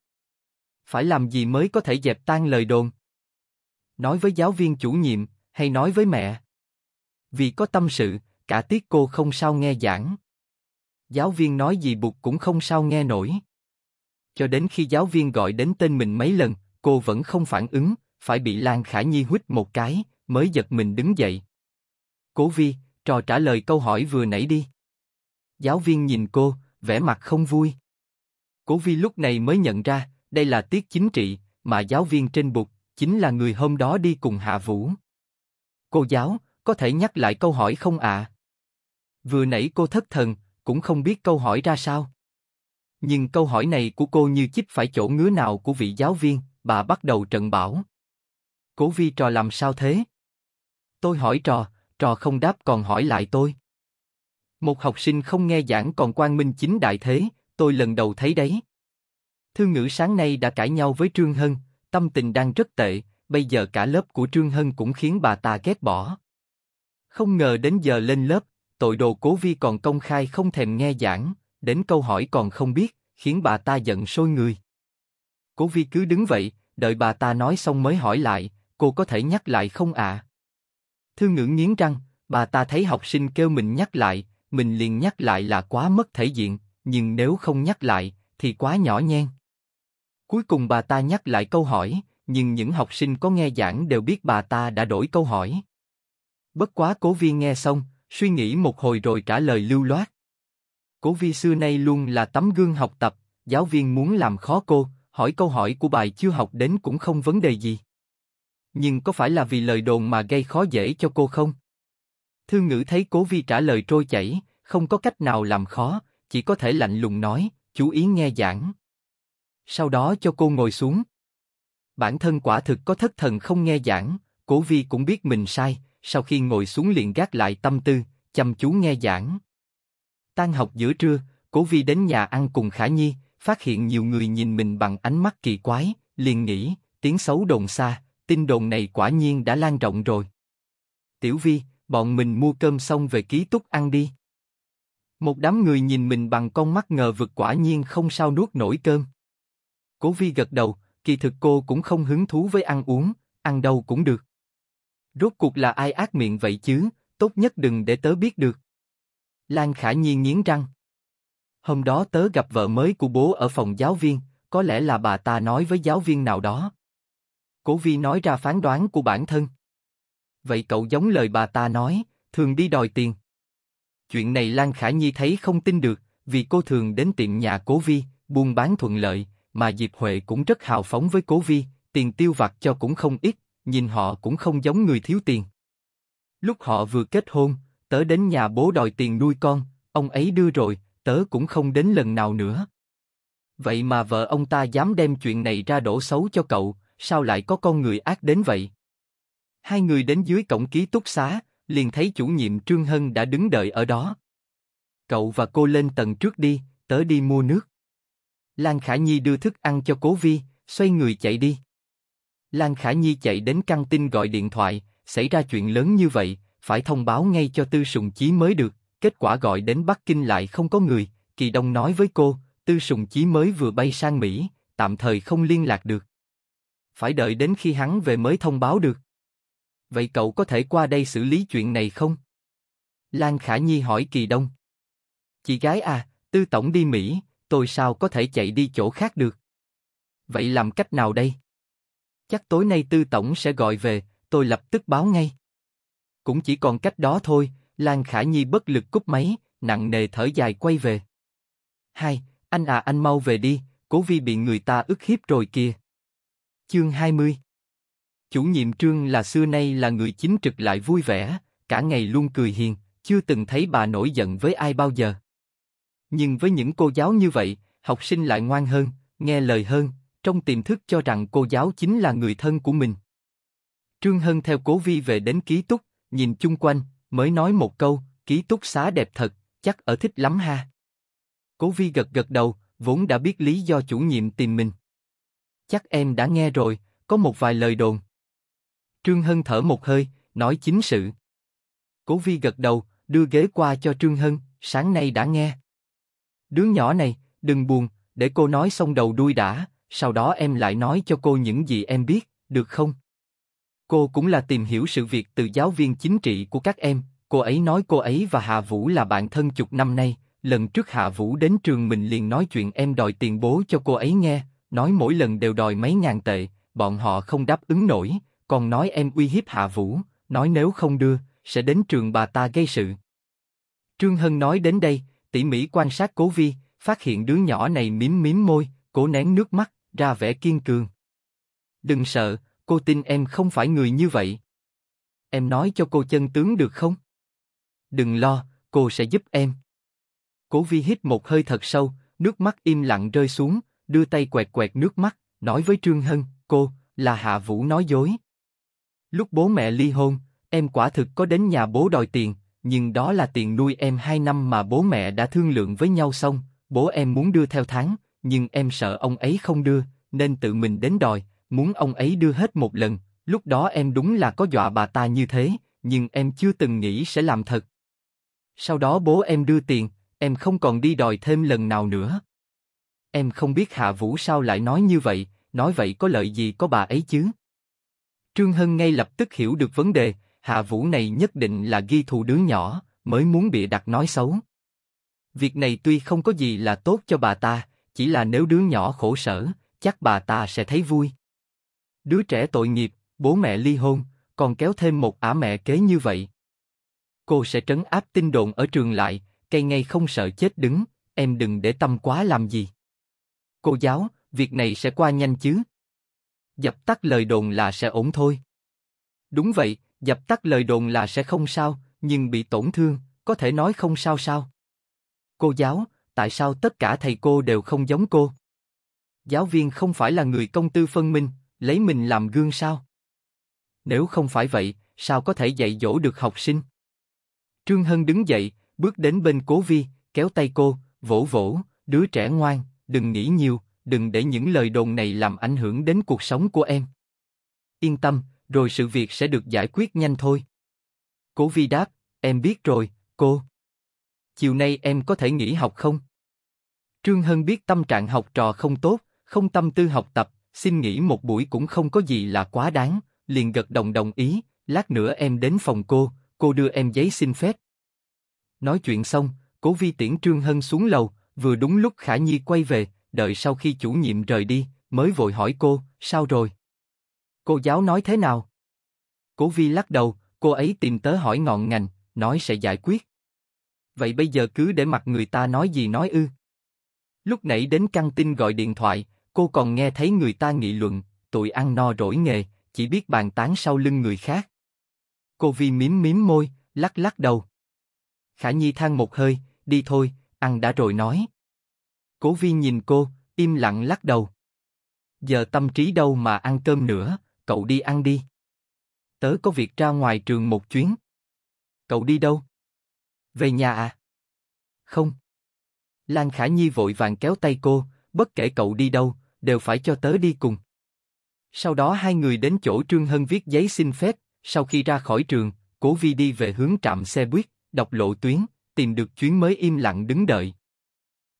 phải làm gì mới có thể dẹp tan lời đồn? Nói với giáo viên chủ nhiệm, hay nói với mẹ? Vì có tâm sự, cả tiết cô không sao nghe giảng. Giáo viên nói gì buộc cũng không sao nghe nổi. Cho đến khi giáo viên gọi đến tên mình mấy lần, cô vẫn không phản ứng, phải bị Lan Khả Nhi huýt một cái, mới giật mình đứng dậy. Cố Vi, trò trả lời câu hỏi vừa nãy đi. Giáo viên nhìn cô, vẻ mặt không vui. Cố Vi lúc này mới nhận ra, đây là tiết chính trị, mà giáo viên trên bục, chính là người hôm đó đi cùng Hạ Vũ. Cô giáo, có thể nhắc lại câu hỏi không ạ? À? Vừa nãy cô thất thần, cũng không biết câu hỏi ra sao. Nhưng câu hỏi này của cô như chích phải chỗ ngứa nào của vị giáo viên, bà bắt đầu trận bảo. Cố vi trò làm sao thế? Tôi hỏi trò, trò không đáp còn hỏi lại tôi. Một học sinh không nghe giảng còn quan minh chính đại thế, tôi lần đầu thấy đấy. Thư ngữ sáng nay đã cãi nhau với Trương Hân, tâm tình đang rất tệ, bây giờ cả lớp của Trương Hân cũng khiến bà ta ghét bỏ. Không ngờ đến giờ lên lớp, tội đồ cố vi còn công khai không thèm nghe giảng, đến câu hỏi còn không biết, khiến bà ta giận sôi người. Cố vi cứ đứng vậy, đợi bà ta nói xong mới hỏi lại, cô có thể nhắc lại không ạ? Thư ngữ nghiến răng, bà ta thấy học sinh kêu mình nhắc lại, mình liền nhắc lại là quá mất thể diện, nhưng nếu không nhắc lại, thì quá nhỏ nhen. Cuối cùng bà ta nhắc lại câu hỏi, nhưng những học sinh có nghe giảng đều biết bà ta đã đổi câu hỏi. Bất quá cố viên nghe xong, suy nghĩ một hồi rồi trả lời lưu loát. Cố vi xưa nay luôn là tấm gương học tập, giáo viên muốn làm khó cô, hỏi câu hỏi của bài chưa học đến cũng không vấn đề gì. Nhưng có phải là vì lời đồn mà gây khó dễ cho cô không? Thư ngữ thấy cố vi trả lời trôi chảy, không có cách nào làm khó, chỉ có thể lạnh lùng nói, chú ý nghe giảng sau đó cho cô ngồi xuống. Bản thân quả thực có thất thần không nghe giảng, Cố Vi cũng biết mình sai, sau khi ngồi xuống liền gác lại tâm tư, chăm chú nghe giảng. Tan học giữa trưa, Cố Vi đến nhà ăn cùng Khả Nhi, phát hiện nhiều người nhìn mình bằng ánh mắt kỳ quái, liền nghĩ, tiếng xấu đồn xa, tin đồn này quả nhiên đã lan rộng rồi. Tiểu Vi, bọn mình mua cơm xong về ký túc ăn đi. Một đám người nhìn mình bằng con mắt ngờ vực quả nhiên không sao nuốt nổi cơm. Cố Vi gật đầu, kỳ thực cô cũng không hứng thú với ăn uống, ăn đâu cũng được. Rốt cuộc là ai ác miệng vậy chứ, tốt nhất đừng để tớ biết được. Lan Khả Nhi nghiến răng. Hôm đó tớ gặp vợ mới của bố ở phòng giáo viên, có lẽ là bà ta nói với giáo viên nào đó. Cố Vi nói ra phán đoán của bản thân. Vậy cậu giống lời bà ta nói, thường đi đòi tiền. Chuyện này Lan Khả Nhi thấy không tin được, vì cô thường đến tiệm nhà Cố Vi, buôn bán thuận lợi, mà Diệp Huệ cũng rất hào phóng với Cố Vi, tiền tiêu vặt cho cũng không ít, nhìn họ cũng không giống người thiếu tiền. Lúc họ vừa kết hôn, tớ đến nhà bố đòi tiền nuôi con, ông ấy đưa rồi, tớ cũng không đến lần nào nữa. Vậy mà vợ ông ta dám đem chuyện này ra đổ xấu cho cậu, sao lại có con người ác đến vậy? Hai người đến dưới cổng ký túc xá, liền thấy chủ nhiệm Trương Hân đã đứng đợi ở đó. Cậu và cô lên tầng trước đi, tớ đi mua nước. Lan Khả Nhi đưa thức ăn cho Cố Vi, xoay người chạy đi. Lan Khả Nhi chạy đến căn tin gọi điện thoại, xảy ra chuyện lớn như vậy, phải thông báo ngay cho Tư Sùng Chí mới được. Kết quả gọi đến Bắc Kinh lại không có người, Kỳ Đông nói với cô, Tư Sùng Chí mới vừa bay sang Mỹ, tạm thời không liên lạc được. Phải đợi đến khi hắn về mới thông báo được. Vậy cậu có thể qua đây xử lý chuyện này không? Lan Khả Nhi hỏi Kỳ Đông. Chị gái à, Tư Tổng đi Mỹ, tôi sao có thể chạy đi chỗ khác được? Vậy làm cách nào đây? Chắc tối nay tư tổng sẽ gọi về, tôi lập tức báo ngay. Cũng chỉ còn cách đó thôi, Lan Khả Nhi bất lực cúp máy, nặng nề thở dài quay về. Hai, anh à anh mau về đi, cố vi bị người ta ức hiếp rồi kìa. Chương 20 Chủ nhiệm trương là xưa nay là người chính trực lại vui vẻ, cả ngày luôn cười hiền, chưa từng thấy bà nổi giận với ai bao giờ. Nhưng với những cô giáo như vậy, học sinh lại ngoan hơn, nghe lời hơn, trong tiềm thức cho rằng cô giáo chính là người thân của mình. Trương Hân theo Cố Vi về đến ký túc, nhìn chung quanh, mới nói một câu, ký túc xá đẹp thật, chắc ở thích lắm ha. Cố Vi gật gật đầu, vốn đã biết lý do chủ nhiệm tìm mình. Chắc em đã nghe rồi, có một vài lời đồn. Trương Hân thở một hơi, nói chính sự. Cố Vi gật đầu, đưa ghế qua cho Trương Hân, sáng nay đã nghe. Đứa nhỏ này, đừng buồn, để cô nói xong đầu đuôi đã, sau đó em lại nói cho cô những gì em biết, được không? Cô cũng là tìm hiểu sự việc từ giáo viên chính trị của các em, cô ấy nói cô ấy và Hạ Vũ là bạn thân chục năm nay, lần trước Hạ Vũ đến trường mình liền nói chuyện em đòi tiền bố cho cô ấy nghe, nói mỗi lần đều đòi mấy ngàn tệ, bọn họ không đáp ứng nổi, còn nói em uy hiếp Hạ Vũ, nói nếu không đưa, sẽ đến trường bà ta gây sự. Trương Hân nói đến đây, tỉ mỉ quan sát cố vi, phát hiện đứa nhỏ này mím mím môi, cố nén nước mắt, ra vẻ kiên cường. Đừng sợ, cô tin em không phải người như vậy. Em nói cho cô chân tướng được không? Đừng lo, cô sẽ giúp em. Cố vi hít một hơi thật sâu, nước mắt im lặng rơi xuống, đưa tay quẹt quẹt nước mắt, nói với Trương Hân, cô, là Hạ Vũ nói dối. Lúc bố mẹ ly hôn, em quả thực có đến nhà bố đòi tiền, nhưng đó là tiền nuôi em hai năm mà bố mẹ đã thương lượng với nhau xong, bố em muốn đưa theo tháng, nhưng em sợ ông ấy không đưa, nên tự mình đến đòi, muốn ông ấy đưa hết một lần, lúc đó em đúng là có dọa bà ta như thế, nhưng em chưa từng nghĩ sẽ làm thật. Sau đó bố em đưa tiền, em không còn đi đòi thêm lần nào nữa. Em không biết Hạ Vũ sao lại nói như vậy, nói vậy có lợi gì có bà ấy chứ? Trương Hân ngay lập tức hiểu được vấn đề, Hà Vũ này nhất định là ghi thù đứa nhỏ, mới muốn bịa đặt nói xấu. Việc này tuy không có gì là tốt cho bà ta, chỉ là nếu đứa nhỏ khổ sở, chắc bà ta sẽ thấy vui. Đứa trẻ tội nghiệp, bố mẹ ly hôn, còn kéo thêm một ả mẹ kế như vậy. Cô sẽ trấn áp tin đồn ở trường lại, cây ngay không sợ chết đứng, em đừng để tâm quá làm gì. Cô giáo, việc này sẽ qua nhanh chứ. Dập tắt lời đồn là sẽ ổn thôi. Đúng vậy, Dập tắt lời đồn là sẽ không sao, nhưng bị tổn thương, có thể nói không sao sao. Cô giáo, tại sao tất cả thầy cô đều không giống cô? Giáo viên không phải là người công tư phân minh, lấy mình làm gương sao? Nếu không phải vậy, sao có thể dạy dỗ được học sinh? Trương Hân đứng dậy, bước đến bên Cố Vi, kéo tay cô, vỗ vỗ, đứa trẻ ngoan, đừng nghĩ nhiều, đừng để những lời đồn này làm ảnh hưởng đến cuộc sống của em. Yên tâm, rồi sự việc sẽ được giải quyết nhanh thôi. Cố Vi đáp, em biết rồi, cô. Chiều nay em có thể nghỉ học không? Trương Hân biết tâm trạng học trò không tốt, không tâm tư học tập, xin nghỉ một buổi cũng không có gì là quá đáng, liền gật đồng đồng ý, lát nữa em đến phòng cô, cô đưa em giấy xin phép. Nói chuyện xong, Cố Vi tiễn Trương Hân xuống lầu, vừa đúng lúc Khả Nhi quay về, đợi sau khi chủ nhiệm rời đi, mới vội hỏi cô, sao rồi? Cô giáo nói thế nào? Cố Vi lắc đầu, cô ấy tìm tớ hỏi ngọn ngành, nói sẽ giải quyết. Vậy bây giờ cứ để mặc người ta nói gì nói ư? Lúc nãy đến căng tin gọi điện thoại, cô còn nghe thấy người ta nghị luận, tụi ăn no rỗi nghề, chỉ biết bàn tán sau lưng người khác. Cô Vi mím mím môi, lắc lắc đầu. Khả Nhi than một hơi, đi thôi, ăn đã rồi nói. Cố Vi nhìn cô, im lặng lắc đầu. Giờ tâm trí đâu mà ăn cơm nữa? cậu đi ăn đi. Tớ có việc ra ngoài trường một chuyến. Cậu đi đâu? Về nhà à? Không. Lan Khả Nhi vội vàng kéo tay cô, bất kể cậu đi đâu, đều phải cho tớ đi cùng. Sau đó hai người đến chỗ Trương Hân viết giấy xin phép, sau khi ra khỏi trường, Cố Vi đi về hướng trạm xe buýt, đọc lộ tuyến, tìm được chuyến mới im lặng đứng đợi.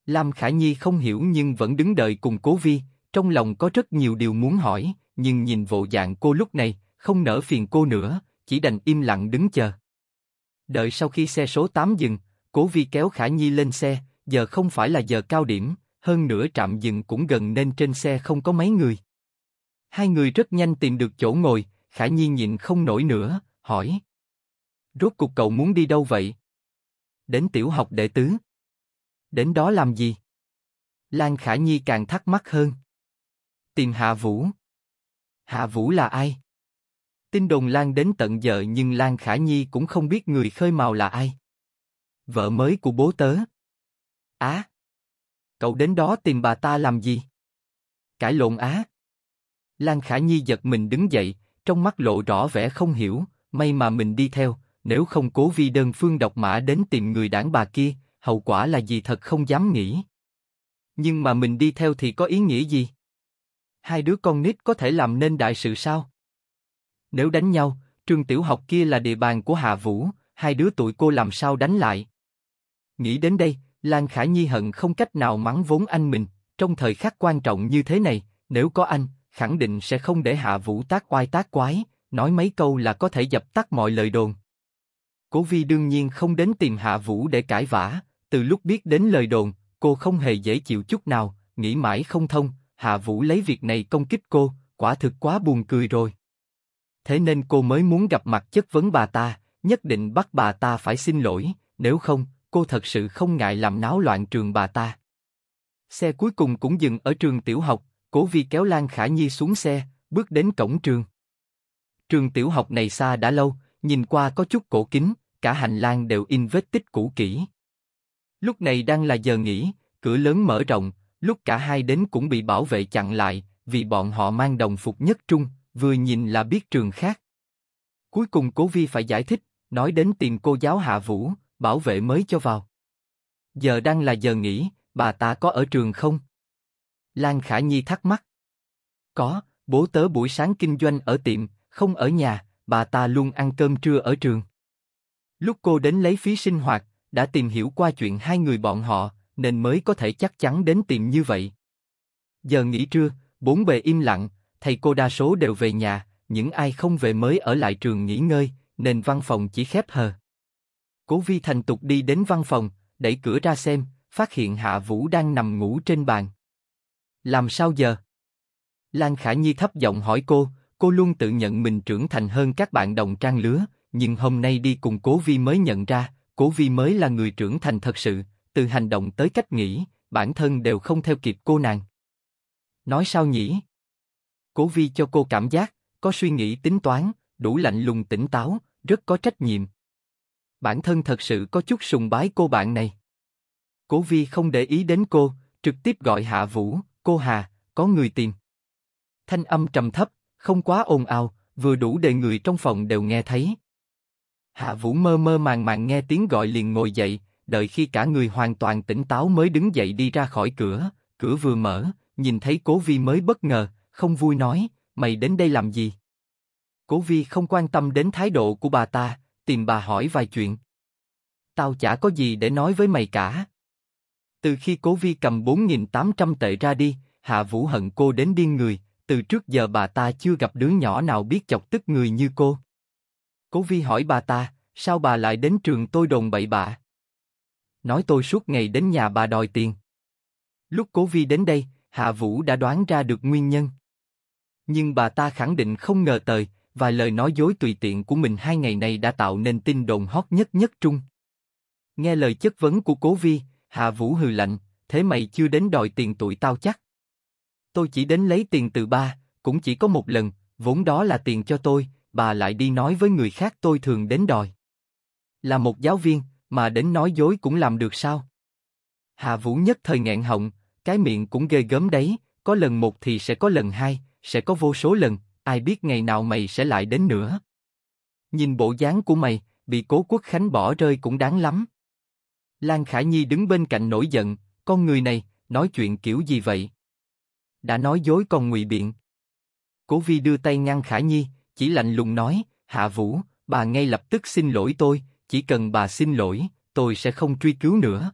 Lam Khả Nhi không hiểu nhưng vẫn đứng đợi cùng Cố Vi, trong lòng có rất nhiều điều muốn hỏi, nhưng nhìn bộ dạng cô lúc này, không nỡ phiền cô nữa, chỉ đành im lặng đứng chờ. Đợi sau khi xe số 8 dừng, Cố Vi kéo Khả Nhi lên xe, giờ không phải là giờ cao điểm, hơn nữa trạm dừng cũng gần nên trên xe không có mấy người. Hai người rất nhanh tìm được chỗ ngồi, Khả Nhi nhìn không nổi nữa, hỏi. Rốt cuộc cậu muốn đi đâu vậy? Đến tiểu học đệ tứ. Đến đó làm gì? Lan Khả Nhi càng thắc mắc hơn. Tìm Hạ Vũ. Hạ Vũ là ai? Tin đồn Lan đến tận giờ nhưng Lan Khả Nhi cũng không biết người khơi mào là ai. Vợ mới của bố tớ. Á! cậu đến đó tìm bà ta làm gì? Cãi lộn á! Lan Khả Nhi giật mình đứng dậy, trong mắt lộ rõ vẻ không hiểu, may mà mình đi theo, nếu không cố vi đơn phương độc mã đến tìm người đảng bà kia, hậu quả là gì thật không dám nghĩ. Nhưng mà mình đi theo thì có ý nghĩa gì? hai đứa con nít có thể làm nên đại sự sao? Nếu đánh nhau, trường tiểu học kia là địa bàn của hà Vũ, hai đứa tụi cô làm sao đánh lại? Nghĩ đến đây, Lan Khả Nhi hận không cách nào mắng vốn anh mình, trong thời khắc quan trọng như thế này, nếu có anh, khẳng định sẽ không để Hạ Vũ tác oai tác quái, nói mấy câu là có thể dập tắt mọi lời đồn. Cố Vi đương nhiên không đến tìm Hạ Vũ để cãi vã, từ lúc biết đến lời đồn, cô không hề dễ chịu chút nào, nghĩ mãi không thông, Hạ Vũ lấy việc này công kích cô, quả thực quá buồn cười rồi. Thế nên cô mới muốn gặp mặt chất vấn bà ta, nhất định bắt bà ta phải xin lỗi, nếu không, cô thật sự không ngại làm náo loạn trường bà ta. Xe cuối cùng cũng dừng ở trường tiểu học, Cố Vi kéo Lan Khả Nhi xuống xe, bước đến cổng trường. Trường tiểu học này xa đã lâu, nhìn qua có chút cổ kính, cả hành lang đều in vết tích cũ kỹ. Lúc này đang là giờ nghỉ, cửa lớn mở rộng, Lúc cả hai đến cũng bị bảo vệ chặn lại, vì bọn họ mang đồng phục nhất trung, vừa nhìn là biết trường khác. Cuối cùng Cố Vi phải giải thích, nói đến tìm cô giáo Hạ Vũ, bảo vệ mới cho vào. Giờ đang là giờ nghỉ, bà ta có ở trường không? Lan Khả Nhi thắc mắc. Có, bố tớ buổi sáng kinh doanh ở tiệm, không ở nhà, bà ta luôn ăn cơm trưa ở trường. Lúc cô đến lấy phí sinh hoạt, đã tìm hiểu qua chuyện hai người bọn họ, nên mới có thể chắc chắn đến tìm như vậy. Giờ nghỉ trưa, bốn bề im lặng, thầy cô đa số đều về nhà, những ai không về mới ở lại trường nghỉ ngơi, nên văn phòng chỉ khép hờ. Cố Vi thành tục đi đến văn phòng, đẩy cửa ra xem, phát hiện Hạ Vũ đang nằm ngủ trên bàn. Làm sao giờ? Lan Khả Nhi thấp giọng hỏi cô, cô luôn tự nhận mình trưởng thành hơn các bạn đồng trang lứa, nhưng hôm nay đi cùng Cố Vi mới nhận ra, Cố Vi mới là người trưởng thành thật sự, từ hành động tới cách nghĩ, bản thân đều không theo kịp cô nàng. Nói sao nhỉ? Cố Vi cho cô cảm giác, có suy nghĩ tính toán, đủ lạnh lùng tỉnh táo, rất có trách nhiệm. Bản thân thật sự có chút sùng bái cô bạn này. Cố Vi không để ý đến cô, trực tiếp gọi Hạ Vũ, cô Hà, có người tìm. Thanh âm trầm thấp, không quá ồn ào, vừa đủ để người trong phòng đều nghe thấy. Hạ Vũ mơ mơ màng màng nghe tiếng gọi liền ngồi dậy, đợi khi cả người hoàn toàn tỉnh táo mới đứng dậy đi ra khỏi cửa, cửa vừa mở, nhìn thấy Cố Vi mới bất ngờ, không vui nói, mày đến đây làm gì? Cố Vi không quan tâm đến thái độ của bà ta, tìm bà hỏi vài chuyện. Tao chả có gì để nói với mày cả. Từ khi Cố Vi cầm 4.800 tệ ra đi, Hạ Vũ hận cô đến điên người, từ trước giờ bà ta chưa gặp đứa nhỏ nào biết chọc tức người như cô. Cố Vi hỏi bà ta, sao bà lại đến trường tôi đồn bậy bạ? nói tôi suốt ngày đến nhà bà đòi tiền. Lúc Cố Vi đến đây, Hạ Vũ đã đoán ra được nguyên nhân. Nhưng bà ta khẳng định không ngờ tới, vài lời nói dối tùy tiện của mình hai ngày này đã tạo nên tin đồn hot nhất nhất trung. Nghe lời chất vấn của Cố Vi, Hạ Vũ hừ lạnh, thế mày chưa đến đòi tiền tụi tao chắc. Tôi chỉ đến lấy tiền từ ba, cũng chỉ có một lần, vốn đó là tiền cho tôi, bà lại đi nói với người khác tôi thường đến đòi. Là một giáo viên, mà đến nói dối cũng làm được sao? Hà Vũ nhất thời nghẹn họng, cái miệng cũng ghê gớm đấy, có lần một thì sẽ có lần hai, sẽ có vô số lần, ai biết ngày nào mày sẽ lại đến nữa. Nhìn bộ dáng của mày, bị cố quốc khánh bỏ rơi cũng đáng lắm. Lan Khải Nhi đứng bên cạnh nổi giận, con người này, nói chuyện kiểu gì vậy? Đã nói dối còn ngụy biện. Cố vi đưa tay ngăn Khải Nhi, chỉ lạnh lùng nói, Hạ Vũ, bà ngay lập tức xin lỗi tôi, chỉ cần bà xin lỗi, tôi sẽ không truy cứu nữa.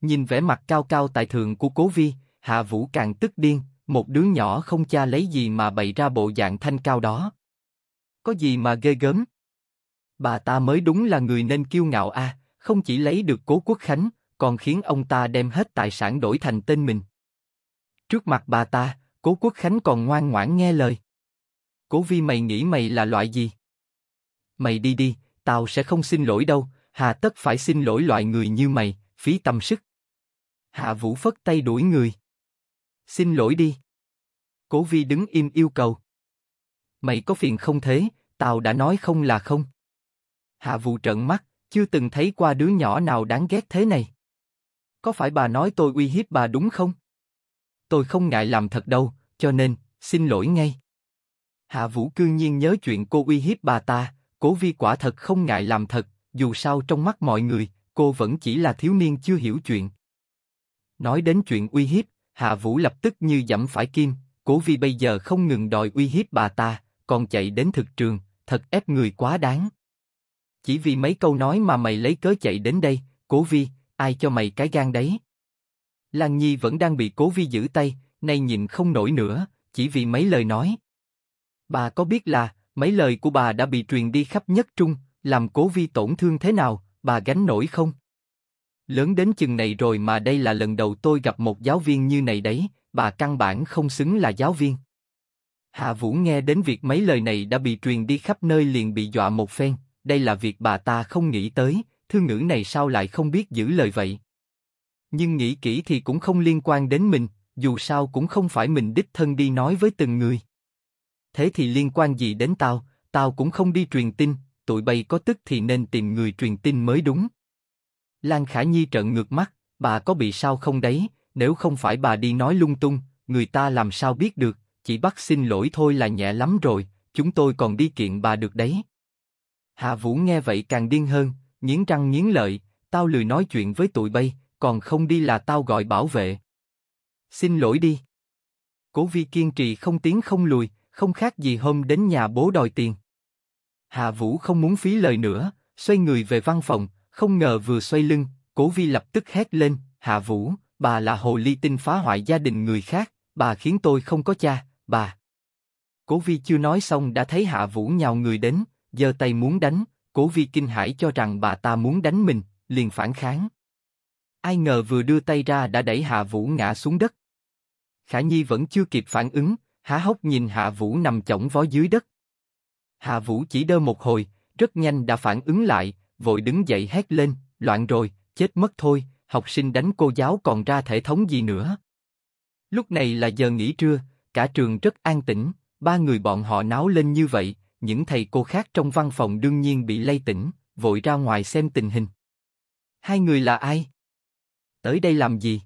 Nhìn vẻ mặt cao cao tại thượng của Cố Vi, Hạ Vũ càng tức điên, một đứa nhỏ không cha lấy gì mà bày ra bộ dạng thanh cao đó. Có gì mà ghê gớm? Bà ta mới đúng là người nên kiêu ngạo a, à, không chỉ lấy được Cố Quốc Khánh, còn khiến ông ta đem hết tài sản đổi thành tên mình. Trước mặt bà ta, Cố Quốc Khánh còn ngoan ngoãn nghe lời. Cố Vi mày nghĩ mày là loại gì? Mày đi đi, tao sẽ không xin lỗi đâu, hà tất phải xin lỗi loại người như mày, phí tâm sức. Hạ Vũ phất tay đuổi người. Xin lỗi đi. Cố Vi đứng im yêu cầu. Mày có phiền không thế, tao đã nói không là không. Hạ Vũ trợn mắt, chưa từng thấy qua đứa nhỏ nào đáng ghét thế này. Có phải bà nói tôi uy hiếp bà đúng không? Tôi không ngại làm thật đâu, cho nên, xin lỗi ngay. Hạ Vũ cương nhiên nhớ chuyện cô uy hiếp bà ta, Cố Vi quả thật không ngại làm thật, dù sao trong mắt mọi người, cô vẫn chỉ là thiếu niên chưa hiểu chuyện. Nói đến chuyện uy hiếp, Hạ Vũ lập tức như dẫm phải kim, Cố Vi bây giờ không ngừng đòi uy hiếp bà ta, còn chạy đến thực trường, thật ép người quá đáng. Chỉ vì mấy câu nói mà mày lấy cớ chạy đến đây, Cố Vi, ai cho mày cái gan đấy? Lan Nhi vẫn đang bị Cố Vi giữ tay, nay nhìn không nổi nữa, chỉ vì mấy lời nói. Bà có biết là, Mấy lời của bà đã bị truyền đi khắp nhất trung, làm cố vi tổn thương thế nào, bà gánh nổi không? Lớn đến chừng này rồi mà đây là lần đầu tôi gặp một giáo viên như này đấy, bà căn bản không xứng là giáo viên. Hạ Vũ nghe đến việc mấy lời này đã bị truyền đi khắp nơi liền bị dọa một phen, đây là việc bà ta không nghĩ tới, thương ngữ này sao lại không biết giữ lời vậy. Nhưng nghĩ kỹ thì cũng không liên quan đến mình, dù sao cũng không phải mình đích thân đi nói với từng người thế thì liên quan gì đến tao, tao cũng không đi truyền tin, tụi bay có tức thì nên tìm người truyền tin mới đúng. Lan Khả Nhi trợn ngược mắt, bà có bị sao không đấy, nếu không phải bà đi nói lung tung, người ta làm sao biết được, chỉ bắt xin lỗi thôi là nhẹ lắm rồi, chúng tôi còn đi kiện bà được đấy. Hạ Vũ nghe vậy càng điên hơn, nghiến răng nghiến lợi, tao lười nói chuyện với tụi bay, còn không đi là tao gọi bảo vệ. Xin lỗi đi. Cố Vi kiên trì không tiến không lùi, không khác gì hôm đến nhà bố đòi tiền. Hạ Vũ không muốn phí lời nữa, xoay người về văn phòng, không ngờ vừa xoay lưng, Cố Vi lập tức hét lên, Hạ Vũ, bà là hồ ly tinh phá hoại gia đình người khác, bà khiến tôi không có cha, bà. Cố Vi chưa nói xong đã thấy Hạ Vũ nhào người đến, giơ tay muốn đánh, Cố Vi kinh hãi cho rằng bà ta muốn đánh mình, liền phản kháng. Ai ngờ vừa đưa tay ra đã đẩy Hạ Vũ ngã xuống đất. Khả Nhi vẫn chưa kịp phản ứng, há hốc nhìn Hạ Vũ nằm chỏng vó dưới đất. Hạ Vũ chỉ đơ một hồi, rất nhanh đã phản ứng lại, vội đứng dậy hét lên, loạn rồi, chết mất thôi, học sinh đánh cô giáo còn ra thể thống gì nữa. Lúc này là giờ nghỉ trưa, cả trường rất an tĩnh, ba người bọn họ náo lên như vậy, những thầy cô khác trong văn phòng đương nhiên bị lay tỉnh, vội ra ngoài xem tình hình. Hai người là ai? Tới đây làm gì?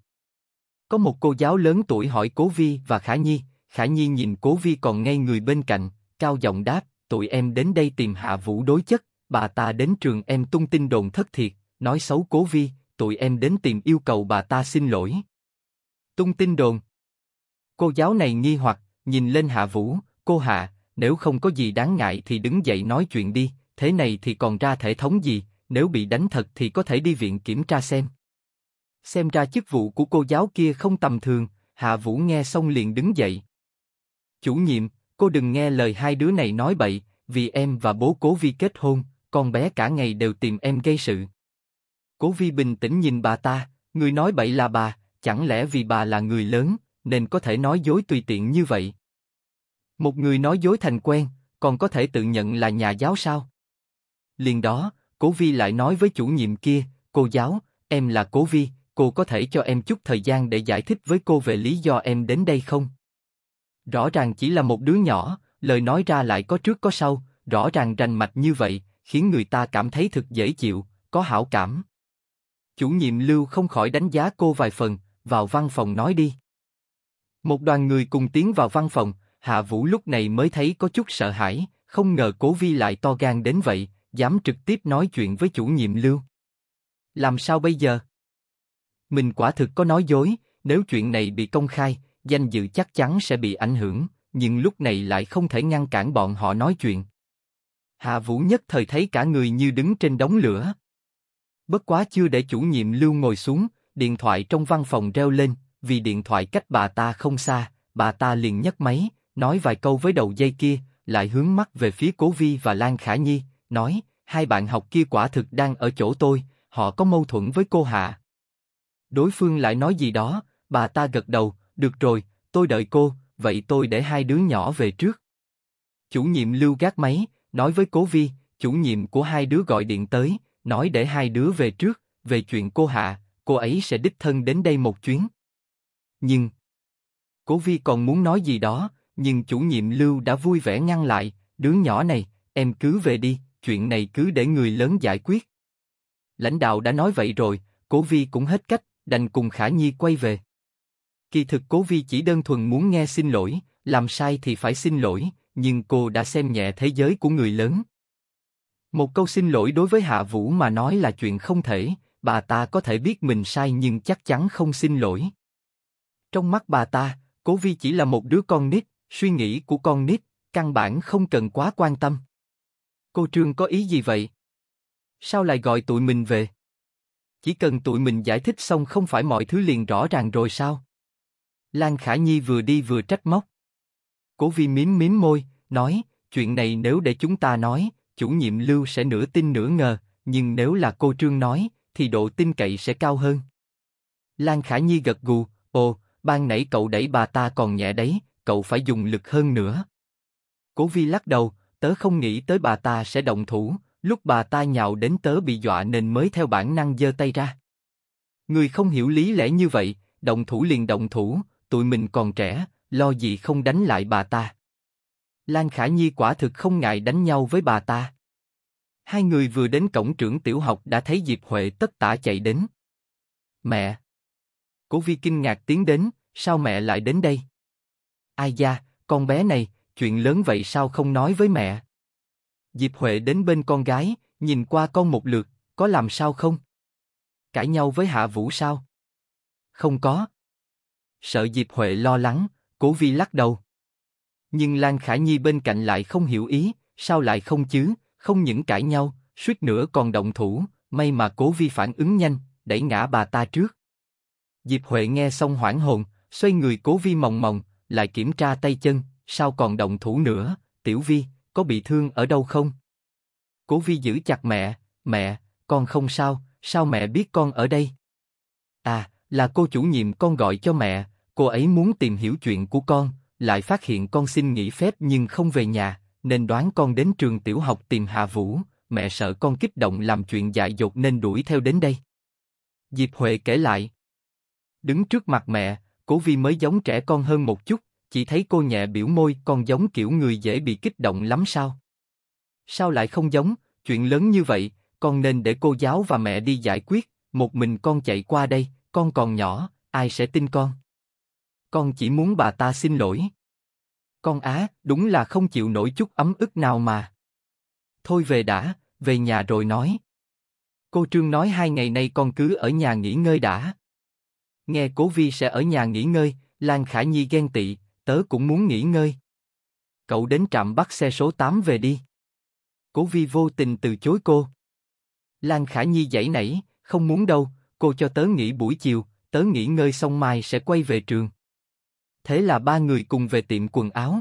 Có một cô giáo lớn tuổi hỏi Cố Vi và Khả Nhi, Khả Nhi nhìn Cố Vi còn ngay người bên cạnh, cao giọng đáp, tụi em đến đây tìm Hạ Vũ đối chất, bà ta đến trường em tung tin đồn thất thiệt, nói xấu Cố Vi, tụi em đến tìm yêu cầu bà ta xin lỗi. Tung tin đồn. Cô giáo này nghi hoặc, nhìn lên Hạ Vũ, cô Hạ, nếu không có gì đáng ngại thì đứng dậy nói chuyện đi, thế này thì còn ra thể thống gì, nếu bị đánh thật thì có thể đi viện kiểm tra xem. Xem ra chức vụ của cô giáo kia không tầm thường, Hạ Vũ nghe xong liền đứng dậy. Chủ nhiệm, cô đừng nghe lời hai đứa này nói bậy, vì em và bố cố vi kết hôn, con bé cả ngày đều tìm em gây sự. Cố vi bình tĩnh nhìn bà ta, người nói bậy là bà, chẳng lẽ vì bà là người lớn, nên có thể nói dối tùy tiện như vậy? Một người nói dối thành quen, còn có thể tự nhận là nhà giáo sao? Liền đó, cố vi lại nói với chủ nhiệm kia, cô giáo, em là cố vi, cô có thể cho em chút thời gian để giải thích với cô về lý do em đến đây không? Rõ ràng chỉ là một đứa nhỏ, lời nói ra lại có trước có sau, rõ ràng rành mạch như vậy, khiến người ta cảm thấy thực dễ chịu, có hảo cảm. Chủ nhiệm Lưu không khỏi đánh giá cô vài phần, vào văn phòng nói đi. Một đoàn người cùng tiến vào văn phòng, Hạ Vũ lúc này mới thấy có chút sợ hãi, không ngờ Cố Vi lại to gan đến vậy, dám trực tiếp nói chuyện với chủ nhiệm Lưu. Làm sao bây giờ? Mình quả thực có nói dối, nếu chuyện này bị công khai, danh dự chắc chắn sẽ bị ảnh hưởng, nhưng lúc này lại không thể ngăn cản bọn họ nói chuyện. Hạ Vũ nhất thời thấy cả người như đứng trên đống lửa. Bất quá chưa để chủ nhiệm Lưu ngồi xuống, điện thoại trong văn phòng reo lên, vì điện thoại cách bà ta không xa, bà ta liền nhấc máy, nói vài câu với đầu dây kia, lại hướng mắt về phía Cố Vi và Lan Khả Nhi, nói, hai bạn học kia quả thực đang ở chỗ tôi, họ có mâu thuẫn với cô Hạ. Đối phương lại nói gì đó, bà ta gật đầu, được rồi, tôi đợi cô, vậy tôi để hai đứa nhỏ về trước. Chủ nhiệm lưu gác máy, nói với cố vi, chủ nhiệm của hai đứa gọi điện tới, nói để hai đứa về trước, về chuyện cô Hạ, cô ấy sẽ đích thân đến đây một chuyến. Nhưng, cố vi còn muốn nói gì đó, nhưng chủ nhiệm lưu đã vui vẻ ngăn lại, đứa nhỏ này, em cứ về đi, chuyện này cứ để người lớn giải quyết. Lãnh đạo đã nói vậy rồi, cố vi cũng hết cách, đành cùng Khả Nhi quay về. Kỳ thực Cố Vi chỉ đơn thuần muốn nghe xin lỗi, làm sai thì phải xin lỗi, nhưng cô đã xem nhẹ thế giới của người lớn. Một câu xin lỗi đối với Hạ Vũ mà nói là chuyện không thể, bà ta có thể biết mình sai nhưng chắc chắn không xin lỗi. Trong mắt bà ta, Cố Vi chỉ là một đứa con nít, suy nghĩ của con nít, căn bản không cần quá quan tâm. Cô Trương có ý gì vậy? Sao lại gọi tụi mình về? Chỉ cần tụi mình giải thích xong không phải mọi thứ liền rõ ràng rồi sao? Lan Khả Nhi vừa đi vừa trách móc. Cố Vi mím mím môi, nói, chuyện này nếu để chúng ta nói, chủ nhiệm Lưu sẽ nửa tin nửa ngờ, nhưng nếu là cô Trương nói, thì độ tin cậy sẽ cao hơn. Lan Khả Nhi gật gù, ồ, ban nãy cậu đẩy bà ta còn nhẹ đấy, cậu phải dùng lực hơn nữa. Cố Vi lắc đầu, tớ không nghĩ tới bà ta sẽ động thủ, lúc bà ta nhào đến tớ bị dọa nên mới theo bản năng giơ tay ra. Người không hiểu lý lẽ như vậy, động thủ liền động thủ, tụi mình còn trẻ, lo gì không đánh lại bà ta. Lan Khả Nhi quả thực không ngại đánh nhau với bà ta. Hai người vừa đến cổng trưởng tiểu học đã thấy Diệp Huệ tất tả chạy đến. Mẹ! Cố vi kinh ngạc tiến đến, sao mẹ lại đến đây? Ai da, con bé này, chuyện lớn vậy sao không nói với mẹ? Diệp Huệ đến bên con gái, nhìn qua con một lượt, có làm sao không? Cãi nhau với Hạ Vũ sao? Không có. Sợ Diệp Huệ lo lắng, Cố Vi lắc đầu. Nhưng Lan Khả Nhi bên cạnh lại không hiểu ý, sao lại không chứ, không những cãi nhau, suýt nữa còn động thủ, may mà Cố Vi phản ứng nhanh, đẩy ngã bà ta trước. Diệp Huệ nghe xong hoảng hồn, xoay người Cố Vi mòng mòng, lại kiểm tra tay chân, sao còn động thủ nữa, Tiểu Vi, có bị thương ở đâu không? Cố Vi giữ chặt mẹ, mẹ, con không sao, sao mẹ biết con ở đây? À, là cô chủ nhiệm con gọi cho mẹ, cô ấy muốn tìm hiểu chuyện của con, lại phát hiện con xin nghỉ phép nhưng không về nhà, nên đoán con đến trường tiểu học tìm Hà Vũ, mẹ sợ con kích động làm chuyện dại dột nên đuổi theo đến đây. Diệp Huệ kể lại. Đứng trước mặt mẹ, Cố Vi mới giống trẻ con hơn một chút, chỉ thấy cô nhẹ biểu môi con giống kiểu người dễ bị kích động lắm sao. Sao lại không giống, chuyện lớn như vậy, con nên để cô giáo và mẹ đi giải quyết, một mình con chạy qua đây, con còn nhỏ, ai sẽ tin con? Con chỉ muốn bà ta xin lỗi. Con á, đúng là không chịu nổi chút ấm ức nào mà. Thôi về đã, về nhà rồi nói. Cô Trương nói hai ngày nay con cứ ở nhà nghỉ ngơi đã. Nghe Cố Vi sẽ ở nhà nghỉ ngơi, Lan Khả Nhi ghen tị, tớ cũng muốn nghỉ ngơi. Cậu đến trạm bắt xe số 8 về đi. Cố Vi vô tình từ chối cô. Lan Khả Nhi giãy nảy, không muốn đâu, cô cho tớ nghỉ buổi chiều, tớ nghỉ ngơi xong mai sẽ quay về trường. Thế là ba người cùng về tiệm quần áo.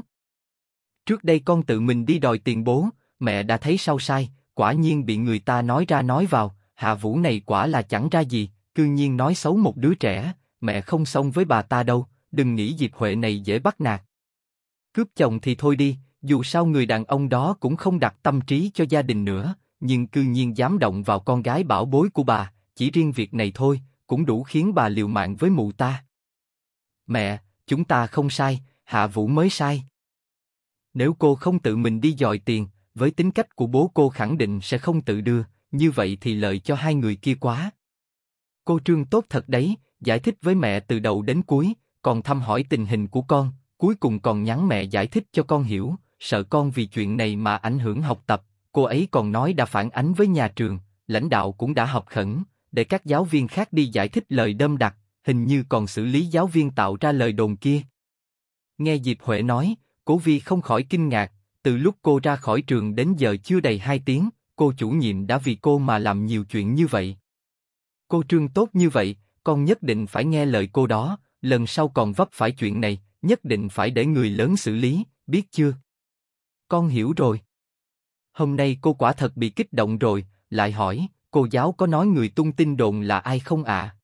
Trước đây con tự mình đi đòi tiền bố, mẹ đã thấy sao sai, quả nhiên bị người ta nói ra nói vào, hạ vũ này quả là chẳng ra gì, cư nhiên nói xấu một đứa trẻ, mẹ không xong với bà ta đâu, đừng nghĩ dịp Huệ này dễ bắt nạt. Cướp chồng thì thôi đi, dù sao người đàn ông đó cũng không đặt tâm trí cho gia đình nữa, nhưng cư nhiên dám động vào con gái bảo bối của bà, chỉ riêng việc này thôi cũng đủ khiến bà liều mạng với mụ ta. Mẹ, chúng ta không sai, Hạ Vũ mới sai. Nếu cô không tự mình đi dòi tiền, với tính cách của bố cô khẳng định sẽ không tự đưa, như vậy thì lợi cho hai người kia quá. Cô Trương tốt thật đấy, giải thích với mẹ từ đầu đến cuối, còn thăm hỏi tình hình của con, cuối cùng còn nhắn mẹ giải thích cho con hiểu, sợ con vì chuyện này mà ảnh hưởng học tập. Cô ấy còn nói đã phản ánh với nhà trường, lãnh đạo cũng đã học khẩn, để các giáo viên khác đi giải thích lời đâm đặt, hình như còn xử lý giáo viên tạo ra lời đồn kia. Nghe Diệp Huệ nói, Cố Vi không khỏi kinh ngạc, từ lúc cô ra khỏi trường đến giờ chưa đầy hai tiếng, cô chủ nhiệm đã vì cô mà làm nhiều chuyện như vậy. Cô Trương tốt như vậy, con nhất định phải nghe lời cô đó, lần sau còn vấp phải chuyện này, nhất định phải để người lớn xử lý, biết chưa? Con hiểu rồi. Hôm nay cô quả thật bị kích động rồi, lại hỏi, cô giáo có nói người tung tin đồn là ai không ạ?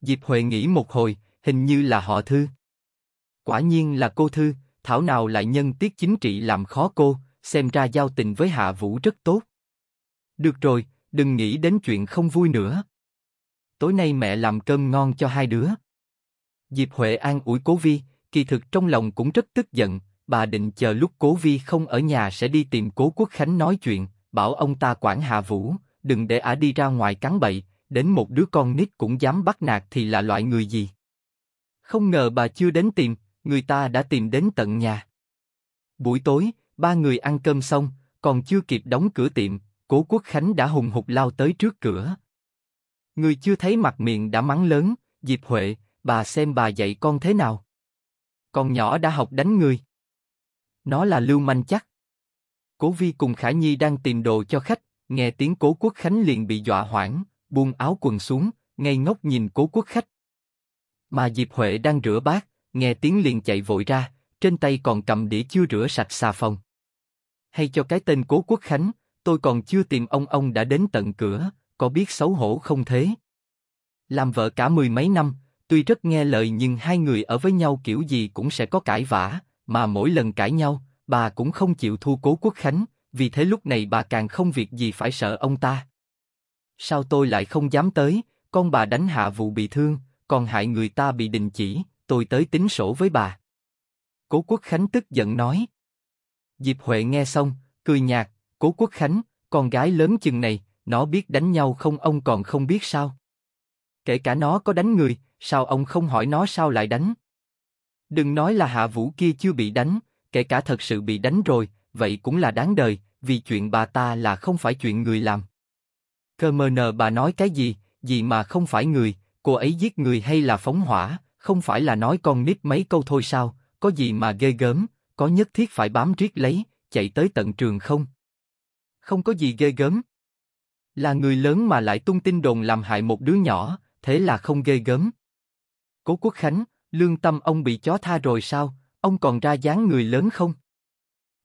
Diệp Huệ nghĩ một hồi, hình như là họ Thư. Quả nhiên là cô Thư, thảo nào lại nhân tiết chính trị làm khó cô, xem ra giao tình với Hạ Vũ rất tốt. Được rồi, đừng nghĩ đến chuyện không vui nữa. Tối nay mẹ làm cơm ngon cho hai đứa. Diệp Huệ an ủi Cố Vi, kỳ thực trong lòng cũng rất tức giận, bà định chờ lúc Cố Vi không ở nhà sẽ đi tìm Cố Quốc Khánh nói chuyện, bảo ông ta quản Hạ Vũ, đừng để ả đi ra ngoài cắn bậy, đến một đứa con nít cũng dám bắt nạt thì là loại người gì. Không ngờ bà chưa đến tìm, người ta đã tìm đến tận nhà. Buổi tối, ba người ăn cơm xong, còn chưa kịp đóng cửa tiệm, cố quốc khánh đã hùng hục lao tới trước cửa. Người chưa thấy mặt miệng đã mắng lớn, Diệp Huệ, bà xem bà dạy con thế nào. Con nhỏ đã học đánh người. Nó là lưu manh chắc. Cố Vi cùng Khả Nhi đang tìm đồ cho khách, nghe tiếng cố quốc khánh liền bị dọa hoảng, buông áo quần xuống, ngây ngốc nhìn cố quốc khách. Mà Diệp Huệ đang rửa bát, nghe tiếng liền chạy vội ra, trên tay còn cầm đĩa chưa rửa sạch xà phòng. Hay cho cái tên cố quốc khánh, tôi còn chưa tìm ông ông đã đến tận cửa, có biết xấu hổ không thế? Làm vợ cả mười mấy năm, tuy rất nghe lời nhưng hai người ở với nhau kiểu gì cũng sẽ có cãi vã, mà mỗi lần cãi nhau, bà cũng không chịu thu cố quốc khánh, vì thế lúc này bà càng không việc gì phải sợ ông ta. Sao tôi lại không dám tới, con bà đánh hạ vụ bị thương, còn hại người ta bị đình chỉ, tôi tới tính sổ với bà. Cố Quốc Khánh tức giận nói. Diệp Huệ nghe xong, cười nhạt, Cố Quốc Khánh, con gái lớn chừng này, nó biết đánh nhau không ông còn không biết sao. Kể cả nó có đánh người, sao ông không hỏi nó sao lại đánh? Đừng nói là hạ vũ kia chưa bị đánh, kể cả thật sự bị đánh rồi, vậy cũng là đáng đời, vì chuyện bà ta là không phải chuyện người làm. Cơ mờ nờ bà nói cái gì, gì mà không phải người, cô ấy giết người hay là phóng hỏa, không phải là nói con nít mấy câu thôi sao, có gì mà ghê gớm, có nhất thiết phải bám riết lấy, chạy tới tận trường không? Không có gì ghê gớm. Là người lớn mà lại tung tin đồn làm hại một đứa nhỏ, thế là không ghê gớm. Cố Quốc Khánh, lương tâm ông bị chó tha rồi sao, ông còn ra dáng người lớn không?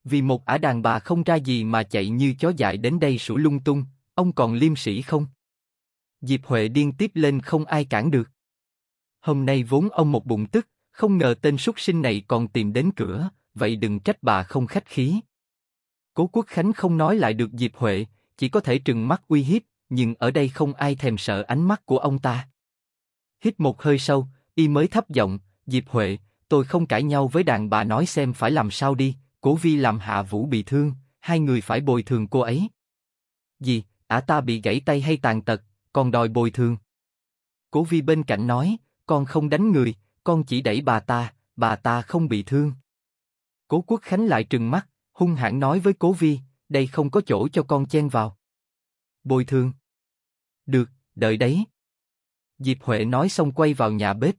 vì một ả đàn bà không ra gì mà chạy như chó dại đến đây sủa lung tung, ông còn liêm sĩ không? Diệp Huệ điên tiếp lên không ai cản được. Hôm nay vốn ông một bụng tức, không ngờ tên súc sinh này còn tìm đến cửa, vậy đừng trách bà không khách khí. Cố Quốc Khánh không nói lại được Diệp Huệ, chỉ có thể trừng mắt uy hiếp, nhưng ở đây không ai thèm sợ ánh mắt của ông ta. Hít một hơi sâu, y mới thấp giọng, Diệp Huệ, tôi không cãi nhau với đàn bà nói xem phải làm sao đi, Cố Vi làm Hạ Vũ bị thương, hai người phải bồi thường cô ấy. Gì, ả à ta bị gãy tay hay tàn tật, còn đòi bồi thường. Cố Vi bên cạnh nói, con không đánh người, con chỉ đẩy bà ta, bà ta không bị thương. Cố Quốc Khánh lại trừng mắt, hung hãn nói với Cố Vi, đây không có chỗ cho con chen vào. Bồi thường. Được, đợi đấy. Diệp Huệ nói xong quay vào nhà bếp.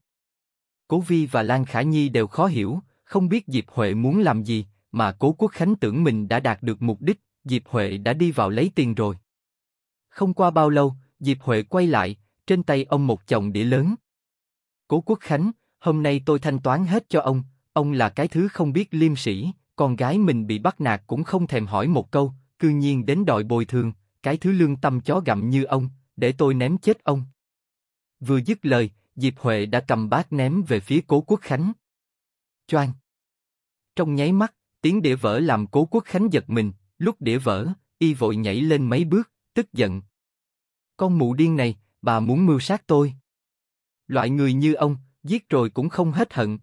Cố Vi và Lan Khả Nhi đều khó hiểu, không biết Diệp Huệ muốn làm gì, mà Cố Quốc Khánh tưởng mình đã đạt được mục đích, Diệp Huệ đã đi vào lấy tiền rồi. Không qua bao lâu, Diệp Huệ quay lại, trên tay ông một chồng đĩa lớn. Cố Quốc Khánh, hôm nay tôi thanh toán hết cho ông, ông là cái thứ không biết liêm sĩ, con gái mình bị bắt nạt cũng không thèm hỏi một câu, cư nhiên đến đòi bồi thường, cái thứ lương tâm chó gặm như ông, để tôi ném chết ông. Vừa dứt lời, Diệp Huệ đã cầm bát ném về phía Cố Quốc Khánh. Choang! Trong nháy mắt, Tiếng đĩa vỡ làm cố quốc khánh giật mình, lúc đĩa vỡ, y vội nhảy lên mấy bước, tức giận. Con mụ điên này, bà muốn mưu sát tôi. Loại người như ông, giết rồi cũng không hết hận.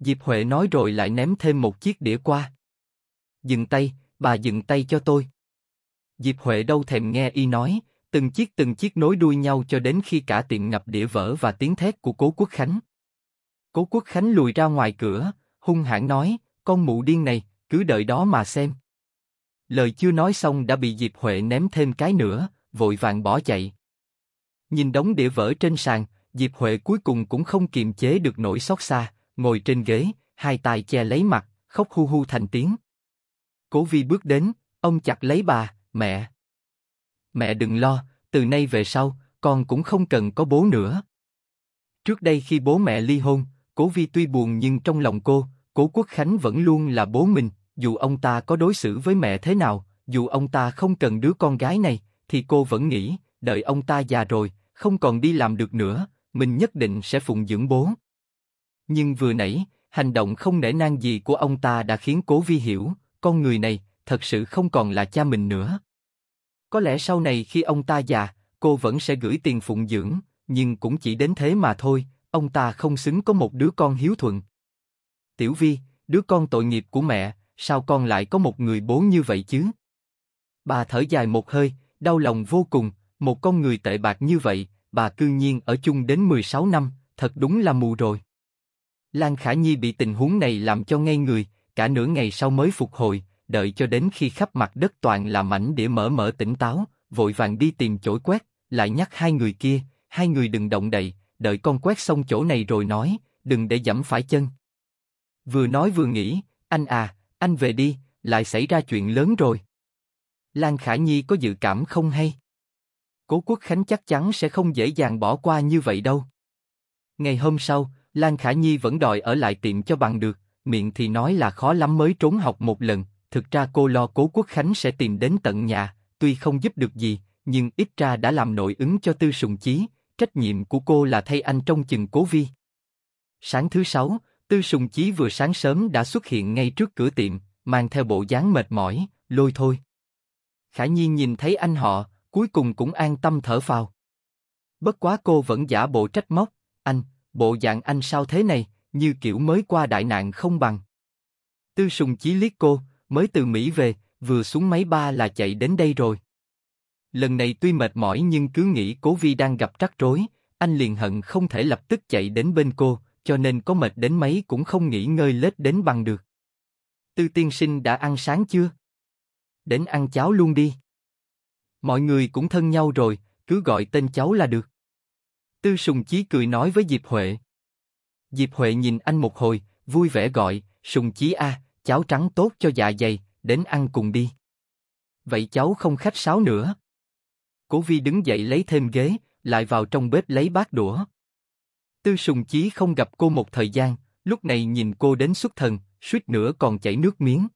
Diệp Huệ nói rồi lại ném thêm một chiếc đĩa qua. Dừng tay, bà dừng tay cho tôi. Diệp Huệ đâu thèm nghe y nói, từng chiếc từng chiếc nối đuôi nhau cho đến khi cả tiệm ngập đĩa vỡ và tiếng thét của Cố Quốc Khánh. Cố Quốc Khánh lùi ra ngoài cửa, hung hãn nói, con mụ điên này, cứ đợi đó mà xem. Lời chưa nói xong đã bị Diệp Huệ ném thêm cái nữa, vội vàng bỏ chạy. Nhìn đống đĩa vỡ trên sàn, Diệp Huệ cuối cùng cũng không kiềm chế được nỗi xót xa, ngồi trên ghế, hai tay che lấy mặt, khóc hu hu thành tiếng. Cố Vi bước đến, ông chặt lấy bà, mẹ. Mẹ đừng lo, từ nay về sau, con cũng không cần có bố nữa. Trước đây khi bố mẹ ly hôn, Cố Vi tuy buồn nhưng trong lòng cô, Cố Quốc Khánh vẫn luôn là bố mình, dù ông ta có đối xử với mẹ thế nào, dù ông ta không cần đứa con gái này, thì cô vẫn nghĩ, đợi ông ta già rồi, không còn đi làm được nữa, mình nhất định sẽ phụng dưỡng bố. Nhưng vừa nãy, hành động không nể nang gì của ông ta đã khiến Cố Vi hiểu, con người này thật sự không còn là cha mình nữa. Có lẽ sau này khi ông ta già, cô vẫn sẽ gửi tiền phụng dưỡng, nhưng cũng chỉ đến thế mà thôi, ông ta không xứng có một đứa con hiếu thuận. Tiểu Vi, đứa con tội nghiệp của mẹ, sao con lại có một người bố như vậy chứ? Bà thở dài một hơi, đau lòng vô cùng, một con người tệ bạc như vậy, bà cư nhiên ở chung đến 16 năm, thật đúng là mù rồi. Lan Khả Nhi bị tình huống này làm cho ngây người, cả nửa ngày sau mới phục hồi, đợi cho đến khi khắp mặt đất toàn là mảnh đĩa mở mở tỉnh táo, vội vàng đi tìm chổi quét, lại nhắc hai người kia, hai người đừng động đậy, đợi con quét xong chỗ này rồi nói, đừng để dẫm phải chân. Vừa nói vừa nghĩ, anh à, anh về đi, lại xảy ra chuyện lớn rồi. Lan Khả Nhi có dự cảm không hay? Cố Quốc Khánh chắc chắn sẽ không dễ dàng bỏ qua như vậy đâu. Ngày hôm sau, Lan Khả Nhi vẫn đòi ở lại tiệm cho bằng được, miệng thì nói là khó lắm mới trốn học một lần, thực ra cô lo Cố Quốc Khánh sẽ tìm đến tận nhà, tuy không giúp được gì, nhưng ít ra đã làm nội ứng cho Tư Sùng Chí, trách nhiệm của cô là thay anh trong chừng Cố Vi. Sáng thứ sáu, Tư Sùng Chí vừa sáng sớm đã xuất hiện ngay trước cửa tiệm, mang theo bộ dáng mệt mỏi, lôi thôi. Khả Nhiên nhìn thấy anh họ, cuối cùng cũng an tâm thở phào. Bất quá cô vẫn giả bộ trách móc, anh, bộ dạng anh sao thế này, như kiểu mới qua đại nạn không bằng. Tư Sùng Chí liếc cô, mới từ Mỹ về, vừa xuống máy ba là chạy đến đây rồi. Lần này tuy mệt mỏi nhưng cứ nghĩ Cố Vi đang gặp trắc rối, anh liền hận không thể lập tức chạy đến bên cô, cho nên có mệt đến mấy cũng không nghỉ ngơi lết đến bằng được. Tư tiên sinh đã ăn sáng chưa? Đến ăn cháo luôn đi. Mọi người cũng thân nhau rồi, cứ gọi tên cháu là được. Tư Sùng Chí cười nói với Diệp Huệ. Diệp Huệ nhìn anh một hồi, vui vẻ gọi, Sùng Chí a, à, cháo trắng tốt cho dạ dày, đến ăn cùng đi. Vậy cháu không khách sáo nữa. Cố Vi đứng dậy lấy thêm ghế, lại vào trong bếp lấy bát đũa. Tư Sùng Chí không gặp cô một thời gian, lúc này nhìn cô đến xuất thần, suýt nữa còn chảy nước miếng.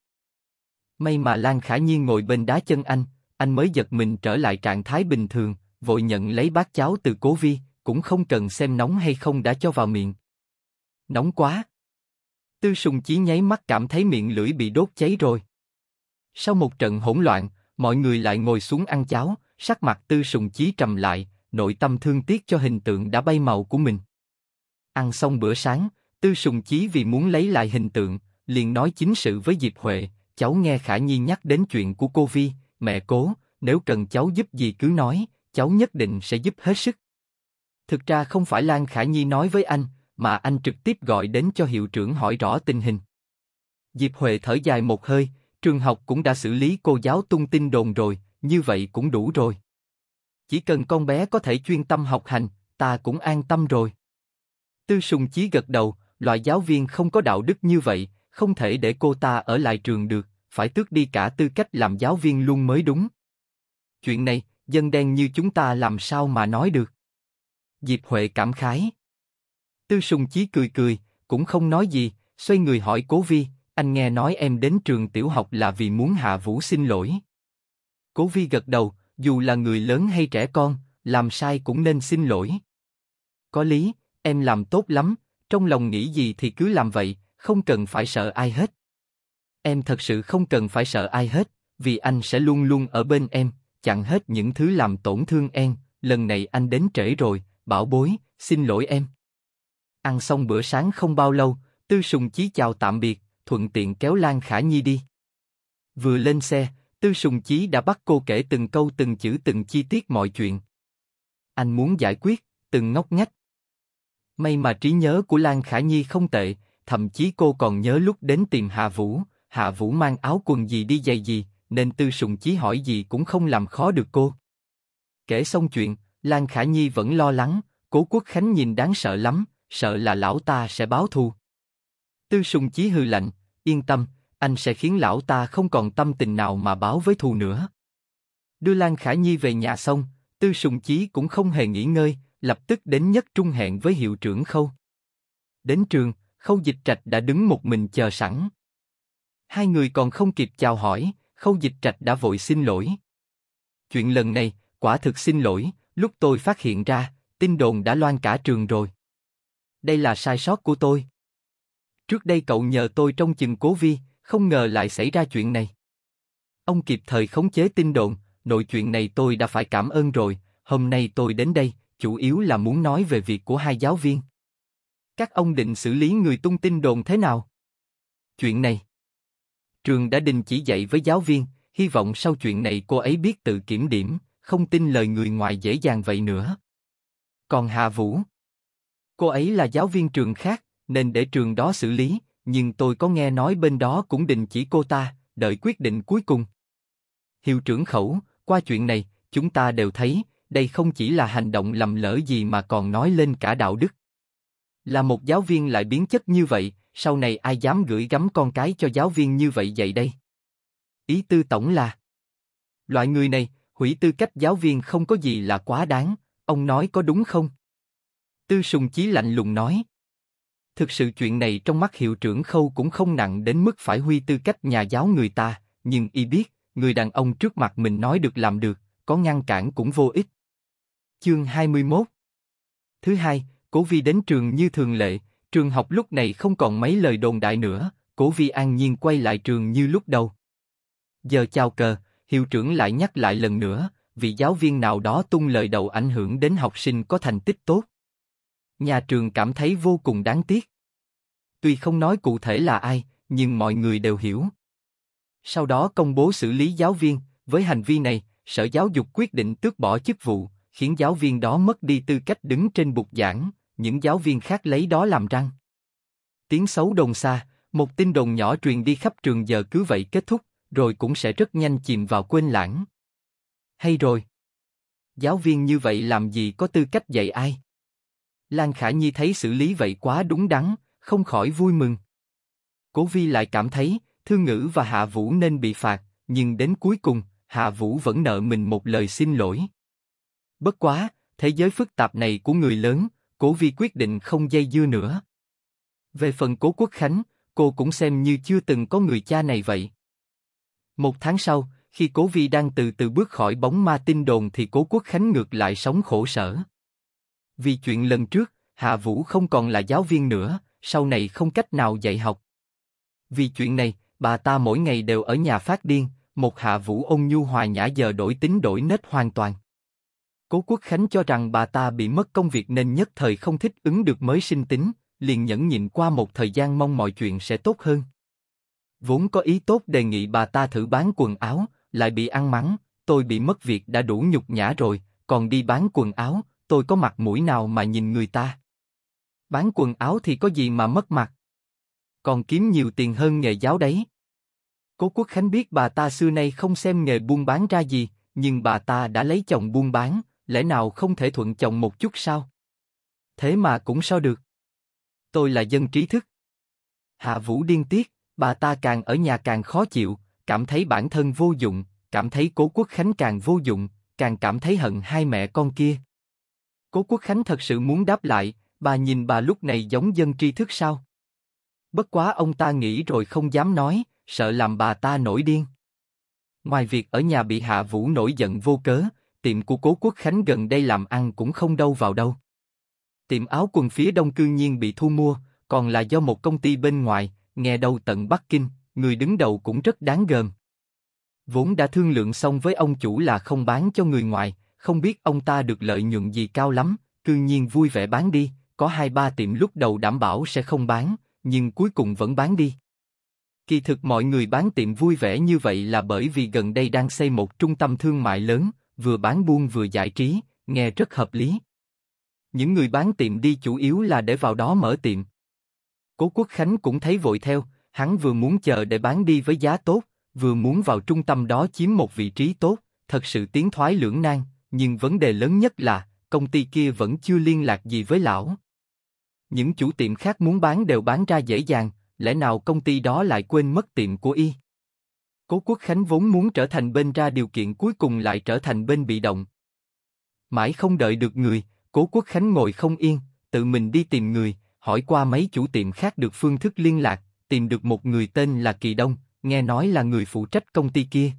May mà Lan Khả Nhiên ngồi bên đá chân anh, anh mới giật mình trở lại trạng thái bình thường, vội nhận lấy bát cháo từ Cố Vi, cũng không cần xem nóng hay không đã cho vào miệng. Nóng quá. Tư Sùng Chí nháy mắt cảm thấy miệng lưỡi bị đốt cháy rồi. Sau một trận hỗn loạn, mọi người lại ngồi xuống ăn cháo, sắc mặt Tư Sùng Chí trầm lại, nội tâm thương tiếc cho hình tượng đã bay màu của mình. Ăn xong bữa sáng, Tư Sùng Chí vì muốn lấy lại hình tượng, liền nói chính sự với Diệp Huệ, cháu nghe Khả Nhi nhắc đến chuyện của cô Vi, mẹ cố, nếu cần cháu giúp gì cứ nói, cháu nhất định sẽ giúp hết sức. Thực ra không phải Lan Khả Nhi nói với anh, mà anh trực tiếp gọi đến cho hiệu trưởng hỏi rõ tình hình. Diệp Huệ thở dài một hơi, trường học cũng đã xử lý cô giáo tung tin đồn rồi, như vậy cũng đủ rồi. Chỉ cần con bé có thể chuyên tâm học hành, ta cũng an tâm rồi. Tư Sùng Chí gật đầu, loại giáo viên không có đạo đức như vậy, không thể để cô ta ở lại trường được, phải tước đi cả tư cách làm giáo viên luôn mới đúng. Chuyện này, dân đen như chúng ta làm sao mà nói được? Diệp Huệ cảm khái. Tư Sùng Chí cười cười, cũng không nói gì, xoay người hỏi Cố Vi, anh nghe nói em đến trường tiểu học là vì muốn Hạ Vũ xin lỗi. Cố Vi gật đầu, dù là người lớn hay trẻ con, làm sai cũng nên xin lỗi. Có lý, Em làm tốt lắm, trong lòng nghĩ gì thì cứ làm vậy, không cần phải sợ ai hết. Em thật sự không cần phải sợ ai hết, vì anh sẽ luôn luôn ở bên em, chặn hết những thứ làm tổn thương em. Lần này anh đến trễ rồi, bảo bối, xin lỗi em. Ăn xong bữa sáng không bao lâu, Tư Sùng Chí chào tạm biệt, thuận tiện kéo Lan Khả Nhi đi. Vừa lên xe, Tư Sùng Chí đã bắt cô kể từng câu từng chữ từng chi tiết mọi chuyện. Anh muốn giải quyết từng ngóc ngách, May mà trí nhớ của Lan Khả Nhi không tệ, thậm chí cô còn nhớ lúc đến tìm Hạ Vũ, Hạ Vũ mang áo quần gì đi giày gì, nên Tư Sùng Chí hỏi gì cũng không làm khó được cô. Kể xong chuyện, Lan Khả Nhi vẫn lo lắng, Cố Quốc Khánh nhìn đáng sợ lắm, sợ là lão ta sẽ báo thù. Tư Sùng Chí hư lạnh, yên tâm, anh sẽ khiến lão ta không còn tâm tình nào mà báo với thù nữa. Đưa Lan Khả Nhi về nhà xong, Tư Sùng Chí cũng không hề nghỉ ngơi, lập tức đến nhất trung hẹn với hiệu trưởng Khâu. Đến trường, Khâu Dịch Trạch đã đứng một mình chờ sẵn. Hai người còn không kịp chào hỏi, Khâu Dịch Trạch đã vội xin lỗi. Chuyện lần này, quả thực xin lỗi, lúc tôi phát hiện ra, tin đồn đã loan cả trường rồi. Đây là sai sót của tôi. Trước đây cậu nhờ tôi trong chừng cố vi, không ngờ lại xảy ra chuyện này. Ông kịp thời khống chế tin đồn, nội chuyện này tôi đã phải cảm ơn rồi, hôm nay tôi đến đây, chủ yếu là muốn nói về việc của hai giáo viên. Các ông định xử lý người tung tin đồn thế nào? Chuyện này. Trường đã đình chỉ dạy với giáo viên, hy vọng sau chuyện này cô ấy biết tự kiểm điểm, không tin lời người ngoài dễ dàng vậy nữa. Còn Hà Vũ? Cô ấy là giáo viên trường khác, nên để trường đó xử lý, nhưng tôi có nghe nói bên đó cũng đình chỉ cô ta, đợi quyết định cuối cùng. Hiệu trưởng khẩu, qua chuyện này, chúng ta đều thấy, đây không chỉ là hành động lầm lỡ gì mà còn nói lên cả đạo đức. Là một giáo viên lại biến chất như vậy, sau này ai dám gửi gắm con cái cho giáo viên như vậy dạy đây? Ý tư tổng là Loại người này, hủy tư cách giáo viên không có gì là quá đáng, ông nói có đúng không? Tư sùng chí lạnh lùng nói Thực sự chuyện này trong mắt hiệu trưởng khâu cũng không nặng đến mức phải huy tư cách nhà giáo người ta, nhưng y biết, người đàn ông trước mặt mình nói được làm được, có ngăn cản cũng vô ích chương 21 Thứ hai, Cố Vi đến trường như thường lệ, trường học lúc này không còn mấy lời đồn đại nữa, Cố Vi an nhiên quay lại trường như lúc đầu. Giờ chào cờ, hiệu trưởng lại nhắc lại lần nữa, vị giáo viên nào đó tung lời đầu ảnh hưởng đến học sinh có thành tích tốt. Nhà trường cảm thấy vô cùng đáng tiếc. Tuy không nói cụ thể là ai, nhưng mọi người đều hiểu. Sau đó công bố xử lý giáo viên, với hành vi này, Sở Giáo dục quyết định tước bỏ chức vụ, khiến giáo viên đó mất đi tư cách đứng trên bục giảng, những giáo viên khác lấy đó làm răng. Tiếng xấu đồn xa, một tin đồn nhỏ truyền đi khắp trường giờ cứ vậy kết thúc, rồi cũng sẽ rất nhanh chìm vào quên lãng. Hay rồi. Giáo viên như vậy làm gì có tư cách dạy ai? Lan Khả Nhi thấy xử lý vậy quá đúng đắn, không khỏi vui mừng. Cố Vi lại cảm thấy, Thư Ngữ và Hạ Vũ nên bị phạt, nhưng đến cuối cùng, Hạ Vũ vẫn nợ mình một lời xin lỗi. Bất quá, thế giới phức tạp này của người lớn, Cố Vi quyết định không dây dưa nữa. Về phần Cố Quốc Khánh, cô cũng xem như chưa từng có người cha này vậy. Một tháng sau, khi Cố Vi đang từ từ bước khỏi bóng ma tinh đồn thì Cố Quốc Khánh ngược lại sống khổ sở. Vì chuyện lần trước, Hạ Vũ không còn là giáo viên nữa, sau này không cách nào dạy học. Vì chuyện này, bà ta mỗi ngày đều ở nhà phát điên, một Hạ Vũ ôn nhu hòa nhã giờ đổi tính đổi nết hoàn toàn. Cố Quốc Khánh cho rằng bà ta bị mất công việc nên nhất thời không thích ứng được mới sinh tính, liền nhẫn nhịn qua một thời gian mong mọi chuyện sẽ tốt hơn. Vốn có ý tốt đề nghị bà ta thử bán quần áo, lại bị ăn mắng, tôi bị mất việc đã đủ nhục nhã rồi, còn đi bán quần áo, tôi có mặt mũi nào mà nhìn người ta. Bán quần áo thì có gì mà mất mặt. Còn kiếm nhiều tiền hơn nghề giáo đấy. Cố Quốc Khánh biết bà ta xưa nay không xem nghề buôn bán ra gì, nhưng bà ta đã lấy chồng buôn bán, lẽ nào không thể thuận chồng một chút sao? Thế mà cũng sao được. Tôi là dân trí thức. Hạ Vũ điên tiết, bà ta càng ở nhà càng khó chịu, cảm thấy bản thân vô dụng, cảm thấy cố quốc khánh càng vô dụng, càng cảm thấy hận hai mẹ con kia. Cố quốc khánh thật sự muốn đáp lại, bà nhìn bà lúc này giống dân tri thức sao? Bất quá ông ta nghĩ rồi không dám nói, sợ làm bà ta nổi điên. Ngoài việc ở nhà bị Hạ Vũ nổi giận vô cớ, tiệm của Cố Quốc Khánh gần đây làm ăn cũng không đâu vào đâu. Tiệm áo quần phía đông cư nhiên bị thu mua, còn là do một công ty bên ngoài, nghe đâu tận Bắc Kinh, người đứng đầu cũng rất đáng gờm. Vốn đã thương lượng xong với ông chủ là không bán cho người ngoài, không biết ông ta được lợi nhuận gì cao lắm, cư nhiên vui vẻ bán đi, có hai ba tiệm lúc đầu đảm bảo sẽ không bán, nhưng cuối cùng vẫn bán đi. Kỳ thực mọi người bán tiệm vui vẻ như vậy là bởi vì gần đây đang xây một trung tâm thương mại lớn, vừa bán buôn vừa giải trí, nghe rất hợp lý. Những người bán tiệm đi chủ yếu là để vào đó mở tiệm. Cố Quốc Khánh cũng thấy vội theo, hắn vừa muốn chờ để bán đi với giá tốt, vừa muốn vào trung tâm đó chiếm một vị trí tốt, thật sự tiến thoái lưỡng nan, nhưng vấn đề lớn nhất là công ty kia vẫn chưa liên lạc gì với lão. Những chủ tiệm khác muốn bán đều bán ra dễ dàng, lẽ nào công ty đó lại quên mất tiệm của y? Cố Quốc Khánh vốn muốn trở thành bên ra điều kiện cuối cùng lại trở thành bên bị động. Mãi không đợi được người, Cố Quốc Khánh ngồi không yên, tự mình đi tìm người, hỏi qua mấy chủ tiệm khác được phương thức liên lạc, tìm được một người tên là Kỳ Đông, nghe nói là người phụ trách công ty kia.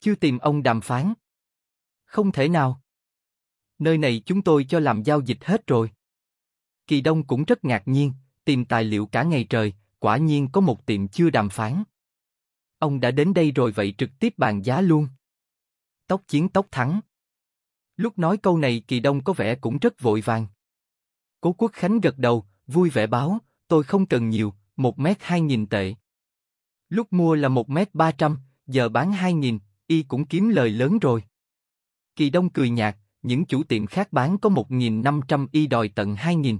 Chưa tìm ông đàm phán. Không thể nào. Nơi này chúng tôi cho làm giao dịch hết rồi. Kỳ Đông cũng rất ngạc nhiên, tìm tài liệu cả ngày trời, quả nhiên có một tiệm chưa đàm phán. Ông đã đến đây rồi vậy trực tiếp bàn giá luôn. Tóc chiến tóc thắng. Lúc nói câu này kỳ đông có vẻ cũng rất vội vàng. Cố quốc khánh gật đầu, vui vẻ báo, tôi không cần nhiều, một mét hai nghìn tệ. Lúc mua là một mét ba trăm, giờ bán hai nghìn, y cũng kiếm lời lớn rồi. Kỳ đông cười nhạt, những chủ tiệm khác bán có 1.500 y đòi tận 2.000.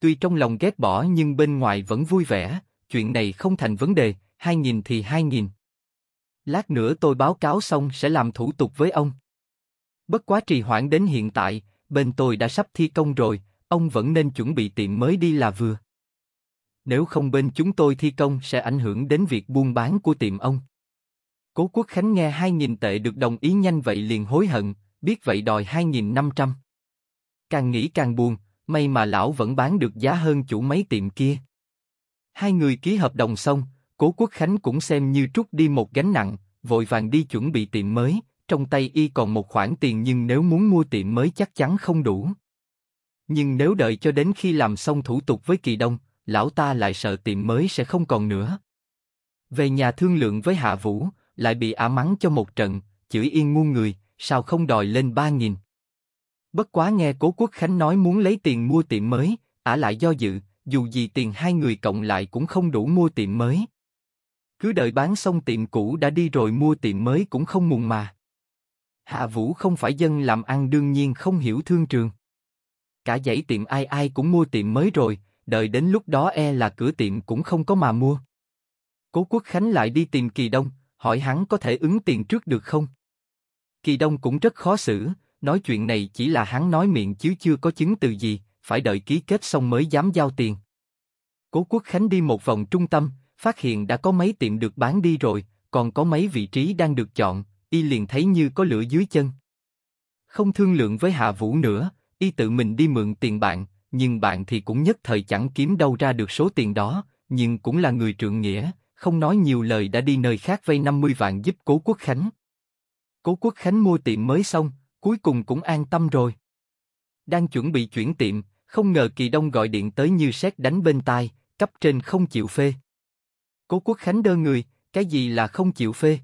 Tuy trong lòng ghét bỏ nhưng bên ngoài vẫn vui vẻ, chuyện này không thành vấn đề, hai nghìn thì hai nghìn. Lát nữa tôi báo cáo xong sẽ làm thủ tục với ông. Bất quá trì hoãn đến hiện tại, bên tôi đã sắp thi công rồi, ông vẫn nên chuẩn bị tiệm mới đi là vừa. Nếu không bên chúng tôi thi công sẽ ảnh hưởng đến việc buôn bán của tiệm ông. Cố Quốc Khánh nghe hai nghìn tệ được đồng ý nhanh vậy liền hối hận, biết vậy đòi hai nghìn năm trăm. Càng nghĩ càng buồn, may mà lão vẫn bán được giá hơn chủ mấy tiệm kia. Hai người ký hợp đồng xong, Cố Quốc Khánh cũng xem như trút đi một gánh nặng, vội vàng đi chuẩn bị tiệm mới, trong tay y còn một khoản tiền nhưng nếu muốn mua tiệm mới chắc chắn không đủ. Nhưng nếu đợi cho đến khi làm xong thủ tục với kỳ đông, lão ta lại sợ tiệm mới sẽ không còn nữa. Về nhà thương lượng với Hạ Vũ, lại bị ả mắng cho một trận, chửi yên ngu người, sao không đòi lên ba nghìn. Bất quá nghe Cố Quốc Khánh nói muốn lấy tiền mua tiệm mới, ả lại do dự, dù gì tiền hai người cộng lại cũng không đủ mua tiệm mới. Cứ đợi bán xong tiệm cũ đã đi rồi mua tiệm mới cũng không muộn mà. Hạ Vũ không phải dân làm ăn đương nhiên không hiểu thương trường. Cả dãy tiệm ai ai cũng mua tiệm mới rồi, đợi đến lúc đó e là cửa tiệm cũng không có mà mua. Cố Quốc Khánh lại đi tìm Kỳ Đông, hỏi hắn có thể ứng tiền trước được không. Kỳ Đông cũng rất khó xử, nói chuyện này chỉ là hắn nói miệng chứ chưa có chứng từ gì, phải đợi ký kết xong mới dám giao tiền. Cố Quốc Khánh đi một vòng trung tâm, phát hiện đã có mấy tiệm được bán đi rồi, còn có mấy vị trí đang được chọn, y liền thấy như có lửa dưới chân. Không thương lượng với Hạ Vũ nữa, y tự mình đi mượn tiền bạn, nhưng bạn thì cũng nhất thời chẳng kiếm đâu ra được số tiền đó, nhưng cũng là người trượng nghĩa, không nói nhiều lời đã đi nơi khác vay 50 vạn giúp Cố Quốc Khánh. Cố Quốc Khánh mua tiệm mới xong, cuối cùng cũng an tâm rồi. Đang chuẩn bị chuyển tiệm, không ngờ Kỳ Đông gọi điện tới như sét đánh bên tai, cấp trên không chịu phê. Cố quốc khánh đơ người, cái gì là không chịu phê?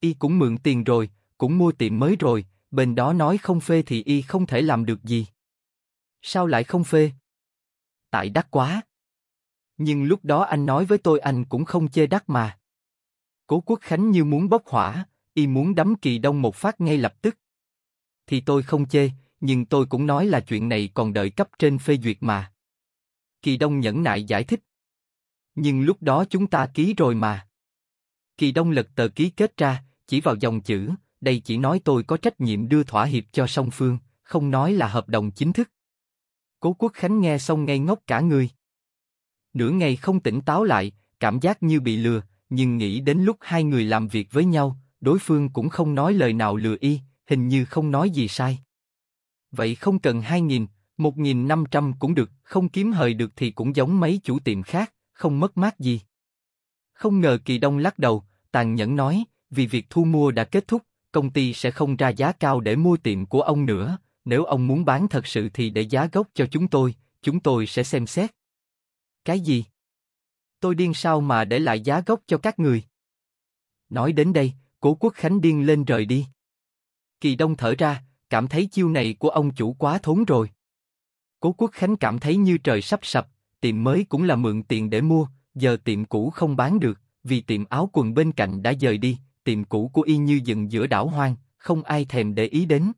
Y cũng mượn tiền rồi, cũng mua tiệm mới rồi, bên đó nói không phê thì Y không thể làm được gì. Sao lại không phê? Tại đắt quá. Nhưng lúc đó anh nói với tôi anh cũng không chê đắt mà. Cố quốc khánh như muốn bốc hỏa, Y muốn đấm kỳ đông một phát ngay lập tức. Thì tôi không chê, nhưng tôi cũng nói là chuyện này còn đợi cấp trên phê duyệt mà. Kỳ Đông nhẫn nại giải thích, nhưng lúc đó chúng ta ký rồi mà. Kỳ Đông lật tờ ký kết ra, chỉ vào dòng chữ, đây chỉ nói tôi có trách nhiệm đưa thỏa hiệp cho song phương, không nói là hợp đồng chính thức. Cố Quốc Khánh nghe xong ngây ngốc cả người. Nửa ngày không tỉnh táo lại, cảm giác như bị lừa, nhưng nghĩ đến lúc hai người làm việc với nhau, đối phương cũng không nói lời nào lừa y, hình như không nói gì sai. Vậy không cần hai nghìn một nghìn năm trăm cũng được, không kiếm hời được thì cũng giống mấy chủ tiệm khác, không mất mát gì. Không ngờ Kỳ Đông lắc đầu, tàn nhẫn nói, vì việc thu mua đã kết thúc, công ty sẽ không ra giá cao để mua tiệm của ông nữa, nếu ông muốn bán thật sự thì để giá gốc cho chúng tôi, chúng tôi sẽ xem xét. Cái gì? Tôi điên sao mà để lại giá gốc cho các người? Nói đến đây, Cố Quốc Khánh điên lên rời đi. Kỳ Đông thở ra, cảm thấy chiêu này của ông chủ quá thốn rồi. Cố Quốc Khánh cảm thấy như trời sắp sập, tiệm mới cũng là mượn tiền để mua, giờ tiệm cũ không bán được, vì tiệm áo quần bên cạnh đã dời đi, tiệm cũ của y như dừng giữa đảo hoang, không ai thèm để ý đến.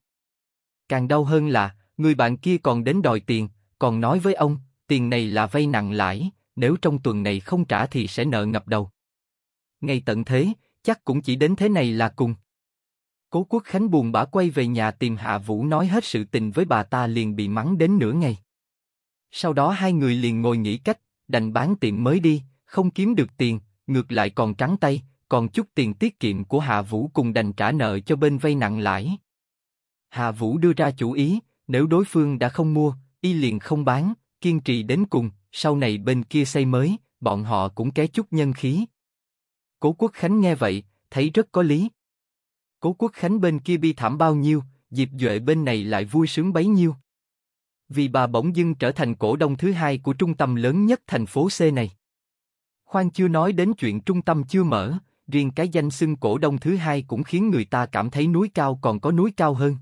Càng đau hơn là, người bạn kia còn đến đòi tiền, còn nói với ông, tiền này là vay nặng lãi, nếu trong tuần này không trả thì sẽ nợ ngập đầu. Ngay tận thế, chắc cũng chỉ đến thế này là cùng. Cố Quốc Khánh buồn bã quay về nhà tìm Hạ Vũ nói hết sự tình với bà ta liền bị mắng đến nửa ngày. Sau đó hai người liền ngồi nghĩ cách, đành bán tiệm mới đi, không kiếm được tiền, ngược lại còn trắng tay, còn chút tiền tiết kiệm của Hạ Vũ cùng đành trả nợ cho bên vay nặng lãi. Hạ Vũ đưa ra chủ ý, nếu đối phương đã không mua, y liền không bán, kiên trì đến cùng, sau này bên kia xây mới, bọn họ cũng ké chút nhân khí. Cố Quốc Khánh nghe vậy, thấy rất có lý. Cố Quốc Khánh bên kia bi thảm bao nhiêu, dịp Duệ bên này lại vui sướng bấy nhiêu vì bà bỗng dưng trở thành cổ đông thứ hai của trung tâm lớn nhất thành phố C này. Khoan chưa nói đến chuyện trung tâm chưa mở, riêng cái danh xưng cổ đông thứ hai cũng khiến người ta cảm thấy núi cao còn có núi cao hơn.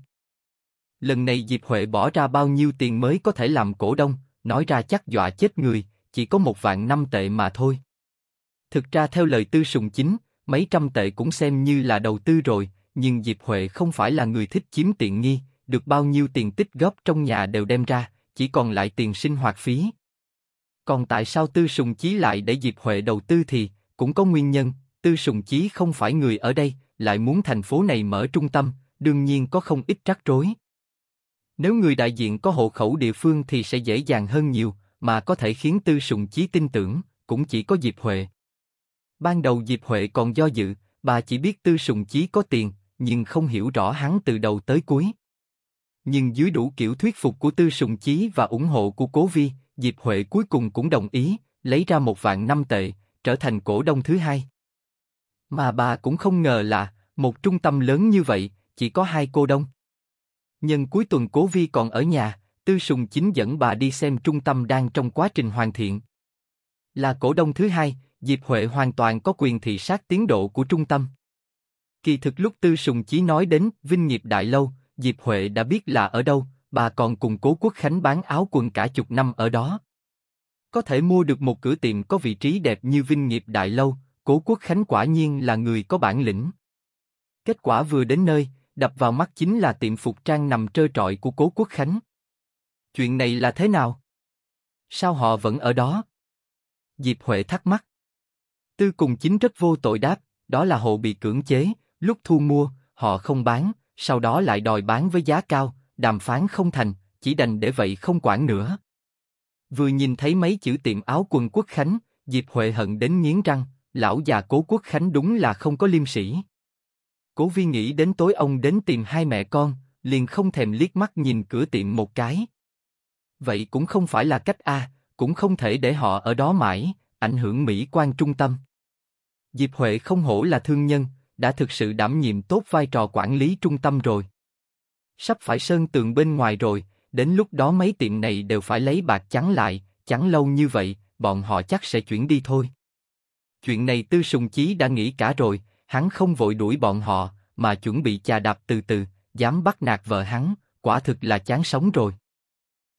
Lần này Diệp Huệ bỏ ra bao nhiêu tiền mới có thể làm cổ đông, nói ra chắc dọa chết người, chỉ có một vạn năm tệ mà thôi. Thực ra theo lời tư sùng chính, mấy trăm tệ cũng xem như là đầu tư rồi, nhưng Diệp Huệ không phải là người thích chiếm tiện nghi, được bao nhiêu tiền tích góp trong nhà đều đem ra, chỉ còn lại tiền sinh hoạt phí. Còn tại sao Tư Sùng Chí lại để Diệp Huệ đầu tư thì, cũng có nguyên nhân, Tư Sùng Chí không phải người ở đây, lại muốn thành phố này mở trung tâm, đương nhiên có không ít rắc rối. Nếu người đại diện có hộ khẩu địa phương thì sẽ dễ dàng hơn nhiều, mà có thể khiến Tư Sùng Chí tin tưởng, cũng chỉ có Diệp Huệ. Ban đầu Diệp Huệ còn do dự, bà chỉ biết Tư Sùng Chí có tiền, nhưng không hiểu rõ hắn từ đầu tới cuối nhưng dưới đủ kiểu thuyết phục của Tư Sùng Chí và ủng hộ của Cố Vi, Diệp Huệ cuối cùng cũng đồng ý, lấy ra một vạn năm tệ, trở thành cổ đông thứ hai. Mà bà cũng không ngờ là, một trung tâm lớn như vậy, chỉ có hai cô đông. Nhân cuối tuần Cố Vi còn ở nhà, Tư Sùng Chính dẫn bà đi xem trung tâm đang trong quá trình hoàn thiện. Là cổ đông thứ hai, Diệp Huệ hoàn toàn có quyền thị sát tiến độ của trung tâm. Kỳ thực lúc Tư Sùng Chí nói đến Vinh Nghiệp Đại Lâu, Diệp Huệ đã biết là ở đâu, bà còn cùng Cố Quốc Khánh bán áo quần cả chục năm ở đó. Có thể mua được một cửa tiệm có vị trí đẹp như Vinh Nghiệp Đại Lâu, Cố Quốc Khánh quả nhiên là người có bản lĩnh. Kết quả vừa đến nơi, đập vào mắt chính là tiệm phục trang nằm trơ trọi của Cố Quốc Khánh. Chuyện này là thế nào? Sao họ vẫn ở đó? Diệp Huệ thắc mắc. Tư cùng chính rất vô tội đáp, đó là hộ bị cưỡng chế, lúc thu mua, họ không bán, sau đó lại đòi bán với giá cao, đàm phán không thành, chỉ đành để vậy không quản nữa. Vừa nhìn thấy mấy chữ tiệm áo quần quốc khánh, Diệp Huệ hận đến nghiến răng, lão già cố quốc khánh đúng là không có liêm sĩ. Cố vi nghĩ đến tối ông đến tìm hai mẹ con, liền không thèm liếc mắt nhìn cửa tiệm một cái. Vậy cũng không phải là cách A, cũng không thể để họ ở đó mãi, ảnh hưởng mỹ quan trung tâm. Diệp Huệ không hổ là thương nhân, đã thực sự đảm nhiệm tốt vai trò quản lý trung tâm rồi. Sắp phải sơn tường bên ngoài rồi, đến lúc đó mấy tiệm này đều phải lấy bạc chắn lại, chắn lâu như vậy, bọn họ chắc sẽ chuyển đi thôi. Chuyện này Tư Sùng Chí đã nghĩ cả rồi, hắn không vội đuổi bọn họ, mà chuẩn bị chà đạp từ từ, dám bắt nạt vợ hắn, quả thực là chán sống rồi.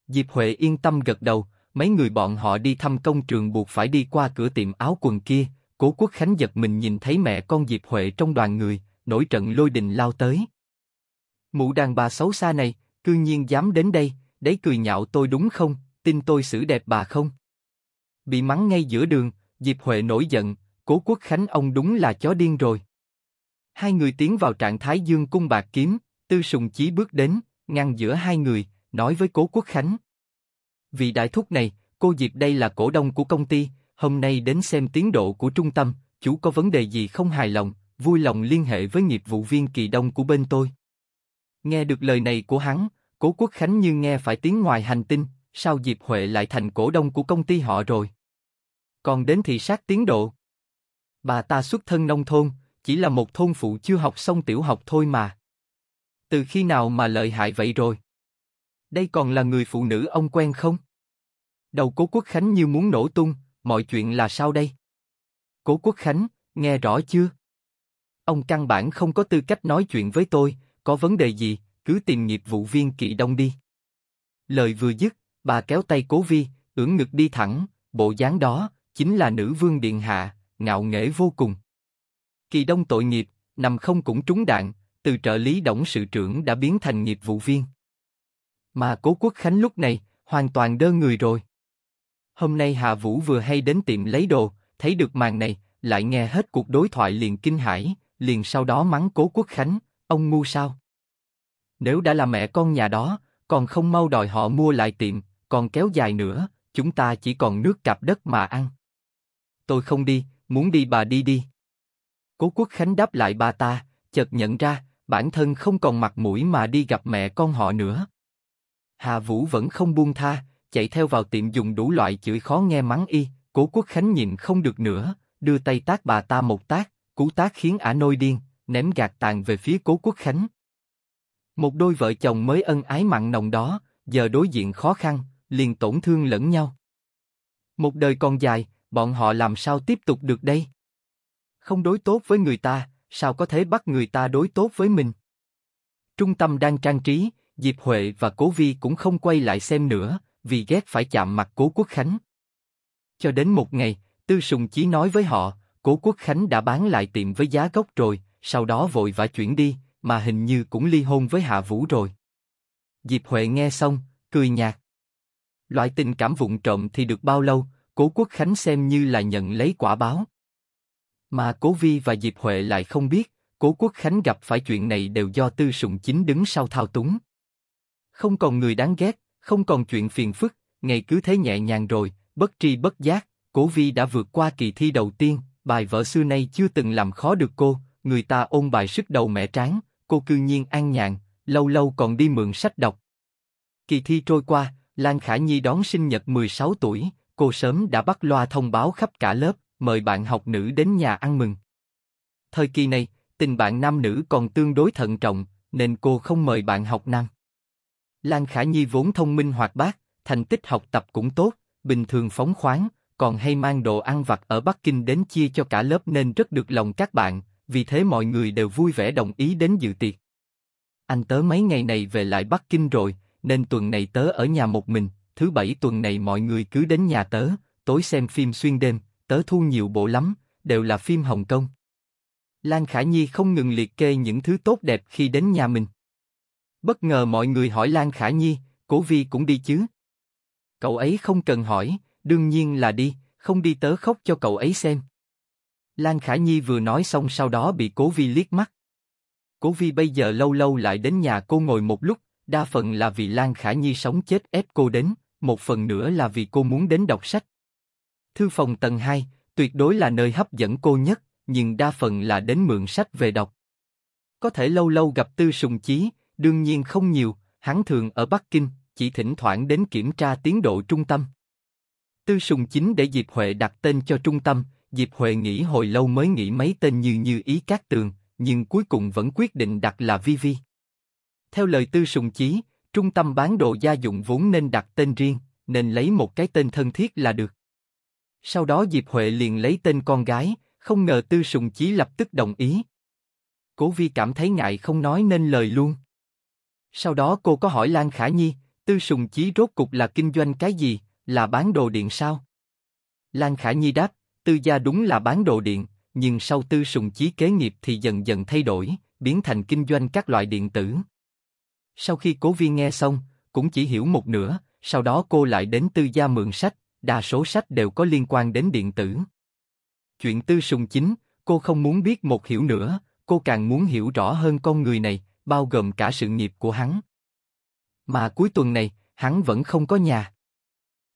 Diệp Huệ yên tâm gật đầu, mấy người bọn họ đi thăm công trường buộc phải đi qua cửa tiệm áo quần kia, Cố Quốc Khánh giật mình nhìn thấy mẹ con Diệp Huệ trong đoàn người, nổi trận lôi đình lao tới. Mụ đàn bà xấu xa này, cư nhiên dám đến đây, đấy cười nhạo tôi đúng không, tin tôi xử đẹp bà không? Bị mắng ngay giữa đường, Diệp Huệ nổi giận, Cố Quốc Khánh ông đúng là chó điên rồi. Hai người tiến vào trạng thái dương cung bạc kiếm, Tư Sùng Chí bước đến, ngăn giữa hai người, nói với Cố Quốc Khánh. Vì đại thúc này, cô Diệp đây là cổ đông của công ty, hôm nay đến xem tiến độ của trung tâm, chú có vấn đề gì không hài lòng, vui lòng liên hệ với nghiệp vụ viên kỳ đông của bên tôi. Nghe được lời này của hắn, cố quốc khánh như nghe phải tiếng ngoài hành tinh, sao Diệp Huệ lại thành cổ đông của công ty họ rồi? Còn đến thị sát tiến độ. Bà ta xuất thân nông thôn, chỉ là một thôn phụ chưa học xong tiểu học thôi mà. Từ khi nào mà lợi hại vậy rồi? Đây còn là người phụ nữ ông quen không? Đầu cố quốc khánh như muốn nổ tung, mọi chuyện là sao đây? Cố Quốc Khánh, nghe rõ chưa? Ông căn bản không có tư cách nói chuyện với tôi, có vấn đề gì, cứ tìm nghiệp vụ viên kỵ đông đi. Lời vừa dứt, bà kéo tay Cố Vi, ưỡn ngực đi thẳng, bộ dáng đó, chính là nữ vương điện hạ, ngạo nghễ vô cùng. Kỳ đông tội nghiệp, nằm không cũng trúng đạn, từ trợ lý động sự trưởng đã biến thành nghiệp vụ viên. Mà Cố Quốc Khánh lúc này, hoàn toàn đơ người rồi. Hôm nay Hà Vũ vừa hay đến tiệm lấy đồ, thấy được màn này, lại nghe hết cuộc đối thoại liền kinh hãi, liền sau đó mắng Cố Quốc Khánh, ông ngu sao? Nếu đã là mẹ con nhà đó, còn không mau đòi họ mua lại tiệm, còn kéo dài nữa, chúng ta chỉ còn nước cạp đất mà ăn. Tôi không đi, muốn đi bà đi đi. Cố Quốc Khánh đáp lại bà ta, chợt nhận ra, bản thân không còn mặt mũi mà đi gặp mẹ con họ nữa. Hà Vũ vẫn không buông tha, chạy theo vào tiệm dùng đủ loại chửi khó nghe mắng y, cố quốc khánh nhịn không được nữa, đưa tay tác bà ta một tác, cú tác khiến ả nôi điên, ném gạt tàn về phía cố quốc khánh. Một đôi vợ chồng mới ân ái mặn nồng đó, giờ đối diện khó khăn, liền tổn thương lẫn nhau. Một đời còn dài, bọn họ làm sao tiếp tục được đây? Không đối tốt với người ta, sao có thể bắt người ta đối tốt với mình? Trung tâm đang trang trí, Diệp Huệ và Cố Vi cũng không quay lại xem nữa, vì ghét phải chạm mặt Cố Quốc Khánh. Cho đến một ngày, Tư Sùng Chí nói với họ, Cố Quốc Khánh đã bán lại tiệm với giá gốc rồi, sau đó vội vã chuyển đi, mà hình như cũng ly hôn với Hạ Vũ rồi. Diệp Huệ nghe xong, cười nhạt. Loại tình cảm vụng trộm thì được bao lâu, Cố Quốc Khánh xem như là nhận lấy quả báo. Mà Cố Vi và Diệp Huệ lại không biết, Cố Quốc Khánh gặp phải chuyện này đều do Tư Sùng Chính đứng sau thao túng. Không còn người đáng ghét, không còn chuyện phiền phức, ngày cứ thế nhẹ nhàng rồi, bất tri bất giác, Cố Vi đã vượt qua kỳ thi đầu tiên, bài vở xưa nay chưa từng làm khó được cô, người ta ôn bài sức đầu mẹ tráng, cô cư nhiên an nhàn, lâu lâu còn đi mượn sách đọc. Kỳ thi trôi qua, Lan Khả Nhi đón sinh nhật 16 tuổi, cô sớm đã bắt loa thông báo khắp cả lớp, mời bạn học nữ đến nhà ăn mừng. Thời kỳ này, tình bạn nam nữ còn tương đối thận trọng, nên cô không mời bạn học nam. Lan Khả Nhi vốn thông minh hoạt bát, thành tích học tập cũng tốt, bình thường phóng khoáng, còn hay mang đồ ăn vặt ở Bắc Kinh đến chia cho cả lớp nên rất được lòng các bạn, vì thế mọi người đều vui vẻ đồng ý đến dự tiệc. Anh tớ mấy ngày này về lại Bắc Kinh rồi, nên tuần này tớ ở nhà một mình, thứ bảy tuần này mọi người cứ đến nhà tớ, tối xem phim xuyên đêm, tớ thu nhiều bộ lắm, đều là phim Hồng Kông. Lan Khả Nhi không ngừng liệt kê những thứ tốt đẹp khi đến nhà mình. Bất ngờ mọi người hỏi Lan Khả Nhi, Cố Vi cũng đi chứ? Cậu ấy không cần hỏi, đương nhiên là đi, không đi tớ khóc cho cậu ấy xem. Lan Khả Nhi vừa nói xong sau đó bị Cố Vi liếc mắt. Cố Vi bây giờ lâu lâu lại đến nhà cô ngồi một lúc, đa phần là vì Lan Khả Nhi sống chết ép cô đến, một phần nữa là vì cô muốn đến đọc sách. Thư phòng tầng 2, tuyệt đối là nơi hấp dẫn cô nhất, nhưng đa phần là đến mượn sách về đọc. Có thể lâu lâu gặp Tư Sùng Chí, đương nhiên không nhiều, hắn thường ở Bắc Kinh, chỉ thỉnh thoảng đến kiểm tra tiến độ trung tâm. Tư Sùng Chính để Diệp Huệ đặt tên cho trung tâm, Diệp Huệ nghĩ hồi lâu mới nghĩ mấy tên như như ý các tường, nhưng cuối cùng vẫn quyết định đặt là Vivi. Theo lời Tư Sùng Chí, trung tâm bán đồ gia dụng vốn nên đặt tên riêng, nên lấy một cái tên thân thiết là được. Sau đó Diệp Huệ liền lấy tên con gái, không ngờ Tư Sùng Chí lập tức đồng ý. Cố Vi cảm thấy ngại không nói nên lời luôn. Sau đó cô có hỏi Lan Khả Nhi, Tư Sùng Chí rốt cục là kinh doanh cái gì, là bán đồ điện sao? Lan Khả Nhi đáp, Tư gia đúng là bán đồ điện, nhưng sau Tư Sùng Chí kế nghiệp thì dần dần thay đổi, biến thành kinh doanh các loại điện tử. Sau khi cố viên nghe xong, cũng chỉ hiểu một nửa, sau đó cô lại đến Tư gia mượn sách, đa số sách đều có liên quan đến điện tử. Chuyện Tư Sùng Chính, cô không muốn biết một hiểu nữa, cô càng muốn hiểu rõ hơn con người này, bao gồm cả sự nghiệp của hắn. Mà cuối tuần này, hắn vẫn không có nhà.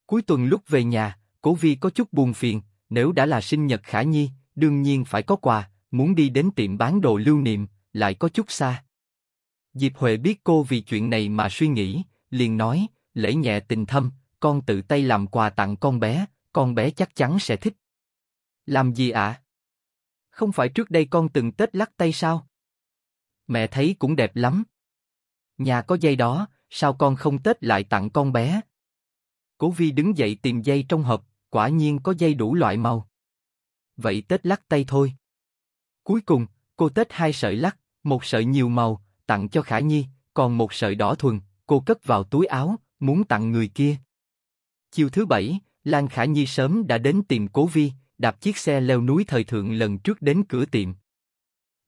Cuối tuần lúc về nhà, Cố Vi có chút buồn phiền, nếu đã là sinh nhật Khả Nhi, đương nhiên phải có quà, muốn đi đến tiệm bán đồ lưu niệm, lại có chút xa. Diệp Huệ biết cô vì chuyện này mà suy nghĩ, liền nói, lễ nhẹ tình thâm, con tự tay làm quà tặng con bé, con bé chắc chắn sẽ thích. Làm gì ạ? Không phải trước đây con từng Tết lắc tay sao? mẹ thấy cũng đẹp lắm. Nhà có dây đó, sao con không Tết lại tặng con bé? Cố Vi đứng dậy tìm dây trong hộp, quả nhiên có dây đủ loại màu. Vậy Tết lắc tay thôi. Cuối cùng, cô Tết hai sợi lắc, một sợi nhiều màu, tặng cho Khả Nhi, còn một sợi đỏ thuần, cô cất vào túi áo, muốn tặng người kia. Chiều thứ bảy, Lan Khả Nhi sớm đã đến tìm Cố Vi, đạp chiếc xe leo núi thời thượng lần trước đến cửa tiệm.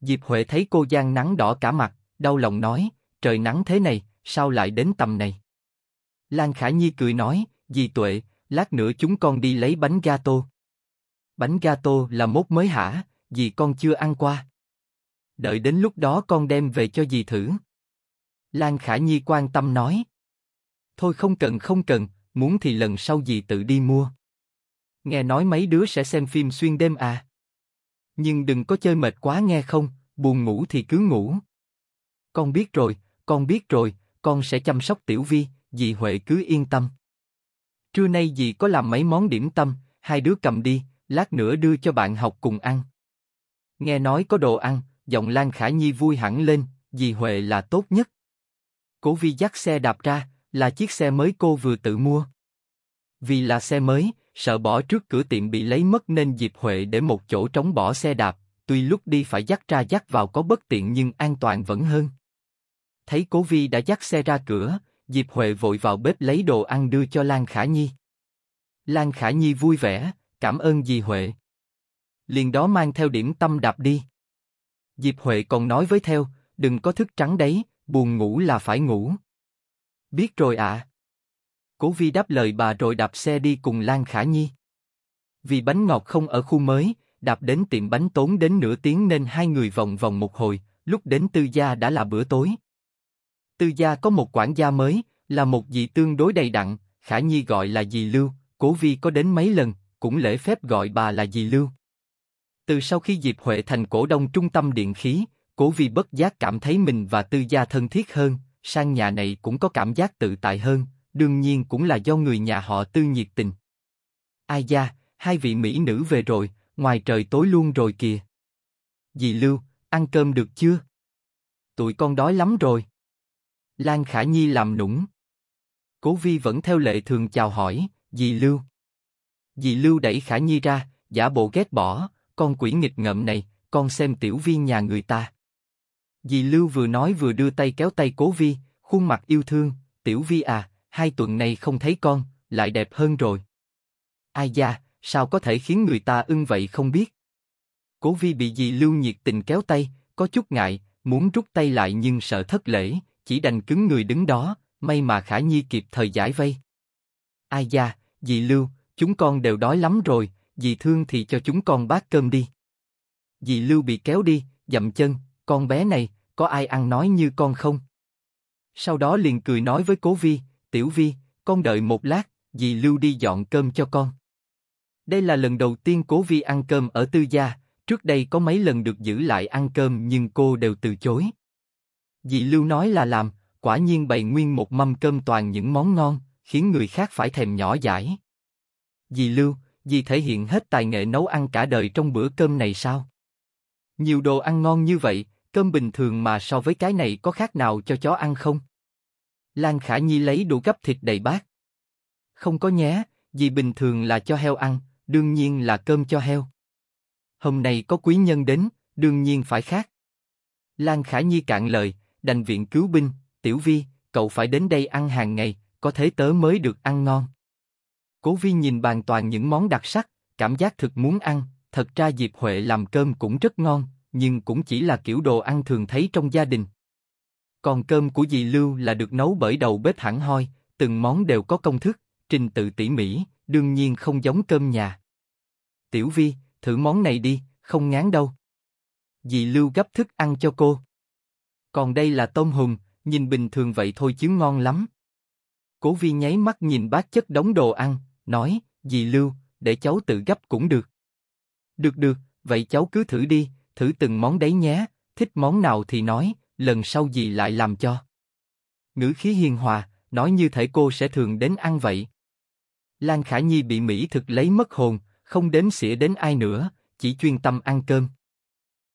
Diệp Huệ thấy cô Giang nắng đỏ cả mặt, đau lòng nói, trời nắng thế này, sao lại đến tầm này? Lan Khả Nhi cười nói, dì Tuệ, lát nữa chúng con đi lấy bánh gato. Bánh gato là mốt mới hả, dì con chưa ăn qua. Đợi đến lúc đó con đem về cho dì thử. Lan Khả Nhi quan tâm nói. Thôi không cần không cần, muốn thì lần sau dì tự đi mua. Nghe nói mấy đứa sẽ xem phim xuyên đêm à nhưng đừng có chơi mệt quá nghe không, buồn ngủ thì cứ ngủ. Con biết rồi, con biết rồi, con sẽ chăm sóc Tiểu Vi, dì Huệ cứ yên tâm. Trưa nay dì có làm mấy món điểm tâm, hai đứa cầm đi, lát nữa đưa cho bạn học cùng ăn. Nghe nói có đồ ăn, giọng Lan Khả Nhi vui hẳn lên, dì Huệ là tốt nhất. Cố Vi dắt xe đạp ra, là chiếc xe mới cô vừa tự mua. Vì là xe mới, sợ bỏ trước cửa tiệm bị lấy mất nên Diệp Huệ để một chỗ trống bỏ xe đạp, tuy lúc đi phải dắt ra dắt vào có bất tiện nhưng an toàn vẫn hơn. Thấy Cố Vi đã dắt xe ra cửa, Diệp Huệ vội vào bếp lấy đồ ăn đưa cho Lan Khả Nhi. Lan Khả Nhi vui vẻ, cảm ơn dì Huệ. Liền đó mang theo điểm tâm đạp đi. Diệp Huệ còn nói với theo, đừng có thức trắng đấy, buồn ngủ là phải ngủ. Biết rồi ạ. À. Cố Vi đáp lời bà rồi đạp xe đi cùng Lan Khả Nhi. Vì bánh ngọt không ở khu mới, đạp đến tiệm bánh tốn đến nửa tiếng nên hai người vòng vòng một hồi, lúc đến tư gia đã là bữa tối. Tư gia có một quản gia mới, là một dì tương đối đầy đặn, Khả Nhi gọi là dì Lưu, Cố Vi có đến mấy lần, cũng lễ phép gọi bà là dì Lưu. Từ sau khi dịp Huệ thành cổ đông trung tâm điện khí, Cố Vi bất giác cảm thấy mình và tư gia thân thiết hơn, sang nhà này cũng có cảm giác tự tại hơn, đương nhiên cũng là do người nhà họ Tư nhiệt tình. Ai da, hai vị mỹ nữ về rồi, ngoài trời tối luôn rồi kìa. Dì Lưu, ăn cơm được chưa? Tụi con đói lắm rồi. Lan Khả Nhi làm nũng. Cố Vi vẫn theo lệ thường chào hỏi, dì Lưu. Dì Lưu đẩy Khả Nhi ra, giả bộ ghét bỏ, con quỷ nghịch ngợm này, con xem tiểu vi nhà người ta. Dì Lưu vừa nói vừa đưa tay kéo tay Cố Vi, khuôn mặt yêu thương, tiểu vi à, hai tuần nay không thấy con, lại đẹp hơn rồi. Ai da, sao có thể khiến người ta ưng vậy không biết. Cố vi bị dì lưu nhiệt tình kéo tay, có chút ngại, muốn rút tay lại nhưng sợ thất lễ, chỉ đành cứng người đứng đó, may mà Khả Nhi kịp thời giải vây. Ai da, dì lưu, chúng con đều đói lắm rồi, dì thương thì cho chúng con bát cơm đi. Dì lưu bị kéo đi, dậm chân, con bé này, có ai ăn nói như con không? Sau đó liền cười nói với cố vi, Tiểu Vi, con đợi một lát, dì Lưu đi dọn cơm cho con. Đây là lần đầu tiên Cố Vi ăn cơm ở tư gia, trước đây có mấy lần được giữ lại ăn cơm nhưng cô đều từ chối. Dì Lưu nói là làm, quả nhiên bày nguyên một mâm cơm toàn những món ngon, khiến người khác phải thèm nhỏ dãi. Dì Lưu, dì thể hiện hết tài nghệ nấu ăn cả đời trong bữa cơm này sao? Nhiều đồ ăn ngon như vậy, cơm bình thường mà so với cái này có khác nào cho chó ăn không? Lan Khả Nhi lấy đủ gấp thịt đầy bát. Không có nhé, vì bình thường là cho heo ăn, đương nhiên là cơm cho heo. Hôm nay có quý nhân đến, đương nhiên phải khác. Lan Khả Nhi cạn lời, đành viện cứu binh, Tiểu Vi, cậu phải đến đây ăn hàng ngày, có thế tớ mới được ăn ngon. Cố Vi nhìn bàn toàn những món đặc sắc, cảm giác thực muốn ăn. Thật ra Diệp Huệ làm cơm cũng rất ngon, nhưng cũng chỉ là kiểu đồ ăn thường thấy trong gia đình. Còn cơm của dì Lưu là được nấu bởi đầu bếp hẳn hoi, từng món đều có công thức, trình tự tỉ mỉ, đương nhiên không giống cơm nhà. Tiểu Vi, thử món này đi, không ngán đâu. Dì Lưu gấp thức ăn cho cô. Còn đây là tôm hùm, nhìn bình thường vậy thôi chứ ngon lắm. Cố Vi nháy mắt nhìn bát chất đống đồ ăn, nói, dì Lưu, để cháu tự gấp cũng được. Được được, vậy cháu cứ thử đi, thử từng món đấy nhé, thích món nào thì nói, lần sau gì lại làm cho. Ngữ khí hiền hòa, nói như thể cô sẽ thường đến ăn vậy. Lan Khả Nhi bị Mỹ thực lấy mất hồn, không đếm xỉa đến ai nữa, chỉ chuyên tâm ăn cơm.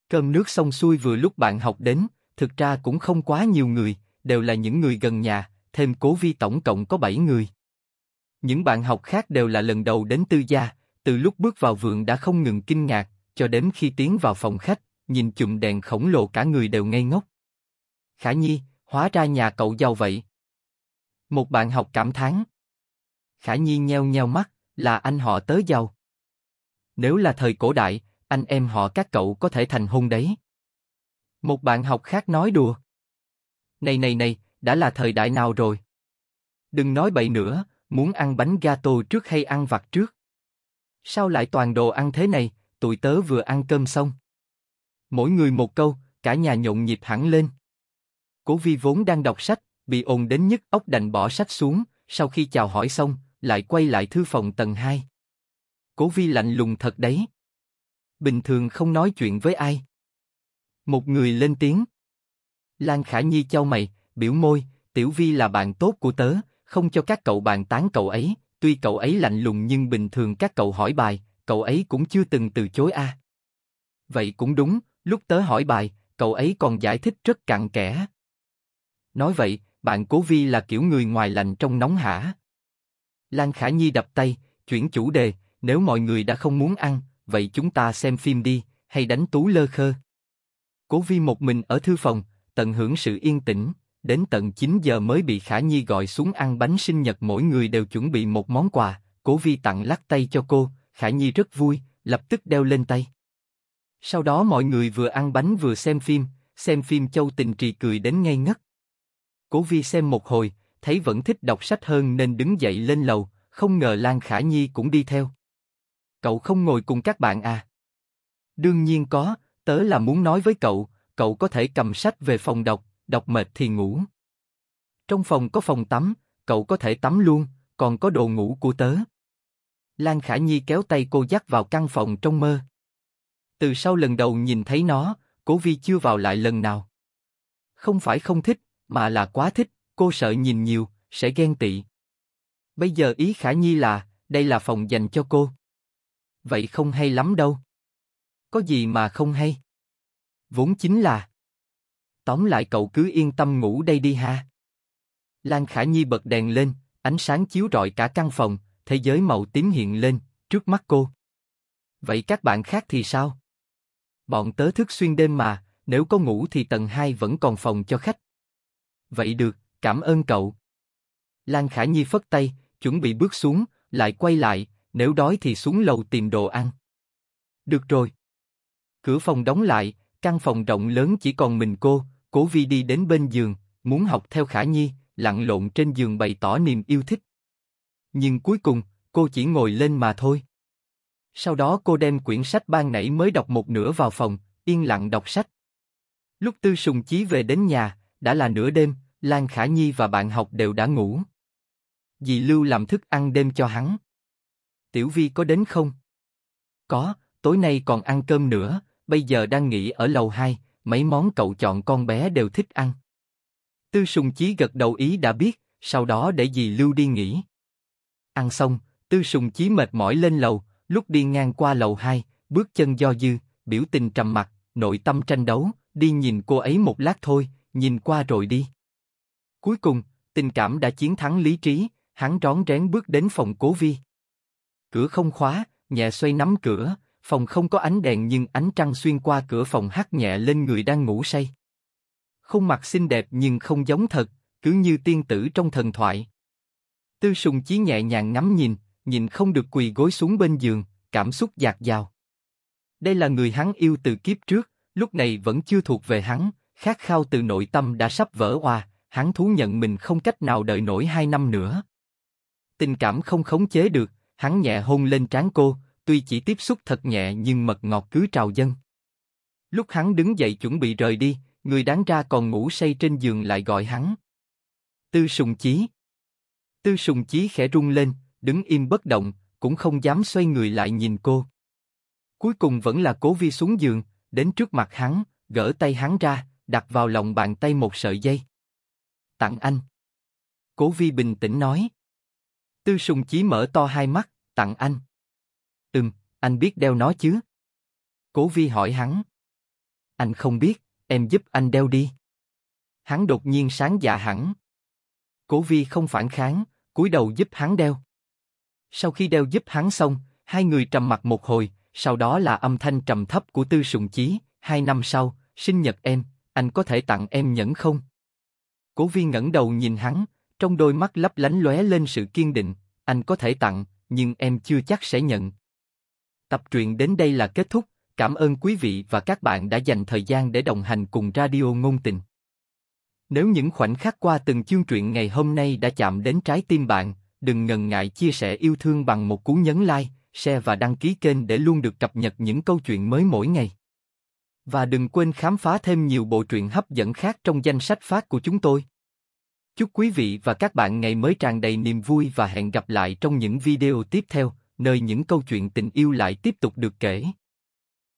Cơm nước xong xuôi vừa lúc bạn học đến, thực ra cũng không quá nhiều người, đều là những người gần nhà, thêm cố vi tổng cộng có 7 người. Những bạn học khác đều là lần đầu đến tư gia, từ lúc bước vào vườn đã không ngừng kinh ngạc, cho đến khi tiến vào phòng khách, nhìn chùm đèn khổng lồ cả người đều ngây ngốc. Khả Nhi, hóa ra nhà cậu giàu vậy. Một bạn học cảm thán. Khả Nhi nheo nheo mắt, là anh họ tớ giàu. Nếu là thời cổ đại, anh em họ các cậu có thể thành hôn đấy. Một bạn học khác nói đùa. Này này này, đã là thời đại nào rồi? Đừng nói bậy nữa, muốn ăn bánh gato trước hay ăn vặt trước? Sao lại toàn đồ ăn thế này, tụi tớ vừa ăn cơm xong. Mỗi người một câu, cả nhà nhộn nhịp hẳn lên. Cố Vi vốn đang đọc sách, bị ồn đến nhức óc đành bỏ sách xuống, sau khi chào hỏi xong, lại quay lại thư phòng tầng 2. Cố Vi lạnh lùng thật đấy. Bình thường không nói chuyện với ai. Một người lên tiếng. Lan Khả Nhi trao mày, biểu môi, Tiểu Vi là bạn tốt của tớ, không cho các cậu bàn tán cậu ấy, tuy cậu ấy lạnh lùng nhưng bình thường các cậu hỏi bài, cậu ấy cũng chưa từng từ chối a. À. Vậy cũng đúng, lúc tớ hỏi bài, cậu ấy còn giải thích rất cặn kẽ. Nói vậy, bạn Cố Vi là kiểu người ngoài lành trong nóng hả? Lan Khả Nhi đập tay, chuyển chủ đề, nếu mọi người đã không muốn ăn, vậy chúng ta xem phim đi, hay đánh tú lơ khơ. Cố Vi một mình ở thư phòng, tận hưởng sự yên tĩnh, đến tận 9 giờ mới bị Khả Nhi gọi xuống ăn bánh sinh nhật mỗi người đều chuẩn bị một món quà, Cố Vi tặng lắc tay cho cô, Khả Nhi rất vui, lập tức đeo lên tay. Sau đó mọi người vừa ăn bánh vừa xem phim, xem phim Châu Tình Trì cười đến ngây ngất. Cố Vi xem một hồi, thấy vẫn thích đọc sách hơn nên đứng dậy lên lầu, không ngờ Lan Khả Nhi cũng đi theo. Cậu không ngồi cùng các bạn à? Đương nhiên có, tớ là muốn nói với cậu, cậu có thể cầm sách về phòng đọc, đọc mệt thì ngủ. Trong phòng có phòng tắm, cậu có thể tắm luôn, còn có đồ ngủ của tớ. Lan Khả Nhi kéo tay cô dắt vào căn phòng trong mơ. Từ sau lần đầu nhìn thấy nó, Cố Vi chưa vào lại lần nào. Không phải không thích, mà là quá thích, cô sợ nhìn nhiều, sẽ ghen tị. Bây giờ ý Khả Nhi là, đây là phòng dành cho cô. Vậy không hay lắm đâu. Có gì mà không hay? Vốn chính là... Tóm lại cậu cứ yên tâm ngủ đây đi ha. Lan Khả Nhi bật đèn lên, ánh sáng chiếu rọi cả căn phòng, thế giới màu tím hiện lên, trước mắt cô. Vậy các bạn khác thì sao? Bọn tớ thức xuyên đêm mà, nếu có ngủ thì tầng 2 vẫn còn phòng cho khách. Vậy được, cảm ơn cậu. Lan Khả Nhi phất tay, chuẩn bị bước xuống, lại quay lại, nếu đói thì xuống lầu tìm đồ ăn. Được rồi. Cửa phòng đóng lại, căn phòng rộng lớn chỉ còn mình cô, cố vi đi đến bên giường, muốn học theo Khả Nhi, lặn lộn trên giường bày tỏ niềm yêu thích. Nhưng cuối cùng, cô chỉ ngồi lên mà thôi. Sau đó cô đem quyển sách ban nãy mới đọc một nửa vào phòng, yên lặng đọc sách. Lúc Tư Sùng Chí về đến nhà, đã là nửa đêm, Lan Khả Nhi và bạn học đều đã ngủ. Dì Lưu làm thức ăn đêm cho hắn. Tiểu Vi có đến không? Có, tối nay còn ăn cơm nữa, bây giờ đang nghỉ ở lầu 2, mấy món cậu chọn con bé đều thích ăn. Tư Sùng Chí gật đầu ý đã biết, sau đó để dì Lưu đi nghỉ. Ăn xong, Tư Sùng Chí mệt mỏi lên lầu, lúc đi ngang qua lầu 2, bước chân do dư, biểu tình trầm mặc, nội tâm tranh đấu, đi nhìn cô ấy một lát thôi, nhìn qua rồi đi. Cuối cùng, tình cảm đã chiến thắng lý trí, hắn rón rén bước đến phòng cố vi. Cửa không khóa, nhẹ xoay nắm cửa, phòng không có ánh đèn nhưng ánh trăng xuyên qua cửa phòng hắt nhẹ lên người đang ngủ say. Không mặt xinh đẹp nhưng không giống thật, cứ như tiên tử trong thần thoại. Tư Sùng Chí nhẹ nhàng ngắm nhìn, nhìn không được quỳ gối xuống bên giường, cảm xúc dạt dào. Đây là người hắn yêu từ kiếp trước, lúc này vẫn chưa thuộc về hắn, khát khao từ nội tâm đã sắp vỡ hòa, hắn thú nhận mình không cách nào đợi nổi hai năm nữa. Tình cảm không khống chế được, hắn nhẹ hôn lên trán cô, tuy chỉ tiếp xúc thật nhẹ nhưng mật ngọt cứ trào dâng. Lúc hắn đứng dậy chuẩn bị rời đi, người đáng ra còn ngủ say trên giường lại gọi hắn. Tư Sùng Chí. Tư Sùng Chí khẽ rung lên, đứng im bất động, cũng không dám xoay người lại nhìn cô. Cuối cùng vẫn là Cố Vi xuống giường, đến trước mặt hắn, gỡ tay hắn ra, đặt vào lòng bàn tay một sợi dây tặng anh. Cố Vi bình tĩnh nói. Tư Sùng Chí mở to hai mắt, tặng anh. Ừm, anh biết đeo nó chứ? Cố Vi hỏi hắn. Anh không biết, em giúp anh đeo đi. Hắn đột nhiên sáng dạ hẳn. Cố Vi không phản kháng, cúi đầu giúp hắn đeo. Sau khi đeo giúp hắn xong, hai người trầm mặt một hồi, sau đó là âm thanh trầm thấp của Tư Sùng Chí. Hai năm sau, sinh nhật em, anh có thể tặng em nhẫn không? Cố viên ngẩng đầu nhìn hắn, trong đôi mắt lấp lánh lóe lên sự kiên định, anh có thể tặng, nhưng em chưa chắc sẽ nhận. Tập truyện đến đây là kết thúc, cảm ơn quý vị và các bạn đã dành thời gian để đồng hành cùng Radio Ngôn Tình. Nếu những khoảnh khắc qua từng chương truyện ngày hôm nay đã chạm đến trái tim bạn, đừng ngần ngại chia sẻ yêu thương bằng một cú nhấn like, share và đăng ký kênh để luôn được cập nhật những câu chuyện mới mỗi ngày. Và đừng quên khám phá thêm nhiều bộ truyện hấp dẫn khác trong danh sách phát của chúng tôi. Chúc quý vị và các bạn ngày mới tràn đầy niềm vui và hẹn gặp lại trong những video tiếp theo, nơi những câu chuyện tình yêu lại tiếp tục được kể.